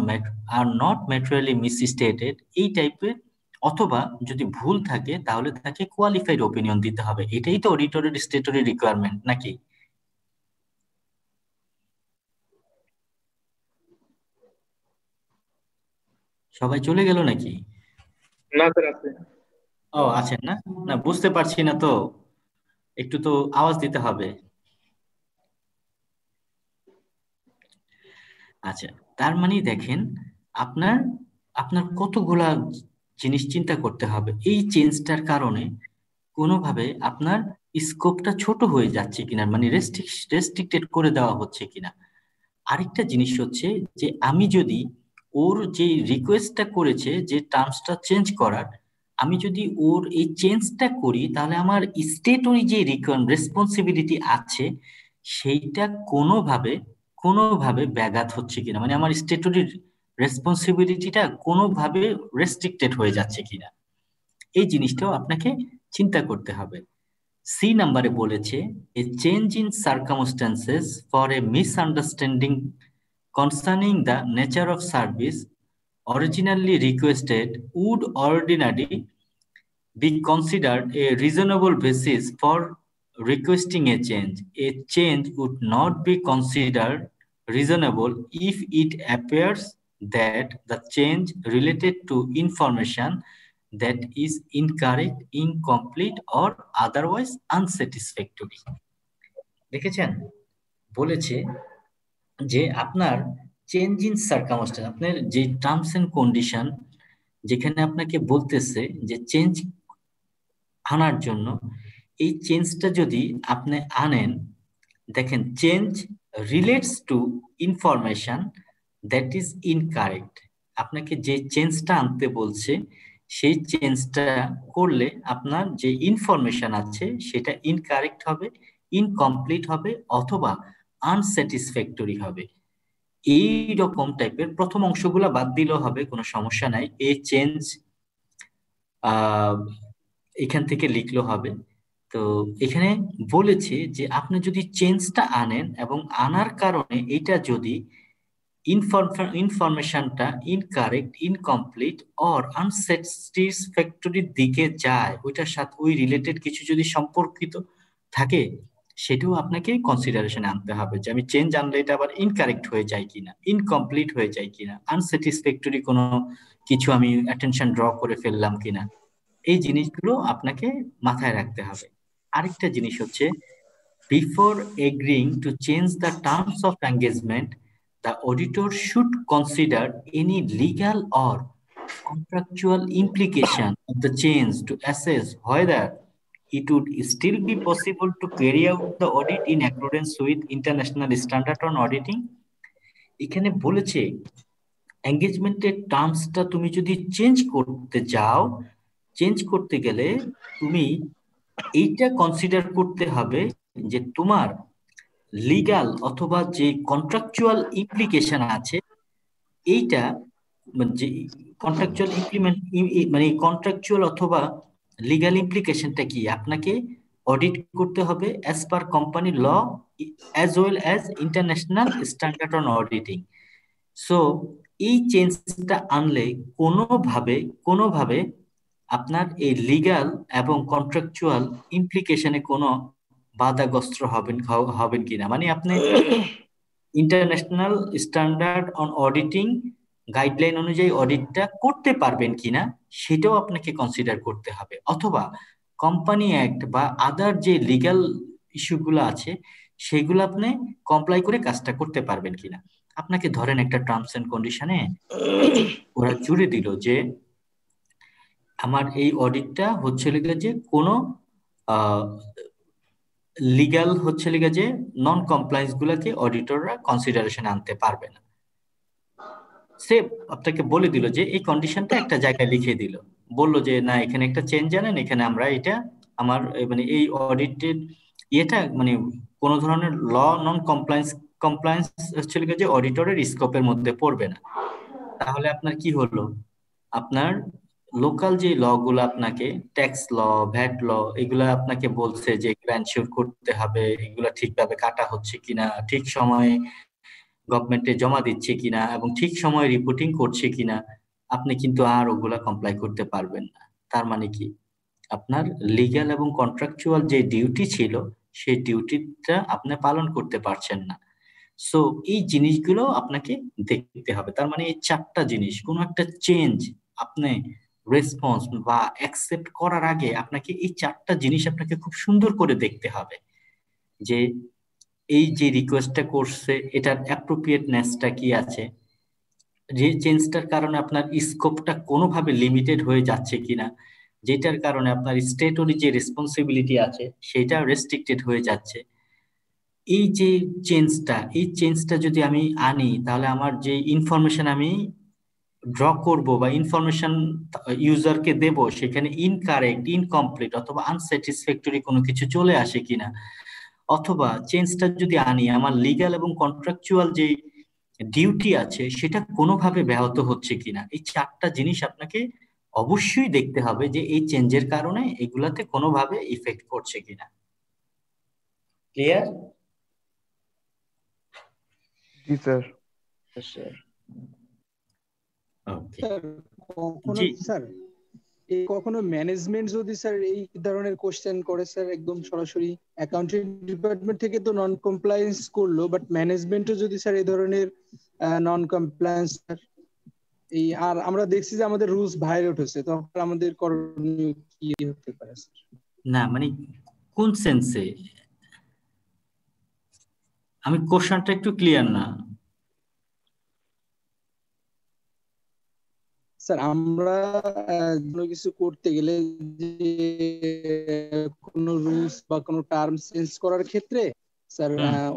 are not materially misstated এই টাইপের অথবা যদি ভুল থাকে তাহলে তাকে কোয়ালিফাইড ওপিনিয়ন দিতে হবে এটাই তো অডিটরের স্টেটরি রিকোয়ারমেন্ট নাকি সবাই চলে গেল নাকি না স্যার ও আছেন আচ্ছা। না না বুঝতে পারছি না তো একটু তো আওয়াজ দিতে হবে আচ্ছা তার মানে দেখেন আপনার আপনার কতগুলা জিনিস চিন্তা করতে হবে এই চেঞ্জটার কারণে কোনোভাবে আপনার স্কোপটা ছোট হয়ে যাচ্ছে কিনা মানে রেস্ট্রিক্টেড করে দেওয়া হচ্ছে কিনা আরেকটা জিনিস হচ্ছে যে আমি যদি ওর যে রিকোয়েস্টটা করেছে যে টার্মসটা চেঞ্জ করার আমি যদি ওর এই চেঞ্জটা করি তাহলে আমার স্টেটরি যে রেসপন্সিবিলিটি আছে সেইটা কোনোভাবে কোনোভাবে ব্যাঘাত হচ্ছে কিনা মানে আমার স্টেটরির রেসপন্সিবিলিটিটা কোনোভাবে রেস্ট্রিক্টেড হয়ে যাচ্ছে কিনা এই জিনিসটাও আপনাকে চিন্তা করতে হবে সি নাম্বারে বলেছে a change in circumstances for a misunderstanding concerning the nature of service originally requested would ordinarily be considered a reasonable basis for requesting a change. A change would not be considered reasonable if it appears that the change related to information that is incorrect, incomplete, or otherwise unsatisfactory. দেখেছেন বলেছে যে আপনার change in circumstance আপনার যে terms and condition যেখানে আপনাকে বলতেছে যে চেঞ্জ আনার জন্য এই চেঞ্জটা যদি আপনি আনেন দেখেন change relates to information that is incorrect আপনাকে যে চেঞ্জটা আনতে বলছে সেই চেঞ্জটা করলে আপনার যে ইনফরমেশন আছে সেটা ইনকারেক্ট হবে ইনকমপ্লিট হবে অথবা আনস্যাটিসফ্যাক্টরি হবে এই রকম টাইপের প্রথম অংশগুলো বাদ দিলেও হবে কোনো সমস্যা নাই এ চেঞ্জ এখান থেকে লিখলেও হবে তো এখানে বলেছি যে আপনি যদি চেঞ্জটা আনেন এবং আনার কারণে এটা যদি ইনফরমেশনটা ইনকারেক্ট ইনকমপ্লিট অর আনস্যাটিসফ্যাক্টরির দিকে যায় ওইটার সাথে ওই রিলেটেড কিছু যদি সম্পর্কিত থাকে সেটাও আপনাকে কনসিডারেশনে আনতে হবে যে আমি চেঞ্জ আনলে এটা আবার ইনকারেক্ট হয়ে যায় কিনা ইনকমপ্লিট হয়ে যায় কিনা আনস্যাটিসফ্যাক্টরি কোনো কিছু আমি অ্যাটেনশন ড্র করে ফেললাম কিনা এই জিনিসগুলো আপনাকে মাথায় রাখতে হবে আরেকটা জিনিস হচ্ছে before agreeing to change the terms of engagement the auditor should consider any legal or contractual implication of the change to assess whether it would still be possible to carry out the audit in accordance with international standard on auditing এখানে বলেছে এঙ্গেজমেন্টের টার্মসটা তুমি যদি change করতে যাও change করতে গেলে তুমি এইটা কনসিডার করতে হবে যে তোমার লিগাল অথবা যে কন্ট্রাকচুয়াল ইমপ্লিকেশন আছে এইটা মানে যে কন্ট্রাকচুয়াল ইমপ্লিমেন্ট মানে কন্ট্রাকচুয়াল অথবা লিগাল ইমপ্লিকেশনটা কি আপনাকে অডিট করতে হবে as per company law as well as international standard on auditing so এই চেঞ্জটা আনলে কোনোভাবে কোনোভাবে আপনার এই লিগাল এবং কন্ট্রাকচুয়াল ইমপ্লিকেশনে কোনো বাধাগ্রস্ত হবেন হবেন কিনা মানে আপনি international standard on auditing guideline অনুযায়ী অডিটটা করতে পারবেন কিনা সেটাও আপনাকে কনসিডার করতে হবে অথবা কোম্পানি অ্যাক্ট বা আদার যে লিগ্যাল ইস্যুগুলো আছে সেগুলো আপনি কমপ্লাই করে কাজটা করতে পারবেন কিনা আপনাকে ধরেন একটা টার্মস এন্ড কন্ডিশনে ওরা জুড়ে দিল যে আমার এই অডিটটা হচ্ছে লেগে যে কোনো লিগ্যাল হচ্ছে লেগে যে নন কমপ্লায়েন্স গুলাকে অডিটররা কনসিডারেশন আনতে পারবে না সে আপনাকে বলে দিল যে এই কন্ডিশনটা একটা জায়গায় লিখে দিল বললো যে না এখানে একটা চেঞ্জ জানেন এখানে আমরা এটা আমার মানে এই অডিটের ইয়েটা মানে কোন ধরনের ল নন কমপ্লায়েন্স কমপ্লায়েন্স ছিল যে অডিটরের স্কোপের মধ্যে পড়বে না তাহলে আপনার কি হলো আপনার লোকাল যে ল গুলো আপনাকে ট্যাক্স ল ভ্যাট ল এগুলো আপনাকে বলছে যে এগুলো করতে হবে এগুলো ঠিকভাবে কাটা হচ্ছে কিনা ঠিক সময়ে গভর্নমেন্টে জমা দিচ্ছে কিনা এবং ঠিক সময়ে রিপোর্টিং করছে কিনা আপনি কিন্তু আর ওগুলা কমপ্লাই করতে পারবেন না তার মানে কি আপনার লিগ্যাল এবং কন্ট্রাকচুয়াল যে ডিউটি ছিল সেই ডিউটিটা আপনি পালন করতে পারছেন না সো এই জিনিসগুলো আপনাকে দেখতে হবে তার মানে এই চারটা জিনিস কোনো একটা চেঞ্জ আপনি রেসপন্স বা অ্যাকসেপ্ট করার আগে আপনাকে এই চারটা জিনিস আপনাকে খুব সুন্দর করে দেখতে হবে যে এই যে রিকোয়েস্টটা করছে এটার অ্যাপ্রোপ্রিয়েটনেসটা কি আছে যে চেঞ্জটার কারণে আপনার স্কোপটা কোনোভাবে লিমিটেড হয়ে যাচ্ছে কিনা যেটার কারণে আপনার স্টেটরি যে রেসপন্সিবিলিটি আছে সেটা রেস্ট্রিক্টেড হয়ে যাচ্ছে এই যে চেঞ্জটা এই চেঞ্জটা যদি আমি আনি তাহলে আমার যে ইনফরমেশন আমি ড্র করব বা ইনফরমেশন ইউজারকে দেব সেখানে ইনকারেক্ট ইনকমপ্লিট অথবা আনস্যাটিসফ্যাক্টরি কোনো কিছু চলে আসে কিনা অথবা চেঞ্জটা যদি আনি আমার লিগাল এবং কন্ট্রাকচুয়াল যে ডিউটি আছে সেটা কোনোভাবে ব্যাহত হচ্ছে কিনা এই চারটা জিনিস আপনাকে অবশ্যই দেখতে হবে যে এই চেঞ্জের কারণে এগুলাতে কোনোভাবে ইফেক্ট করছে কিনা ক্লিয়ার জি স্যার স্যার ওকে স্যার কখনো ম্যানেজমেন্ট যদি স্যার এই ধরনের কোশ্চেন করে স্যার একদম সরাসরি অ্যাকাউন্টিং ডিপার্টমেন্ট থেকে তো নন কমপ্লায়েন্স করলো বাট ম্যানেজমেন্টও যদি স্যার এই ধরনের নন কমপ্লায়েন্স স্যার এই আর আমরা দেখছি যে আমাদের রুলস ভায়োলেট হচ্ছে তখন আমাদের করণীয় কি হতে পারে স্যার না মানে কোন সেন্সে আমি কোশ্চেনটা একটু ক্লিয়ার না স্যার আমরা কোনো কিছু করতে গেলে যে কোনো রুলস বা কোনো টার্ম চেঞ্জ করার ক্ষেত্রে স্যার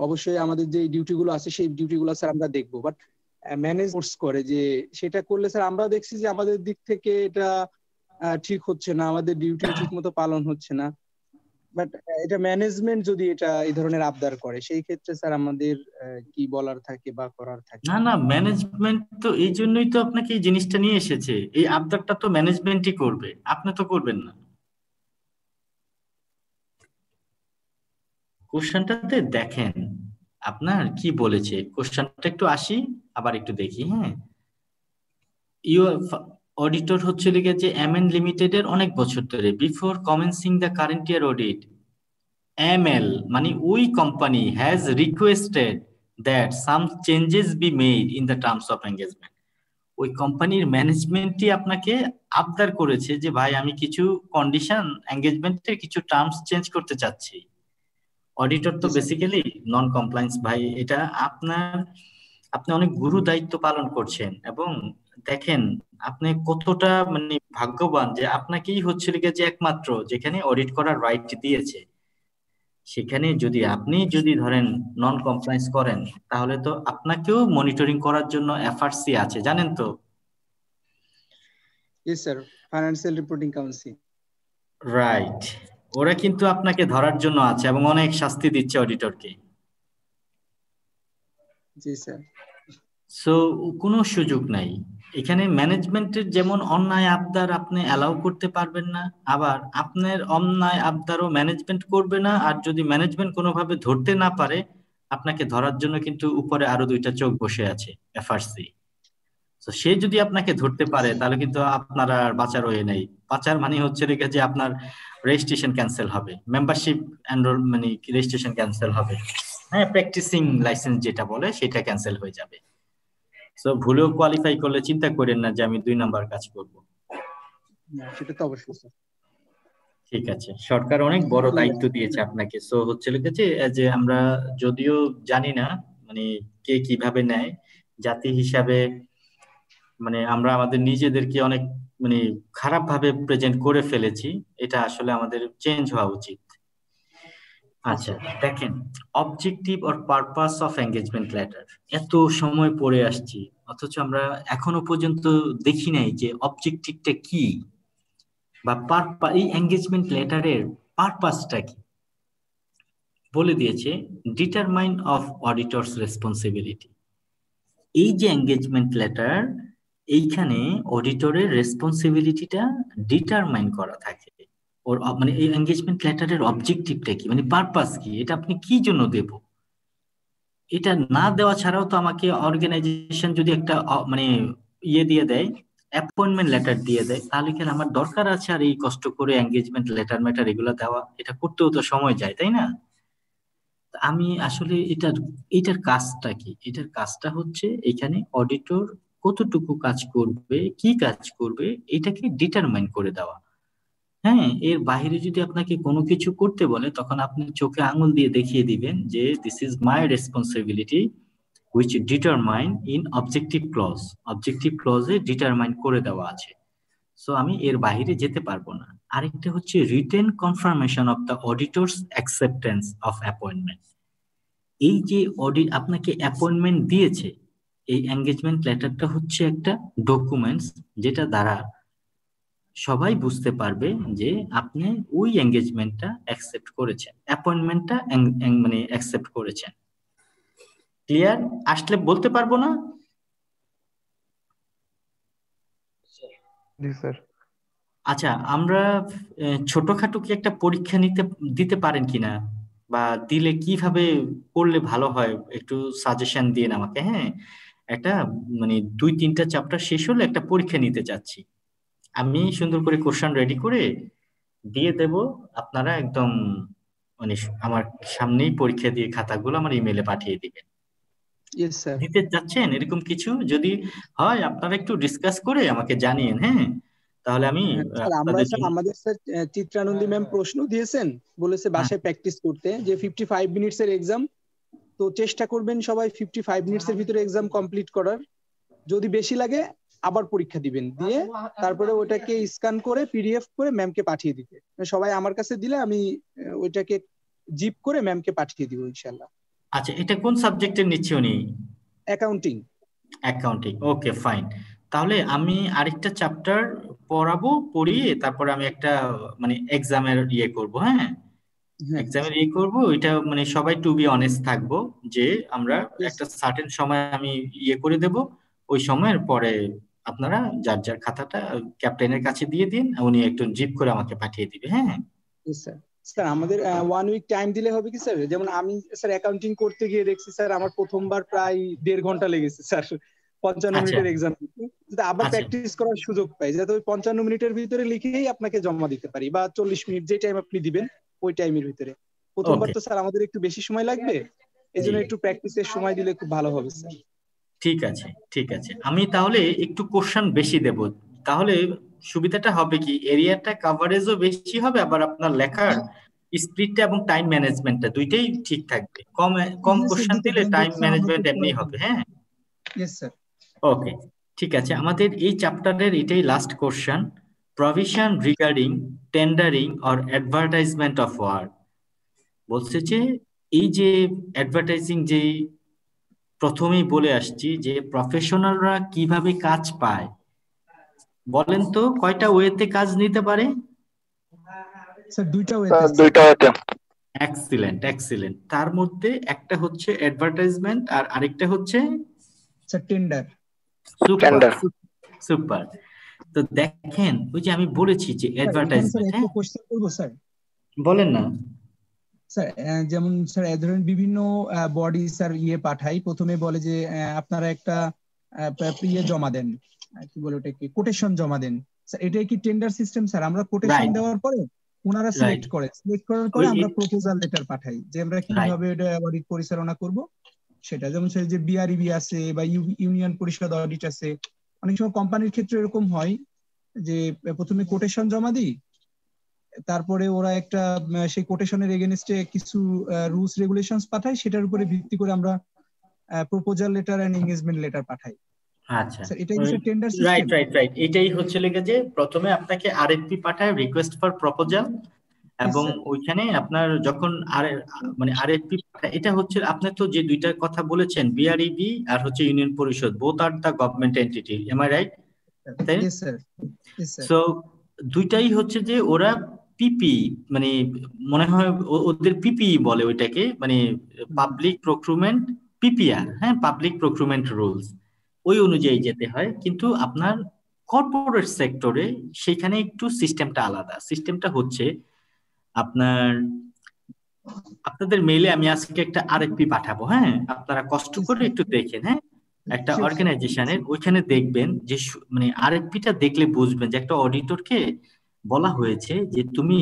অবশ্যই আমাদের যে ডিউটিগুলো আছে সেই ডিউটিগুলো স্যার আমরা দেখব বাট ম্যানেজ কোর্স করে যে সেটা করলে স্যার আমরা দেখছি যে আমাদের দিক থেকে এটা ঠিক হচ্ছে না আমাদের ডিউটি ঠিক মতো পালন হচ্ছে না বাট uh, এটা ম্যানেজমেন্ট যদি এটা এই ধরনের আবদার করে সেই ক্ষেত্রে স্যার আমাদের কি বলার থাকে বা করার থাকে না না ম্যানেজমেন্ট তো এই জন্যই তো আপনাকে এই জিনিসটা নিয়ে এসেছে এই আবদারটা তো ম্যানেজমেন্টই করবে আপনি তো করবেন না কোশ্চেনটাতে দেখেন আপনার কি বলেছে কোশ্চেনটা একটু আসি আবার একটু দেখি হ্যাঁ ইউ অডিটর হচ্ছে লিখে যে এম এন লিমিটেডের অনেক বছর ধরে before commencing the current year audit M L মানে ওই company has requested that some changes be made in the terms of engagement ওই কোম্পানির ম্যানেজমেন্টই আপনাকে আবদার করেছে যে ভাই আমি কিছু কন্ডিশন এঙ্গেজমেন্টের কিছু টার্মস চেঞ্জ করতে চাচ্ছি অডিটর তো বেসিক্যালি নন কমপ্লায়েন্স ভাই এটা আপনার আপনি অনেক গুরু দায়িত্ব পালন করছেন এবং দেখেন আপনি কতটা মানে ভাগ্যবান যে আপনাকেই হচ্ছে লিখে যে একমাত্র যেখানে অডিট করার রাইট দিয়েছে সেখানে যদি আপনি যদি ধরেন নন কমপ্লায়েন্স করেন তাহলে তো আপনাকেও মনিটরিং করার জন্য এফআরসি আছে জানেন তো জি sir financial reporting council right ওরা কিন্তু আপনাকে ধরার জন্য আছে এবং অনেক শাস্তি দিচ্ছে অডিটরকে জি স্যার সো কোনো সুযোগ নাই এখানে ম্যানেজমেন্টের যেমন অন্যায় আবদার আপনি অ্যালাউ করতে পারবেন না আবার আপনার অন্যায় আবদারও ম্যানেজমেন্ট করবে না আর যদি ম্যানেজমেন্ট কোনোভাবে ধরতে না পারে আপনাকে ধরার জন্য কিন্তু উপরে আরো দুইটা চোখ বসে আছে এফআরসি তো সে যদি আপনাকে ধরতে পারে তাহলে কিন্তু আপনার আর বাঁচার হয়ে নেই বাঁচার মানে হচ্ছে রেখে যে আপনার রেজিস্ট্রেশন ক্যান্সেল হবে মেম্বারশিপ অ্যানরোল মানে রেজিস্ট্রেশন ক্যান্সেল হবে হ্যাঁ প্র্যাকটিসিং লাইসেন্স যেটা বলে সেটা ক্যান্সেল হয়ে যাবে সো ভুলেও কোয়ালিফাই করলে চিন্তা করেন না যে আমি দুই নাম্বার কাজ করব সেটা তো অবশ্যই ঠিক আছে সরকার অনেক বড় দায়িত্ব দিয়েছে আপনাকে সো হচ্ছে লিখেছে যে আমরা যদিও জানি না মানে কে কিভাবে নেয় জাতি হিসাবে মানে আমরা আমাদের নিজেদেরকে অনেক মানে খারাপ ভাবে প্রেজেন্ট করে ফেলেছি এটা আসলে আমাদের চেঞ্জ হওয়া উচিত আচ্ছা, আচ্ছা দেখেন objective or purpose of engagement letter এত সময় পড়ে আসছি অথচ আমরা এখনো পর্যন্ত দেখি নাই যে অবজেক্টিভটা কি বা পারপাস এই এঙ্গেজমেন্ট লেটারের পারপাসটা কি বলে দিয়েছে ডিটারমাইন অফ অডিটরস রেসপন্সিবিলিটি এই যে এঙ্গেজমেন্ট লেটার এইখানে অডিটরের রেসপন্সিবিলিটিটা ডিটারমাইন করা থাকে ওর মানে এই এঙ্গেজমেন্ট লেটারের অবজেক্টিভটা কি মানে পারপাস কি এটা আপনি কি জন্য দেব এটা না দেওয়া ছাড়াও তো আমাকে অর্গানাইজেশন যদি একটা মানে ইয়ে দিয়ে দেয় অ্যাপয়েন্টমেন্ট লেটার দিয়ে দেয় তাহলে কি আমার দরকার আছে আর এই কষ্ট করে এঙ্গেজমেন্ট লেটার ম্যাটার এগুলো দেওয়া এটা করতেও তো সময় যায় তাই না আমি আসলে এটার এটার কাজটা কি এটার কাজটা হচ্ছে এখানে অডিটর কতটুকু কাজ করবে কি কাজ করবে এটাকে ডিটারমাইন করে দেওয়া হ্যাঁ এর বাহিরে যদি আপনাকে কোনো কিছু করতে বলে তখন আপনি চোখে আঙুল দিয়ে দেখিয়ে দিবেন যে this is my responsibility which determine in objective clause objective ক্লজে ডিটারমাইন করে দেওয়া আছে সো আমি এর বাহিরে যেতে পারবো না আরেকটা হচ্ছে written confirmation of the auditors acceptance of appointment এই যে অডিট আপনাকে অ্যাপয়েন্টমেন্ট দিয়েছে এই এঙ্গেজমেন্ট লেটারটা হচ্ছে একটা ডকুমেন্টস যেটা দ্বারা সবাই বুঝতে পারবে যে আপনি ওই এঙ্গেজমেন্টটা অ্যাকসেপ্ট করেছেন অ্যাপয়েন্টমেন্টটা মানে অ্যাকসেপ্ট করেছেন ক্লিয়ার আসলে বলতে পারবো না স্যার আচ্ছা আমরা ছোটখাটো কি একটা পরীক্ষা নিতে দিতে পারেন কিনা বা দিলে কিভাবে করলে ভালো হয় একটু সাজেশন দিয়ে আমাকে হ্যাঁ একটা মানে দুই তিনটা চ্যাপ্টার শেষ হলে একটা পরীক্ষা নিতে চাচ্ছি আমি সুন্দর করে কোশ্চেন রেডি করে দিয়ে দেব আপনারা একদম মানে আমার সামনেই পরীক্ষা দিয়ে খাতাগুলো আমার ইমেলে পাঠিয়ে দিবেন দিতে যাচ্ছেন এরকম কিছু যদি হয় আপনারা একটু ডিসকাস করে আমাকে জানিয়েন হ্যাঁ তাহলে আমি হ্যাঁ, আমাদের স্যার চিত্রানন্দী ম্যাম হ্যাঁ। প্রশ্ন দিয়েছেন বলেছে হ্যাঁ। বাসায় প্র্যাকটিস করতে যে 55 মিনিটস এর এক্সাম তো চেষ্টা করবেন সবাই 55 মিনিটস এর ভিতরে এক্সাম কমপ্লিট করার যদি বেশি লাগে আবার পরীক্ষা দিবেন দিয়ে আচ্ছা, আচ্ছা, তারপরে ওটাকে স্ক্যান করে পিডিএফ করে ম্যামকে পাঠিয়ে দিতে সবাই আমার কাছে দিলে আমি ওইটাকে জিপ করে ম্যামকে পাঠিয়ে দিব ইনশাল্লাহ আচ্ছা এটা কোন সাবজেক্টের নিচ্ছে উনি অ্যাকাউন্টিং অ্যাকাউন্টিং ওকে ফাইন তাহলে আমি আরেকটা চ্যাপ্টার পড়াবো পড়িয়ে তারপরে আমি একটা মানে এক্সামের ইয়ে করব হ্যাঁ, হ্যাঁ। এক্সামের ইয়ে করব এটা মানে সবাই টু বি অনেস্ট থাকবো যে আমরা একটা সার্টেন সময় আমি ইয়ে করে দেব ওই সময়ের পরে আপনারা যার যার খাতাটা ক্যাপ্টেনের কাছে দিয়ে দিন উনি একটু জিপ করে আমাকে পাঠিয়ে দিবে হ্যাঁ স্যার আমাদের ওয়ান উইক টাইম দিলে হবে কি স্যার যেমন আমি স্যার অ্যাকাউন্টিং করতে গিয়ে দেখছি স্যার আমার প্রথমবার প্রায় দেড় ঘন্টা লেগেছে স্যার পঞ্চান্ন আচ্ছা। মিনিটের এক্সাম যাতে আবার প্র্যাকটিস আচ্ছা। করার সুযোগ পাই যাতে ওই পঞ্চান্ন মিনিটের ভিতরে লিখেই আপনাকে জমা দিতে পারি বা চল্লিশ মিনিট যে টাইম আপনি দিবেন ওই টাইমের ভিতরে প্রথমবার তো স্যার আমাদের একটু বেশি সময় লাগবে এই জন্য একটু প্র্যাকটিসের সময় দিলে খুব ভালো হবে স্যার ঠিক আছে ঠিক আছে আমি তাহলে একটু কোশ্চেন বেশি দেব তাহলে সুবিধাটা হবে কি এরিয়াটা কাভারেজও বেশি হবে আবার আপনার লেখার স্পিডটা এবং টাইম ম্যানেজমেন্টটা দুইটাই ঠিক থাকবে কম কম কোশ্চেন দিলে টাইম ম্যানেজমেন্ট এমনি হবে হ্যাঁ ওকে ঠিক আছে আমাদের এই চ্যাপ্টারের এটাই last question provision regarding tendering or advertisement of work বলছে যে এই যে অ্যাডভার্টাইজিং যে প্রথমেই বলে আসছি যে প্রফেশনালরা কিভাবে কাজ পায় বলেন তো কয়টা ওয়েতে কাজ নিতে পারে স্যার দুইটা এক্সিলেন্ট হ্যাঁ, এক্সিলেন্ট তার মধ্যে একটা হচ্ছে অ্যাডভার্টাইজমেন্ট আর আরেকটা হচ্ছে স্যার টেন্ডার সুপার সুপার তো দেখেন ওই যে আমি বলেছি যে অ্যাডভার্টাইজমেন্ট হ্যাঁ? বলেন না স্যার যেমন স্যার এ ধরনের বিভিন্ন বডি স্যার ইয়ে পাঠাই প্রথমে বলে যে আপনারা একটা ইয়ে জমা দেন কি বলে ওটা কি কোটেশন জমা দেন স্যার এটা কি টেন্ডার সিস্টেম স্যার আমরা কোটেশন দেওয়ার পরে ওনারা সিলেক্ট করে সিলেক্ট করার পরে আমরা প্রপোজাল লেটার পাঠাই যে আমরা কিভাবে এটা অডিট পরিচালনা করব সেটা যেমন স্যার যে বিআরইবি e আছে বা ইউনিয়ন পরিষদ অডিট আছে অনেক সময় কোম্পানির ক্ষেত্রে এরকম হয় যে প্রথমে কোটেশন জমা দিই তারপরে ওরা একটা সেই কোটেশনের এগেনস্টে কিছু রুলস রেগুলেশনস পাঠায় সেটার উপরে ভিত্তি করে আমরা proposal letter and engagement letter পাঠাই আচ্ছা এটাই হচ্ছে tender system right right right এটাই হচ্ছে লেগে যে প্রথমে আপনাকে আরএফপি পাঠায় রিকোয়েস্ট ফর প্রপোজাল এবং ওইখানে আপনার যখন আর মানে আরএফপি এটা হচ্ছে আপনি তো যে দুইটা কথা বলেছেন বিআরইবি e আর হচ্ছে Union Parishad both are the government entity am I right তাই সো দুইটাই হচ্ছে যে ওরা পিপি মানে মনে হয় ওদের পিপি বলে ওইটাকে মানে পাবলিক প্রক্রুমেন্ট পিপিআর হ্যাঁ পাবলিক প্রক্রুমেন্ট রুলস ওই অনুযায়ী যেতে হয় কিন্তু আপনার কর্পোরেট সেক্টরে সেখানে একটু সিস্টেমটা আলাদা সিস্টেমটা হচ্ছে আপনার আপনাদের মেইলে আমি আজকে একটা আরএফপি পাঠাবো হ্যাঁ আপনারা কষ্ট করে একটু দেখেন হ্যাঁ একটা অর্গানাইজেশনের ওইখানে দেখবেন যে মানে আরএফপিটা দেখলে বুঝবেন যে একটা অডিটরকে বলা হয়েছে যে তুমি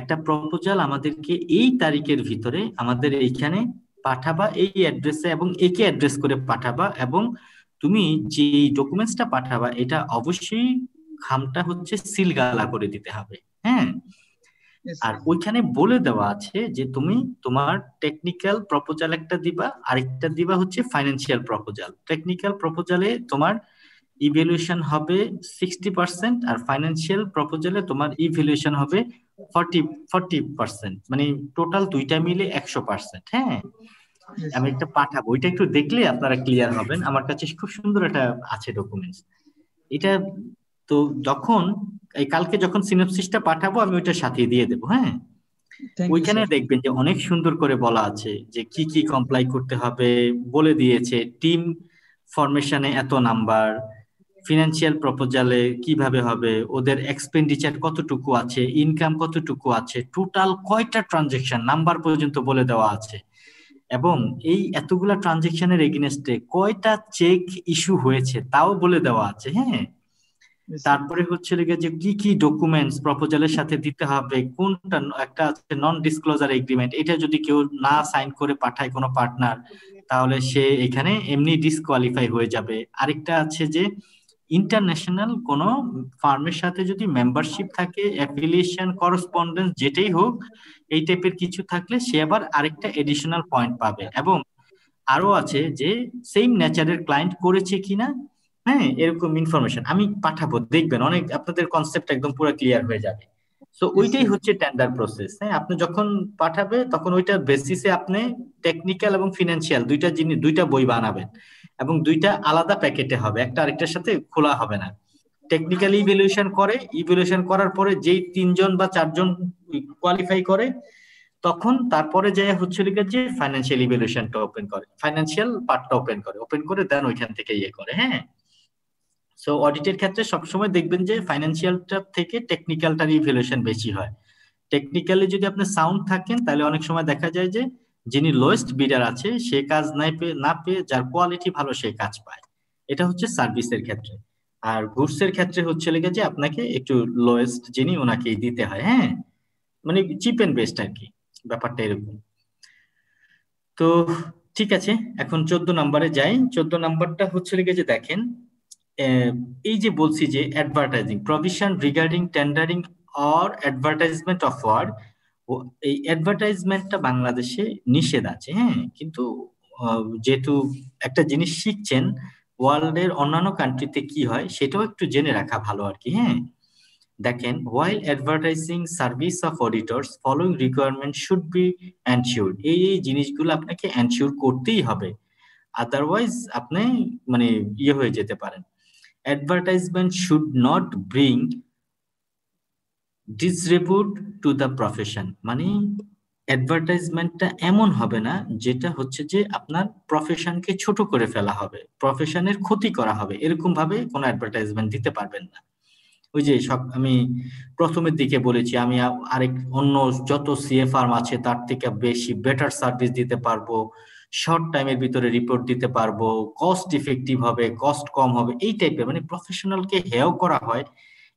একটা প্রপোজাল আমাদেরকে এই তারিখের ভিতরে আমাদের এইখানে পাঠাবা এই অ্যাড্রেসে এবং একে অ্যাড্রেস করে পাঠাবা এবং তুমি যে ডকুমেন্টসটা পাঠাবা এটা অবশ্যই খামটা হচ্ছে সিলগালা করে দিতে হবে হ্যাঁ আর ওইখানে বলে দেওয়া আছে যে তুমি তোমার টেকনিক্যাল প্রপোজাল একটা দিবা আরেকটা দিবা হচ্ছে ফাইন্যান্সিয়াল প্রপোজাল টেকনিক্যাল প্রপোজালে তোমার ইভ্যালুয়েশন হবে সিক্সটি পার্সেন্ট আর ফাইন্যান্সিয়াল প্রপোজালে তোমার ইভ্যালুয়েশন হবে ফর্টি ফর্টি পার্সেন্ট মানে টোটাল দুইটা মিলে একশো পার্সেন্ট হ্যাঁ আমি একটা পাঠাবো ওইটা একটু দেখলে আপনারা ক্লিয়ার হবেন আমার কাছে খুব সুন্দর একটা আছে ডকুমেন্টস এটা তো যখন এই কালকে যখন সিনেপসিসটা পাঠাবো আমি ওইটা সাথে দিয়ে দেবো হ্যাঁ ওইখানে দেখবেন যে অনেক সুন্দর করে বলা আছে যে কি কি কমপ্লাই করতে হবে বলে দিয়েছে টিম ফরমেশনে এত নাম্বার ফিনান্সিয়াল প্রপোজালে কিভাবে হবে ওদের এক্সপেন্ডিচার কতটুকু আছে ইনকাম কতটুকু আছে টোটাল কয়টা ট্রানজেকশন নাম্বার পর্যন্ত বলে দেওয়া আছে এবং এই এতগুলা ট্রানজেকশনের এগেনস্টে কয়টা চেক ইস্যু হয়েছে তাও বলে দেওয়া আছে হ্যাঁ তারপরে হচ্ছে যে কি কি ডকুমেন্টস প্রপোজালের সাথে দিতে হবে কোনটা একটা আছে নন ডিসক্লোজার এগ্রিমেন্ট এটা যদি কেউ না সাইন করে পাঠায় কোনো পার্টনার তাহলে সে এখানে এমনি ডিসকোয়ালিফাই হয়ে যাবে আরেকটা আছে যে ইন্টারন্যাশনাল কোনো ফার্মের সাথে যদি মেম্বারশিপ থাকে অ্যাফিলিয়েশন করসপন্ডেন্স যেটাই হোক এই টাইপের কিছু থাকলে সে আবার আরেকটা এডিশনাল পয়েন্ট পাবে এবং আরো আছে যে সেম নেচারের ক্লায়েন্ট করেছে কিনা হ্যাঁ এরকম ইনফরমেশন আমি পাঠাবো দেখবেন অনেক আপনাদের কনসেপ্ট একদম পুরো ক্লিয়ার হয়ে যাবে সো ওইটাই হচ্ছে টেন্ডার প্রসেস হ্যাঁ আপনি যখন পাঠাবে তখন ওইটার বেসিসে আপনি টেকনিক্যাল এবং ফিনান্সিয়াল দুইটা জিনিস দুইটা বই বানাবেন এবং দুইটা আলাদা প্যাকেটে হবে একটা আরেকটার সাথে খোলা হবে না টেকনিক্যালি ইভ্যালুয়েশন করে ইভ্যালুয়েশন করার পরে যেই তিনজন বা চারজন কোয়ালিফাই করে তখন তারপরে যে হচ্ছে যে ফাইন্যান্সিয়াল ইভ্যালুয়েশনটা ওপেন করে ফাইন্যান্সিয়াল পার্টটা ওপেন করে ওপেন করে দেন ওইখান থেকে ইয়ে করে হ্যাঁ সো অডিটের ক্ষেত্রে সবসময় দেখবেন যে ফাইন্যান্সিয়ালটা থেকে টেকনিক্যালটার ইভ্যালুয়েশন বেশি হয় টেকনিক্যালি যদি আপনি সাউন্ড থাকেন তাহলে অনেক সময় দেখা যায় যে যিনি লোয়েস্ট বিডার আছে সে কাজ নাই না পেয়ে যার কোয়ালিটি ভালো সে কাজ পায় এটা হচ্ছে সার্ভিসের ক্ষেত্রে আর ঘুষের ক্ষেত্রে হচ্ছে লেগে যে আপনাকে একটু লোয়েস্ট যিনি ওনাকেই দিতে হয় হ্যাঁ মানে চিপ এন্ড বেস্ট আর কি ব্যাপারটা এরকম তো ঠিক আছে এখন চোদ্দ নাম্বারে যাই চোদ্দ নাম্বারটা হচ্ছে লেগে যে দেখেন এই যে বলছি যে advertising provision regarding tendering or advertisement of word এই অ্যাডভার্টাইজমেন্টটা বাংলাদেশে নিষেধ আছে হ্যাঁ কিন্তু যেহেতু একটা জিনিস শিখছেন ওয়ার্ল্ডের অন্যান্য কান্ট্রিতে কি হয় সেটাও একটু জেনে রাখা ভালো আর কি হ্যাঁ দেখেন while advertising service of auditors following requirement should be ensure এই এই জিনিসগুলো আপনাকে এনশিওর করতেই হবে আদারওয়াইজ আপনি মানে ইয়ে হয়ে যেতে পারেন advertisement should not bring disrepute to the profession মানে অ্যাডভার্টাইজমেন্টটা এমন হবে না যেটা হচ্ছে যে আপনার প্রফেশনকে ছোট করে ফেলা হবে প্রফেশনের ক্ষতি করা হবে এরকম ভাবে কোনো অ্যাডভার্টাইজমেন্ট দিতে পারবেন না ওই যে সব আমি প্রথমের দিকে বলেছি আমি আরেক অন্য যত সিএ ফার্ম আছে তার থেকে বেশি বেটার সার্ভিস দিতে পারবো শর্ট টাইমের ভিতরে রিপোর্ট দিতে পারবো কস্ট ইফেক্টিভ হবে কস্ট কম হবে এই টাইপের মানে প্রফেশনালকে হেয় করা হয়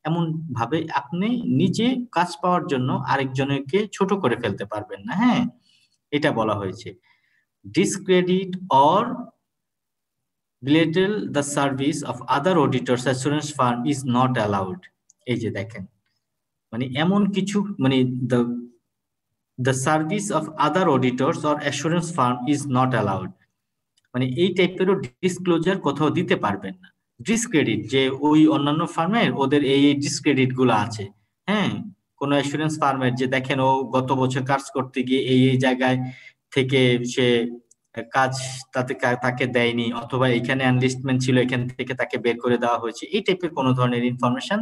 এমন ভাবে আপনি নিজে কাজ পাওয়ার জন্য আরেকজনকে ছোট করে ফেলতে পারবেন না হ্যাঁ এটা বলা হয়েছে discredit or belittle the service of other auditors assurance firm is not allowed এই যে দেখেন মানে এমন কিছু মানে the the service of other auditors or assurance firm is not allowed মানে এই টাইপেরও ডিসক্লোজার কোথাও দিতে পারবেন না ডিসক্রেডিট যে ওই অন্যান্য ফার্মের ওদের এই ডিসক্রেডিট গুলো আছে হ্যাঁ কোন অ্যাসুরেন্স ফার্মের যে দেখেন ও গত বছর কাজ করতে গিয়ে এই এই জায়গায় থেকে সে কাজ তাতে তাকে দেয়নি অথবা এখানে অ্যানলিস্টমেন্ট ছিল এখান থেকে তাকে বের করে দেওয়া হয়েছে এই টাইপের কোনো ধরনের ইনফরমেশন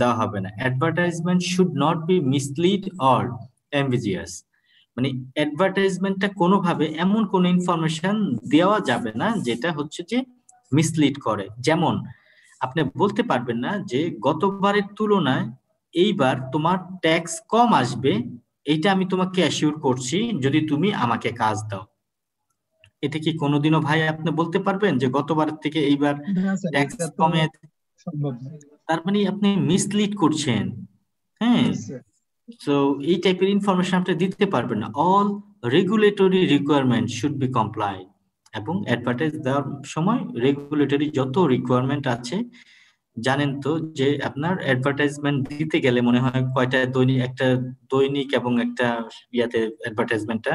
দেওয়া হবে না advertisement should not be mislead or ambiguous মানে অ্যাডভার্টাইজমেন্টটা কোনোভাবে এমন কোন ইনফরমেশন দেওয়া যাবে না যেটা হচ্ছে যে মিসলিড করে যেমন আপনি বলতে পারবেন না যে গতবারের তুলনায় এইবার তোমার ট্যাক্স কম আসবে এইটা আমি তোমাকে অ্যাসিউর করছি যদি তুমি আমাকে কাজ দাও এটা কি কোনোদিনও ভাই আপনি বলতে পারবেন যে গতবার থেকে এইবার ট্যাক্স কমে তার মানে আপনি মিসলিড করছেন হ্যাঁ সো এই টাইপের ইনফরমেশন আপনি দিতে পারবেন না all regulatory requirement should be complied এবং অ্যাডভার্টাইজ দেওয়ার সময় রেগুলেটরি যত রিকোয়ারমেন্ট আছে জানেন তো যে আপনার অ্যাডভার্টাইজমেন্ট দিতে গেলে মনে হয় কয়টা দৈনিক একটা দৈনিক এবং একটা ইয়াতে অ্যাডভার্টাইজমেন্টটা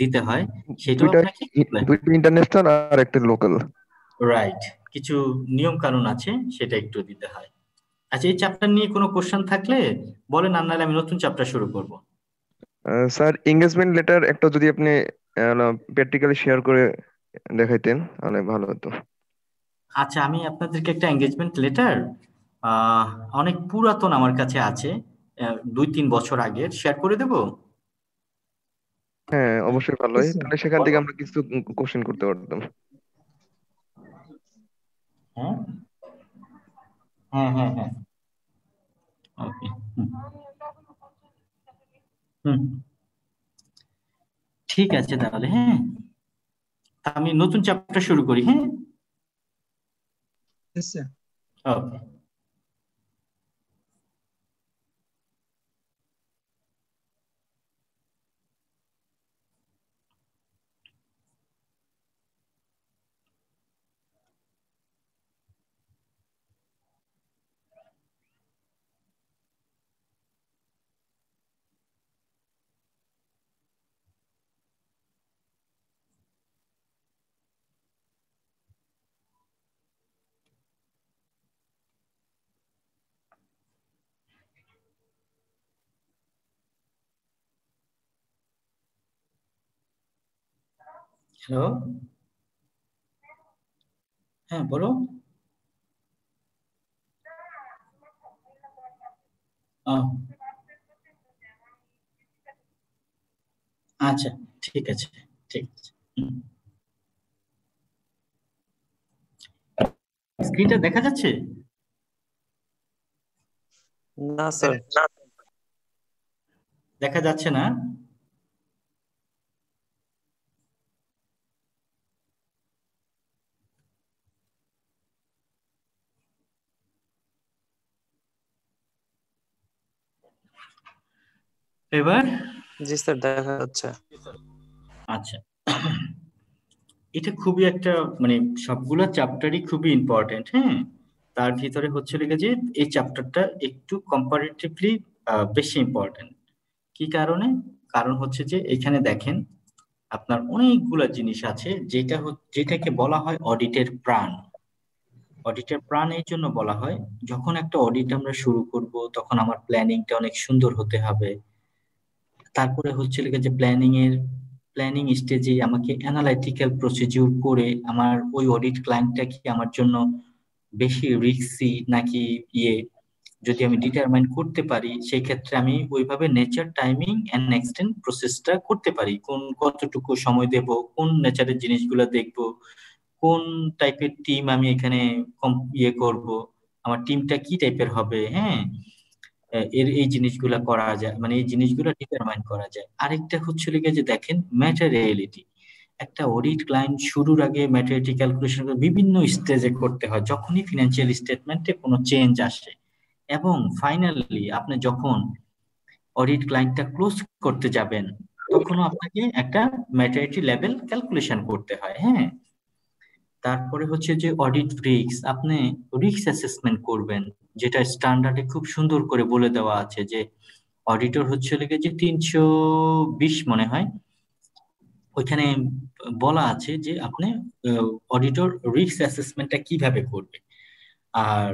দিতে হয় সেটা ইন্টারন্যাশনাল আর একটা লোকাল রাইট কিছু নিয়ম কানুন আছে সেটা একটু দিতে হয় আচ্ছা এই চ্যাপ্টার নিয়ে কোনো কোশ্চেন থাকলে বলেন আর নাহলে আমি নতুন চ্যাপ্টার শুরু করব স্যার এনগেজমেন্ট লেটার একটা যদি আপনি প্র্যাকটিক্যালি শেয়ার করে দেখাইতেন অনেক ভালো হতো আচ্ছা আমি আপনাদেরকে একটা এঙ্গেজমেন্ট লেটার অনেক পুরাতন আমার কাছে আছে দুই তিন বছর আগে শেয়ার করে দেব হ্যাঁ অবশ্যই ভালোই তাহলে সেখান থেকে আমরা কিছু কোশ্চেন করতে পারতাম হ্যাঁ হ্যাঁ হ্যাঁ হ্যাঁ ওকে ঠিক আছে তাহলে হ্যাঁ আমি নতুন চ্যাপ্টার শুরু করি হ্যাঁ ওকে হ্যালো হ্যাঁ বলো আচ্ছা ঠিক আছে ঠিক আছে স্ক্রিনটা দেখা যাচ্ছে না স্যার দেখা যাচ্ছে না এবার জি স্যার দেখা যাচ্ছে আচ্ছা এটা খুবই একটা মানে সবগুলা চ্যাপ্টারই খুবই ইম্পর্টেন্ট হ্যাঁ তার ভিতরে হচ্ছে লেগে যে এই চ্যাপ্টারটা একটু কম্পারেটিভলি বেশি ইম্পর্টেন্ট কি কারণে কারণ হচ্ছে যে এখানে দেখেন আপনার অনেকগুলা জিনিস আছে যেটা যেটাকে বলা হয় অডিটের প্রাণ অডিটের প্রাণ এই জন্য বলা হয় যখন একটা অডিট আমরা শুরু করব তখন আমার প্ল্যানিংটা অনেক সুন্দর হতে হবে তারপরে হচ্ছে যে প্ল্যানিং এর প্ল্যানিং স্টেজে আমাকে অ্যানালাইটিক্যাল প্রসিডিউর করে আমার ওই অডিট ক্লায়েন্টটা কি আমার জন্য বেশি রিক্সি নাকি ইয়ে যদি আমি ডিটারমাইন করতে পারি সেই ক্ষেত্রে আমি ওইভাবে নেচার টাইমিং এন্ড এক্সটেন্ড প্রসেসটা করতে পারি কোন কতটুকু সময় দেব কোন নেচারের জিনিসগুলো দেখব কোন টাইপের টিম আমি এখানে ইয়ে করব আমার টিমটা কি টাইপের হবে হ্যাঁ এর এই জিনিসগুলা করা যায় মানে এই জিনিসগুলো ডিটারমাইন করা যায় আরেকটা হচ্ছে লিখে যে দেখেন ম্যাটেরিয়ালিটি একটা অডিট ক্লায়েন্ট শুরুর আগে ম্যাটেরিয়ালিটি ক্যালকুলেশন বিভিন্ন স্টেজে করতে হয় যখনই ফিনান্সিয়াল স্টেটমেন্টে কোনো চেঞ্জ আসে এবং ফাইনালি আপনি যখন অডিট ক্লায়েন্টটা ক্লোজ করতে যাবেন তখনও আপনাকে একটা ম্যাটারিটি লেভেল ক্যালকুলেশন করতে হয় হ্যাঁ তারপরে হচ্ছে যে অডিট রিক্স আপনি রিক্স অ্যাসেসমেন্ট করবেন যেটা স্ট্যান্ডার্ডে খুব সুন্দর করে বলে দেওয়া আছে যে অডিটর হচ্ছে লিখে যে তিনশো বিশ মনে হয় ওইখানে বলা আছে যে আপনি অডিটর রিক্স অ্যাসেসমেন্টটা কিভাবে করবে আর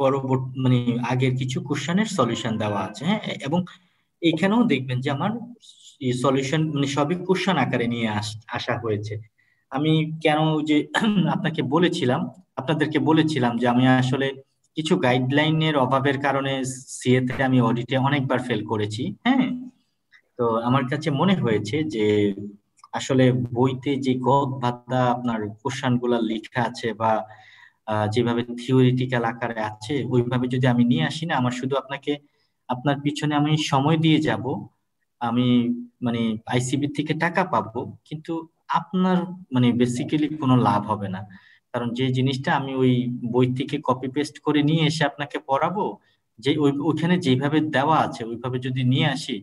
পরবর্তী মানে আগের কিছু কোশ্চেনের সলিউশন দেওয়া আছে হ্যাঁ এবং এখানেও দেখবেন যে আমার সলিউশন মানে সবই কোশ্চেন আকারে নিয়ে আসা হয়েছে আমি কেন যে আপনাকে বলেছিলাম আপনাদেরকে বলেছিলাম যে আমি আসলে কিছু গাইডলাইনের অভাবের কারণে সিএ আমি অডিটে অনেকবার ফেল করেছি হ্যাঁ তো আমার কাছে মনে হয়েছে যে আসলে বইতে যে গদ ভাতা আপনার কোশ্চান গুলা লেখা আছে বা যেভাবে থিওরিটিক্যাল আকারে আছে ওইভাবে যদি আমি নিয়ে আসি না আমার শুধু আপনাকে আপনার পিছনে আমি সময় দিয়ে যাব আমি মানে আইসিবি থেকে টাকা পাবো কিন্তু আপনার মানে বেসিক্যালি কোনো লাভ হবে না কারণ যে জিনিসটা আমি ওই বই থেকে কপি পেস্ট করে নিয়ে এসে আপনাকে পড়াবো যে ওইখানে যেভাবে দেওয়া আছে ওইভাবে যদি নিয়ে আসি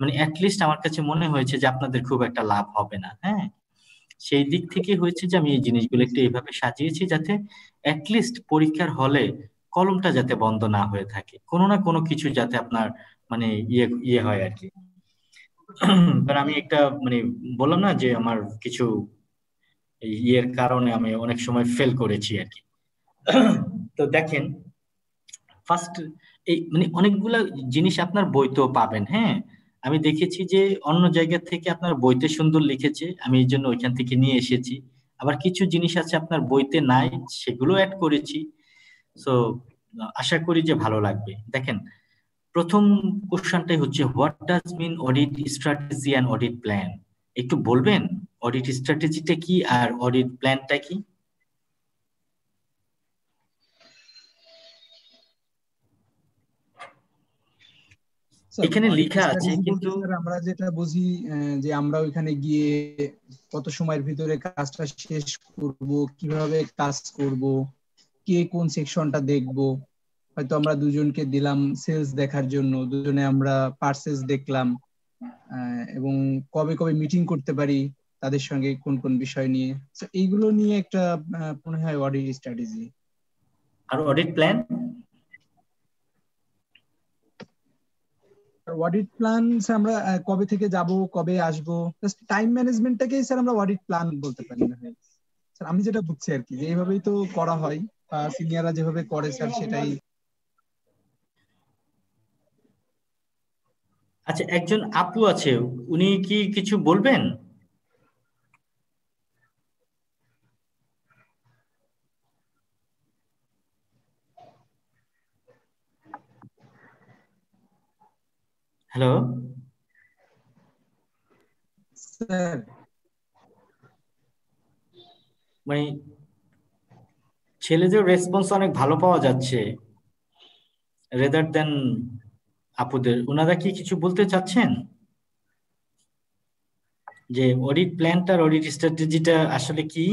মানে অ্যাটলিস্ট আমার কাছে মনে হয়েছে যে আপনাদের খুব একটা লাভ হবে না হ্যাঁ সেই দিক থেকে হয়েছে যে আমি এই জিনিসগুলো একটু এইভাবে সাজিয়েছি যাতে অ্যাটলিস্ট পরীক্ষার হলে কলমটা যাতে বন্ধ না হয়ে থাকে কোনো না কোনো কিছু যাতে আপনার মানে ইয়ে ইয়ে হয় আর কি আমি একটা মানে বললাম না যে আমার কিছু ইয়ের কারণে আমি অনেক সময় ফেল করেছি আর কি তো দেখেন ফার্স্ট এই মানে অনেকগুলা জিনিস আপনার বইতেও পাবেন হ্যাঁ আমি দেখেছি যে অন্য জায়গা থেকে আপনার বইতে সুন্দর লিখেছে আমি এই জন্য ওইখান থেকে নিয়ে এসেছি আবার কিছু জিনিস আছে আপনার বইতে নাই সেগুলো অ্যাড করেছি তো আশা করি যে ভালো লাগবে দেখেন প্রথম কোশ্চেনটাই হচ্ছে what does mean audit strategy and audit plan একটু বলবেন অডিট স্ট্র্যাটেজিটা কি আর অডিট প্ল্যানটা কি এখানে লেখা আছে কিন্তু আমরা যেটা বুঝি যে আমরা ওইখানে গিয়ে কত সময়ের ভিতরে কাজটা শেষ করব কিভাবে কাজ করব কে কোন সেকশনটা দেখবো হয়তো আমরা দুজনকে দিলাম সেলস দেখার জন্য দুজনে আমরা পার্সেস দেখলাম এবং কবে কবে মিটিং করতে পারি তাদের সঙ্গে কোন কোন বিষয় নিয়ে এইগুলো নিয়ে একটা মনে হয় অডিট স্ট্র্যাটেজি আর audit plan audit plan sir আমরা কবে থেকে যাব কবে আসব জাস্ট টাইম ম্যানেজমেন্টটাকে স্যার আমরা অডিট প্ল্যান বলতে পারি না স্যার আমি যেটা বুঝছি আর কি যে এইভাবেই তো করা হয় সিনিয়ররা যেভাবে করে স্যার সেটাই আচ্ছা একজন আপু আছে উনি কি কিছু বলবেন হ্যালো মানে ছেলেদের রেসপন্স অনেক ভালো পাওয়া যাচ্ছে রেদার দেন আপুদের ওনারা কি কিছু বলতে চাচ্ছেন যে অডিট প্ল্যানটার অডিট স্ট্র্যাটেজিটা আসলে কি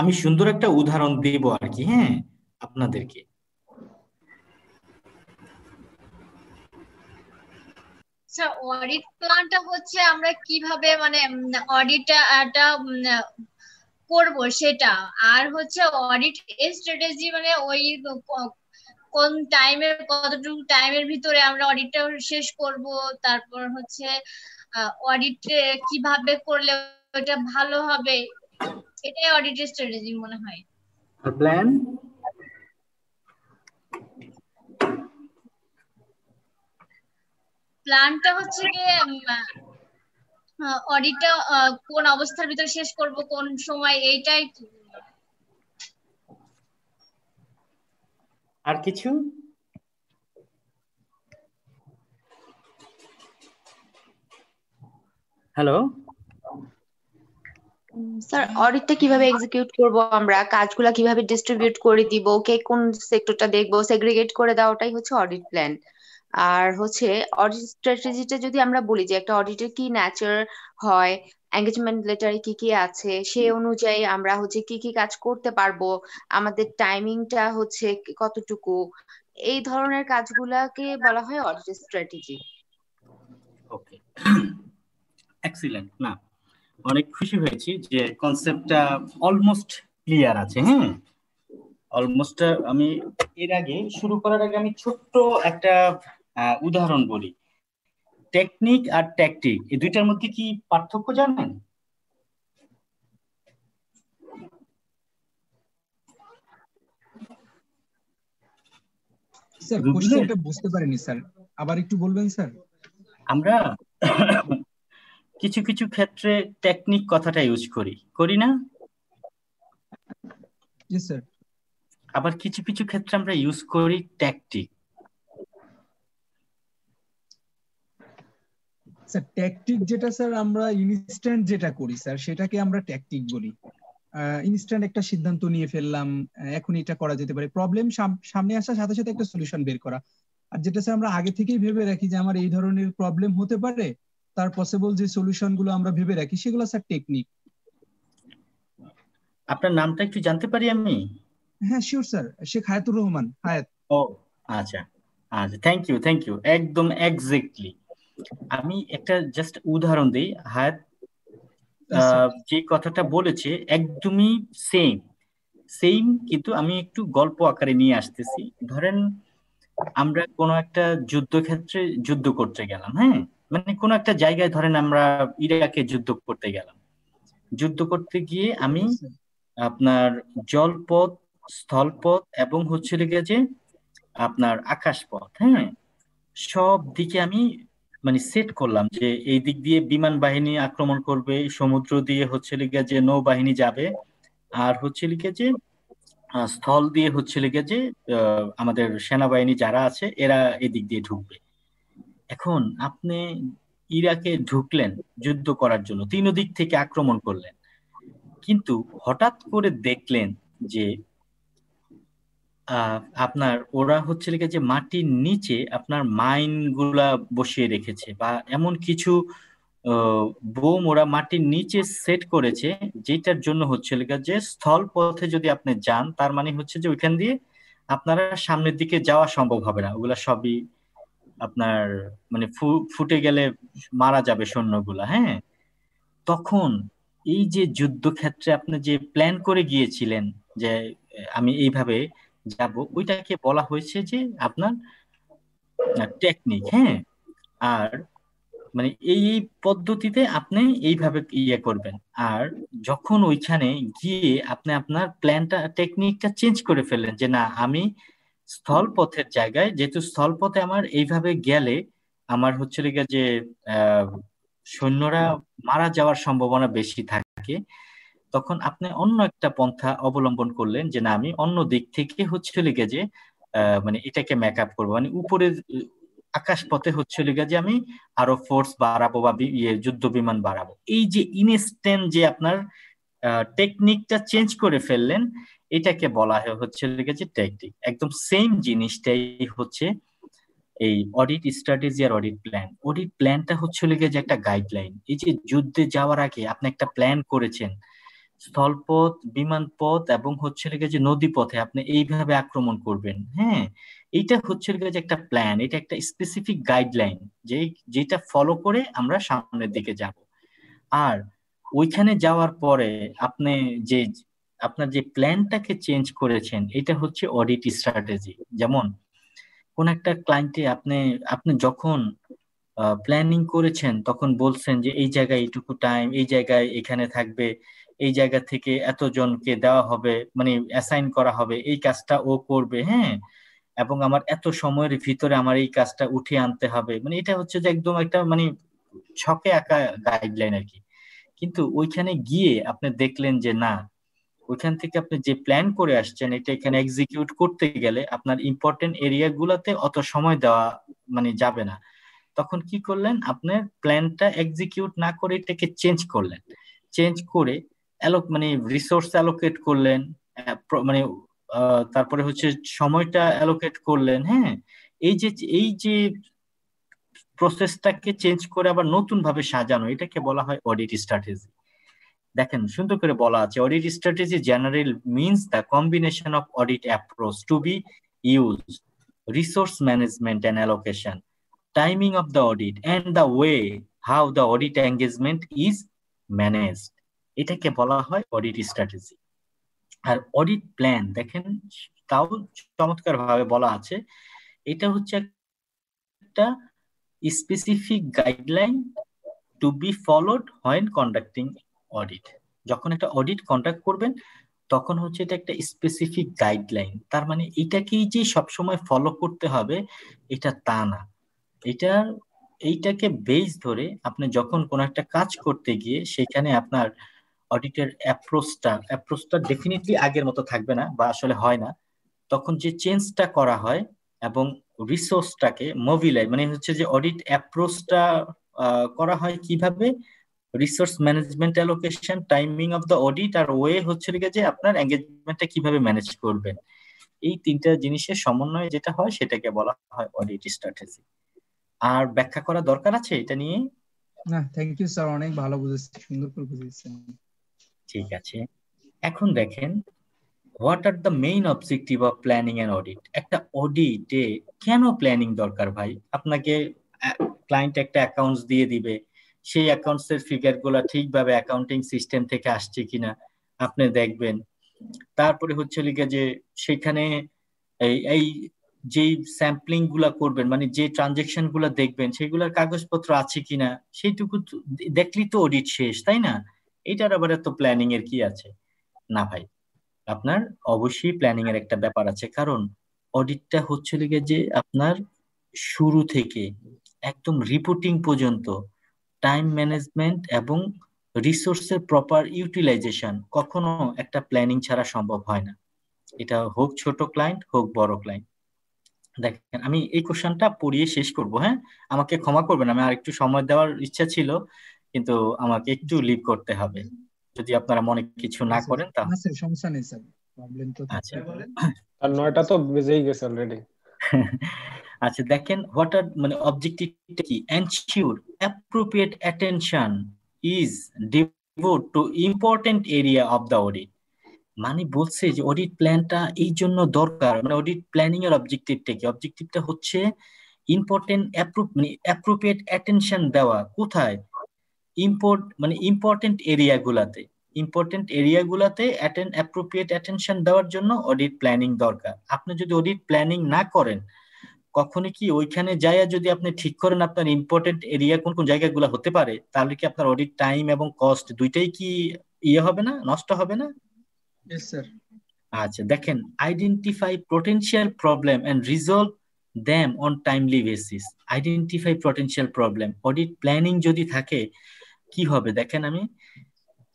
আমি সুন্দর একটা উদাহরণ দিব আর কি হ্যাঁ আপনাদেরকে অডিট প্ল্যানটা হচ্ছে আমরা কিভাবে মানে অডিটটা করব সেটা আর হচ্ছে অডিট স্ট্র্যাটেজি মানে ওই কোন টাইমে কতটুকু টাইমের ভিতরে আমরা অডিটটা শেষ করব তারপর হচ্ছে অডিট কিভাবে করলে ওটা ভালো হবে এটাই অডিটের স্ট্র্যাটেজি মনে হয় আর প্ল্যান প্ল্যানটা হচ্ছে যে অডিটটা কোন অবস্থার ভিতরে শেষ করব কোন সময় এইটাই আর কিছু হ্যালো স্যার অডিটটা কিভাবে এক্সিকিউট করব আমরা কাজগুলা কিভাবে ডিস্ট্রিবিউট করে দিব কে কোন সেক্টরটা দেখব সেগ্রিগেট করে দাও ওটাই হচ্ছে অডিট প্ল্যান আর হচ্ছে অডিট স্ট্র্যাটেজিটা যদি আমরা বলি যে একটা অডিটের কি ন্যাচার হয় এঙ্গেজমেন্ট লেটারে কি কি আছে সে অনুযায়ী আমরা হচ্ছে কি কি কাজ করতে পারবো আমাদের টাইমিংটা হচ্ছে কতটুকু এই ধরনের কাজগুলাকে বলা হয় অডিট স্ট্র্যাটেজি ওকে এক্সিলেন্ট না অনেক খুশি হয়েছি যে কনসেপ্টটা অলমোস্ট ক্লিয়ার আছে হ্যাঁ অলমোস্ট আমি এর আগে শুরু করার আগে আমি ছোট্ট একটা উদাহরণ বলি টেকনিক আর ট্যাকটিক এই দুইটার মধ্যে কি পার্থক্য জানেন স্যার বুঝতে পারিনি স্যার আবার একটু বলবেন স্যার আমরা কিছু কিছু ক্ষেত্রে টেকনিক কথাটা ইউজ করি করি না স্যার আবার কিছু কিছু ক্ষেত্রে আমরা ইউজ করি ট্যাকটিক স্যার আচ্ছা, ট্যাকটিক যেটা স্যার আমরা ইনস্ট্যান্ট যেটা করি স্যার সেটাকে আমরা ট্যাকটিক বলি ইনস্ট্যান্ট একটা সিদ্ধান্ত নিয়ে ফেললাম এখন এটা করা যেতে পারে প্রবলেম সামনে আসার সাথে সাথে একটা সলিউশন বের করা আর যেটা স্যার আমরা আগে থেকেই ভেবে রাখি যে আমার এই ধরনের প্রবলেম হতে পারে তার পসিবল যে সলিউশন গুলো আমরা ভেবে রাখি সেগুলো স্যার টেকনিক আপনার নামটা একটু জানতে পারি আমি হ্যাঁ শিওর স্যার শেখ হায়াতুর রহমান হায়াত ও আচ্ছা আচ্ছা থ্যাংক ইউ থ্যাংক ইউ একদম এক্স্যাক্টলি আমি একটা জাস্ট উদাহরণ দিই হায়াত যে কথাটা বলেছে একদমই সেম সেম কিন্তু আমি একটু গল্প আকারে নিয়ে আসতেছি ধরেন আমরা কোনো একটা যুদ্ধক্ষেত্রে যুদ্ধ করতে গেলাম হ্যাঁ মানে কোনো একটা জায়গায় ধরেন আমরা ইরাকে যুদ্ধ করতে গেলাম যুদ্ধ করতে গিয়ে আমি আপনার জলপথ স্থলপথ এবং হচ্ছে লেগে যে আপনার আকাশপথ হ্যাঁ সব দিকে আমি মানে সেট করলাম যে এই দিক দিয়ে বিমান বাহিনী আক্রমণ করবে সমুদ্র দিয়ে হচ্ছে লিখে যে নৌবাহিনী যাবে আর হচ্ছে লিখে যে স্থল দিয়ে হচ্ছে লিখে যে আমাদের সেনাবাহিনী যারা আছে এরা এদিক দিয়ে ঢুকবে এখন আপনি ইরাকে ঢুকলেন যুদ্ধ করার জন্য তিন দিক থেকে আক্রমণ করলেন কিন্তু হঠাৎ করে দেখলেন যে আপনার ওরা হচ্ছে লিখে যে মাটির নিচে আপনার মাইন গুলা বসিয়ে রেখেছে বা এমন কিছু বোম ওরা মাটির নিচে সেট করেছে যেটার জন্য হচ্ছে লেখা যে স্থল পথে যদি আপনি যান তার মানে হচ্ছে যে ওইখান দিয়ে আপনারা সামনের দিকে যাওয়া সম্ভব হবে না ওগুলা সবই আপনার মানে ফুটে গেলে মারা যাবে সৈন্যগুলা হ্যাঁ তখন এই যে যুদ্ধক্ষেত্রে আপনি যে প্ল্যান করে গিয়েছিলেন যে আমি এইভাবে যাব ওইটাকে বলা হয়েছে যে আপনার টেকনিক হ্যাঁ আর মানে এই এই পদ্ধতিতে আপনি এইভাবে ইয়ে করবেন আর যখন ওইখানে গিয়ে আপনি আপনার প্ল্যানটা টেকনিকটা চেঞ্জ করে ফেলেন যে না আমি স্থলপথের জায়গায় যেহেতু স্থলপথে আমার এইভাবে গেলে আমার হচ্ছে যে সৈন্যরা মারা যাওয়ার সম্ভাবনা বেশি থাকে তখন আপনি অন্য একটা পন্থা অবলম্বন করলেন যে না আমি অন্য দিক থেকে হচ্ছে লিগে যে মানে এটাকে মেক আপ করবো মানে উপরে আকাশ পথে হচ্ছে লিগে যে আমি আরো ফোর্স বাড়াবো বা ইয়ে যুদ্ধ বিমান বাড়াবো এই যে ইনস্ট্যান্ট যে আপনার টেকনিকটা চেঞ্জ করে ফেললেন এটাকে বলা হয় হচ্ছে যে টেকনিক একদম সেম জিনিসটাই হচ্ছে এই অডিট স্ট্র্যাটেজি আর অডিট প্ল্যান অডিট প্ল্যানটা হচ্ছে লিখে যে একটা গাইডলাইন এই যে যুদ্ধে যাওয়ার আগে আপনি একটা প্ল্যান করেছেন স্থলপথ বিমানপথ এবং হচ্ছে যে নদী পথে আপনি এইভাবে আক্রমণ করবেন হ্যাঁ এইটা হচ্ছে যে একটা প্ল্যান এটা একটা স্পেসিফিক গাইডলাইন যে যেটা ফলো করে আমরা সামনের দিকে যাব আর ওইখানে যাওয়ার পরে আপনি যে আপনার যে প্ল্যানটাকে চেঞ্জ করেছেন এটা হচ্ছে অডিট স্ট্র্যাটেজি যেমন কোন একটা ক্লায়েন্টে আপনি আপনি যখন প্ল্যানিং করেছেন তখন বলছেন যে এই জায়গায় এইটুকু টাইম এই জায়গায় এখানে থাকবে এই জায়গা থেকে এতজনকে দেওয়া হবে মানে অ্যাসাইন করা হবে এই কাজটা ও করবে হ্যাঁ এবং আমার এত সময়ের ভিতরে আমার এই কাজটা উঠে আনতে হবে মানে এটা হচ্ছে যে একদম একটা মানে ছকে আঁকা গাইডলাইন আর কি কিন্তু ওইখানে গিয়ে আপনি দেখলেন যে না ওইখান থেকে আপনি যে প্ল্যান করে আসছেন এটা এখানে এক্সিকিউট করতে গেলে আপনার ইম্পর্টেন্ট এরিয়া গুলাতে অত সময় দেওয়া মানে যাবে না তখন কি করলেন আপনার প্ল্যানটা এক্সিকিউট না করে এটাকে চেঞ্জ করলেন চেঞ্জ করে অ্যালোক মানে রিসোর্স অ্যালোকেট করলেন মানে তারপরে হচ্ছে সময়টা অ্যালোকেট করলেন হ্যাঁ এই যে এই যে প্রসেসটাকে চেঞ্জ করে আবার নতুন ভাবে সাজানো এটাকে বলা হয় অডিট স্ট্র্যাটেজি দেখেন সুন্দর করে বলা আছে audit strategy general means the combination of audit approach to be use resource management and allocation timing of the audit and the way how the audit engagement is managed এটাকে বলা হয় audit strategy আর audit plan দেখেন তাও চমৎকার ভাবে বলা আছে এটা হচ্ছে একটা specific guideline to be followed হয় কন্ডাক্টিং অডিট যখন একটা অডিট কন্ডাক্ট করবেন তখন হচ্ছে এটা একটা স্পেসিফিক গাইডলাইন তার মানে এটাকেই যে সবসময় ফলো করতে হবে এটা তা না এটা এইটাকে বেস ধরে আপনি যখন কোনো একটা কাজ করতে গিয়ে সেখানে আপনার অডিটের অ্যাপ্রোচটা অ্যাপ্রোচটা ডেফিনেটলি আগের মতো থাকবে না বা আসলে হয় না তখন যে চেঞ্জটা করা হয় এবং রিসোর্সটাকে মোবিলাই মানে হচ্ছে যে অডিট অ্যাপ্রোচটা করা হয় কিভাবে resource management allocation timing of the audit আর ওয়ে হচ্ছে যে আপনার এঙ্গেজমেন্টটা কিভাবে ম্যানেজ করবেন এই তিনটা জিনিসের সমন্বয়ে যেটা হয় সেটাকে বলা হয় অডিট স্ট্র্যাটেজি আর ব্যাখ্যা করা দরকার আছে এটা নিয়ে না থ্যাংক ইউ স্যার অনেক ভালো বুঝেছেন সুন্দর করে বুঝিয়েছেন ঠিক আছে এখন দেখেন what are the main objective of planning and audit একটা অডিটে কেন প্ল্যানিং দরকার ভাই আপনাকে ক্লায়েন্ট একটা অ্যাকাউন্টস দিয়ে দিবে সেই অ্যাকাউন্টস এর ফিগার ঠিকভাবে অ্যাকাউন্টিং সিস্টেম থেকে আসছে কিনা আপনি দেখবেন তারপরে হচ্ছে লিখে যে সেখানে এই এই যে স্যাম্পলিং গুলা করবেন মানে যে ট্রানজেকশন গুলা দেখবেন সেগুলোর কাগজপত্র আছে কিনা সেইটুকু দেখলি তো অডিট শেষ তাই না এটার আবার এত প্ল্যানিং এর কি আছে না ভাই আপনার অবশ্যই প্ল্যানিং এর একটা ব্যাপার আছে কারণ অডিটটা হচ্ছে লিগে যে আপনার শুরু থেকে একদম রিপোর্টিং পর্যন্ত টাইম ম্যানেজমেন্ট এবং রিসোর্সের প্রপার ইউটিলাইজেশন কখনো একটা প্ল্যানিং ছাড়া সম্ভব হয় না এটা হোক ছোট ক্লায়েন্ট হোক বড় ক্লায়েন্ট দেখেন আমি এই কোশ্চেনটা পড়িয়ে শেষ করব হ্যাঁ আমাকে ক্ষমা করবেন আমি আরেকটু সময় দেওয়ার ইচ্ছা ছিল কিন্তু আমাকে একটু লিভ করতে হবে যদি আপনারা মনে কিছু না করেন তাহলে সমস্যা নেই স্যার প্রবলেম তো আচ্ছা আর নয়টা তো বেজেই গেছে অলরেডি আচ্ছা দেখেন হোয়াট আর মানে অবজেক্টিভটা কি ensure appropriate attention is devote to important area of the audit মানে বলছে যে অডিট প্ল্যানটা এই জন্য দরকার মানে অডিট প্ল্যানিং এর অবজেক্টিভটা কি অবজেক্টিভটা হচ্ছে ইম্পর্টেন্ট অ্যাপ্রোপ্রিয়েট অ্যাটেনশন দেওয়া কোথায় ইম্পোর্ট মানে ইম্পর্টেন্ট এরিয়াগুলাতে ইম্পর্টেন্ট এরিয়াগুলাতে অ্যাটেন্ড অ্যাপ্রোপ্রিয়েট অ্যাটেনশন দেওয়ার জন্য অডিট প্ল্যানিং দরকার আপনি যদি অডিট প্ল্যানিং না করেন কখনই কি ওইখানে যাইয়া যদি আপনি ঠিক করেন আপনার ইম্পর্টেন্ট এরিয়া কোন কোন জায়গাগুলো হতে পারে তাহলে কি আপনার অডিট টাইম এবং কস্ট দুইটাই কি ইয়ে হবে না নষ্ট হবে না স্যার আচ্ছা দেখেন identify potential problem and resolve them on timely basis identify potential problem audit planning যদি থাকে কি হবে দেখেন আমি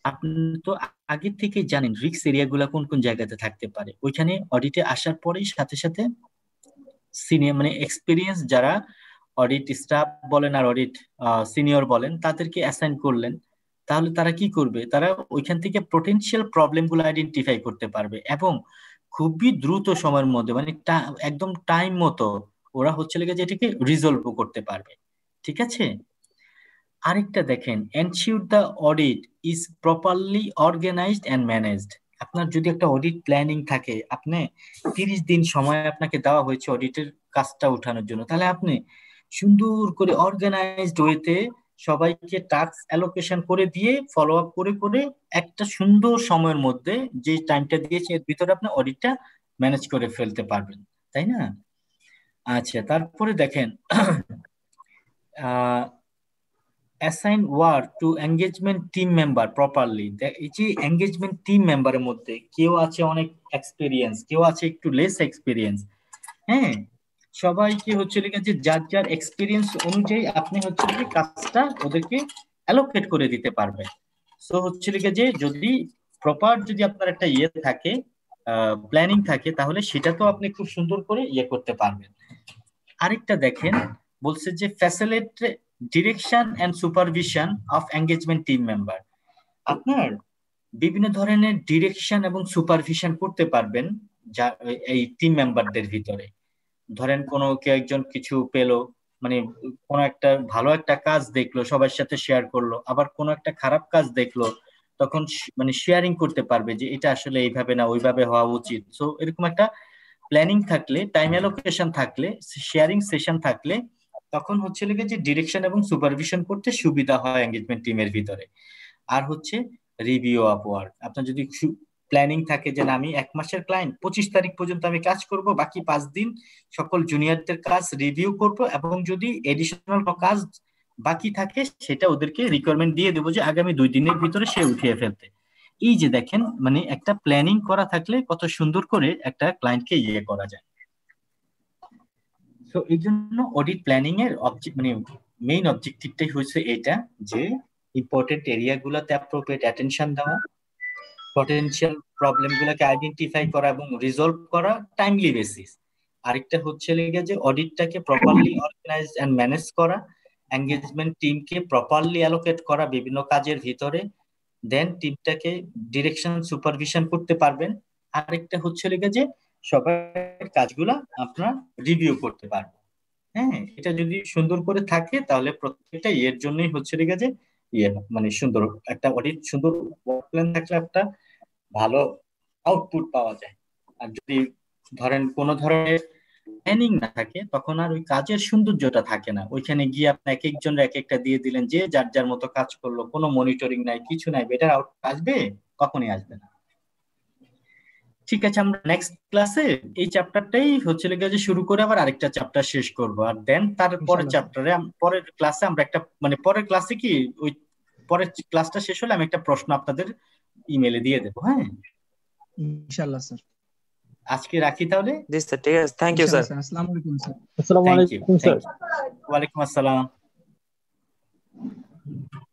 আপনি তো আগে থেকে জানেন রিক্স গুলা কোন কোন জায়গাতে থাকতে পারে ওইখানে অডিটে আসার পরেই সাথে সাথে সিনিয়র মানে এক্সপিরিয়েন্স যারা অডিট স্টাফ বলেন আর অডিট সিনিয়র বলেন তাদেরকে অ্যাসাইন করলেন তাহলে তারা কি করবে তারা ওইখান থেকে প্রবলেম গুলো আইডেন্টিফাই করতে পারবে এবং খুবই দ্রুত সময়ের মধ্যে মানে একদম টাইম মতো ওরা হচ্ছে লেগে এটাকে রিজলভ করতে পারবে ঠিক আছে আরেকটা দেখেন ensure the audit is properly organised and managed আপনার যদি একটা অডিট প্ল্যানিং থাকে আপনি তিরিশ দিন সময় আপনাকে দেওয়া হয়েছে অডিটের কাজটা উঠানোর জন্য তাহলে আপনি সুন্দর করে অর্গানাইজড ওয়েতে সবাইকে টাস্ক অ্যালোকেশন করে দিয়ে ফলো আপ করে করে একটা সুন্দর সময়ের মধ্যে যে টাইমটা দিয়েছে এর ভিতরে আপনি অডিটটা ম্যানেজ করে ফেলতে পারবেন তাই না আচ্ছা তারপরে দেখেন assign work to engagement team member properly এই যে এঙ্গেজমেন্ট টিম মেম্বারের মধ্যে কেউ আছে অনেক এক্সপিরিয়েন্স কেউ আছে একটু লেস এক্সপিরিয়েন্স হ্যাঁ সবাইকে হচ্ছে যে যার যার এক্সপিরিয়েন্স অনুযায়ী আপনি হচ্ছে যে কাজটা ওদেরকে অ্যালোকেট করে দিতে পারবেন সো হচ্ছে যে যদি প্রপার যদি আপনার একটা ইয়ে থাকে প্ল্যানিং থাকে তাহলে সেটা তো আপনি খুব সুন্দর করে ইয়ে করতে পারবেন আরেকটা দেখেন বলছে যে facilitate direction and supervision of engagement team member আপনার বিভিন্ন ধরনের ডিরেকশন এবং সুপারভিশন করতে পারবেন যা এই টিম মেম্বারদের ভিতরে ধরেন কোনো কেউ একজন কিছু পেলো মানে কোনো একটা ভালো একটা কাজ দেখলো সবার সাথে শেয়ার করলো আবার কোনো একটা খারাপ কাজ দেখলো তখন মানে শেয়ারিং করতে পারবে যে এটা আসলে এইভাবে না ওইভাবে হওয়া উচিত সো এরকম একটা প্ল্যানিং থাকলে টাইম অ্যালোকেশন থাকলে শেয়ারিং সেশন থাকলে তখন হচ্ছে লেগে যে ডিরেকশন এবং সুপারভিশন করতে সুবিধা হয় এঙ্গেজমেন্ট টিমের ভিতরে আর হচ্ছে রিভিউ অফ ওয়ার্ক আপনার যদি প্ল্যানিং থাকে যে আমি এক মাসের ক্লায়েন্ট পঁচিশ তারিখ পর্যন্ত আমি কাজ করব বাকি পাঁচ দিন সকল জুনিয়রদের কাজ রিভিউ করব এবং যদি এডিশনাল কাজ বাকি থাকে সেটা ওদেরকে রিকোয়ারমেন্ট দিয়ে দেবো যে আগামী দুই দিনের ভিতরে সে উঠিয়ে ফেলতে এই যে দেখেন মানে একটা প্ল্যানিং করা থাকলে কত সুন্দর করে একটা ক্লায়েন্টকে ইয়ে করা যায় তো এই জন্য অডিট প্ল্যানিং এর অবজেক্ট মানে মেইন অবজেক্টিভটাই হয়েছে এটা যে ইম্পর্টেন্ট গুলোতে অ্যাপ্রোপ্রিয়েট অ্যাটেনশন দেওয়া পটেনশিয়াল গুলোকে আইডেন্টিফাই করা এবং রিজলভ করা টাইমলি বেসিস আরেকটা হচ্ছে লেগে যে অডিটটাকে প্রপারলি অর্গানাইজ অ্যান্ড ম্যানেজ করা এঙ্গেজমেন্ট টিমকে প্রপারলি অ্যালোকেট করা বিভিন্ন কাজের ভিতরে দেন টিমটাকে ডিরেকশন সুপারভিশন করতে পারবেন আরেকটা হচ্ছে লেগে যে সবার কাজগুলা আপনারা রিভিউ করতে পারবেন হ্যাঁ এটা যদি সুন্দর করে থাকে তাহলে প্রত্যেকটা ইয়ের জন্যই হচ্ছে ঠিক আছে ইয়ে মানে সুন্দর একটা অডিট সুন্দর ওয়ার্ক প্ল্যান থাকলে একটা ভালো আউটপুট পাওয়া যায় আর যদি ধরেন কোনো ধরনের প্ল্যানিং না থাকে তখন আর ওই কাজের সৌন্দর্যটা থাকে না ওইখানে গিয়ে আপনি এক একজন এক একটা দিয়ে দিলেন যে যার যার মতো কাজ করলো কোনো মনিটরিং নাই কিছু নাই বেটার আউট আসবে কখনই আসবে না ঠিক আছে আমরা নেক্সট ক্লাসে এই চ্যাপ্টারটাই হচ্ছে গিয়ে যে শুরু করে আবার আরেকটা চ্যাপ্টার শেষ করব আর দেন তারপরের চ্যাপ্টারে পরের ক্লাসে আমরা একটা মানে পরের ক্লাসে কি ওই পরের ক্লাসটা শেষ হলে আমি একটা প্রশ্ন আপনাদের ইমেলে দিয়ে দেবো হ্যাঁ ইনশাআল্লাহ স্যার আজকে রাখি তাহলে জি স্যার ঠিক আছে থ্যাংক ইউ স্যার আসসালামু আলাইকুম স্যার আসসালামু আলাইকুম স্যার ওয়া আলাইকুম আসসালাম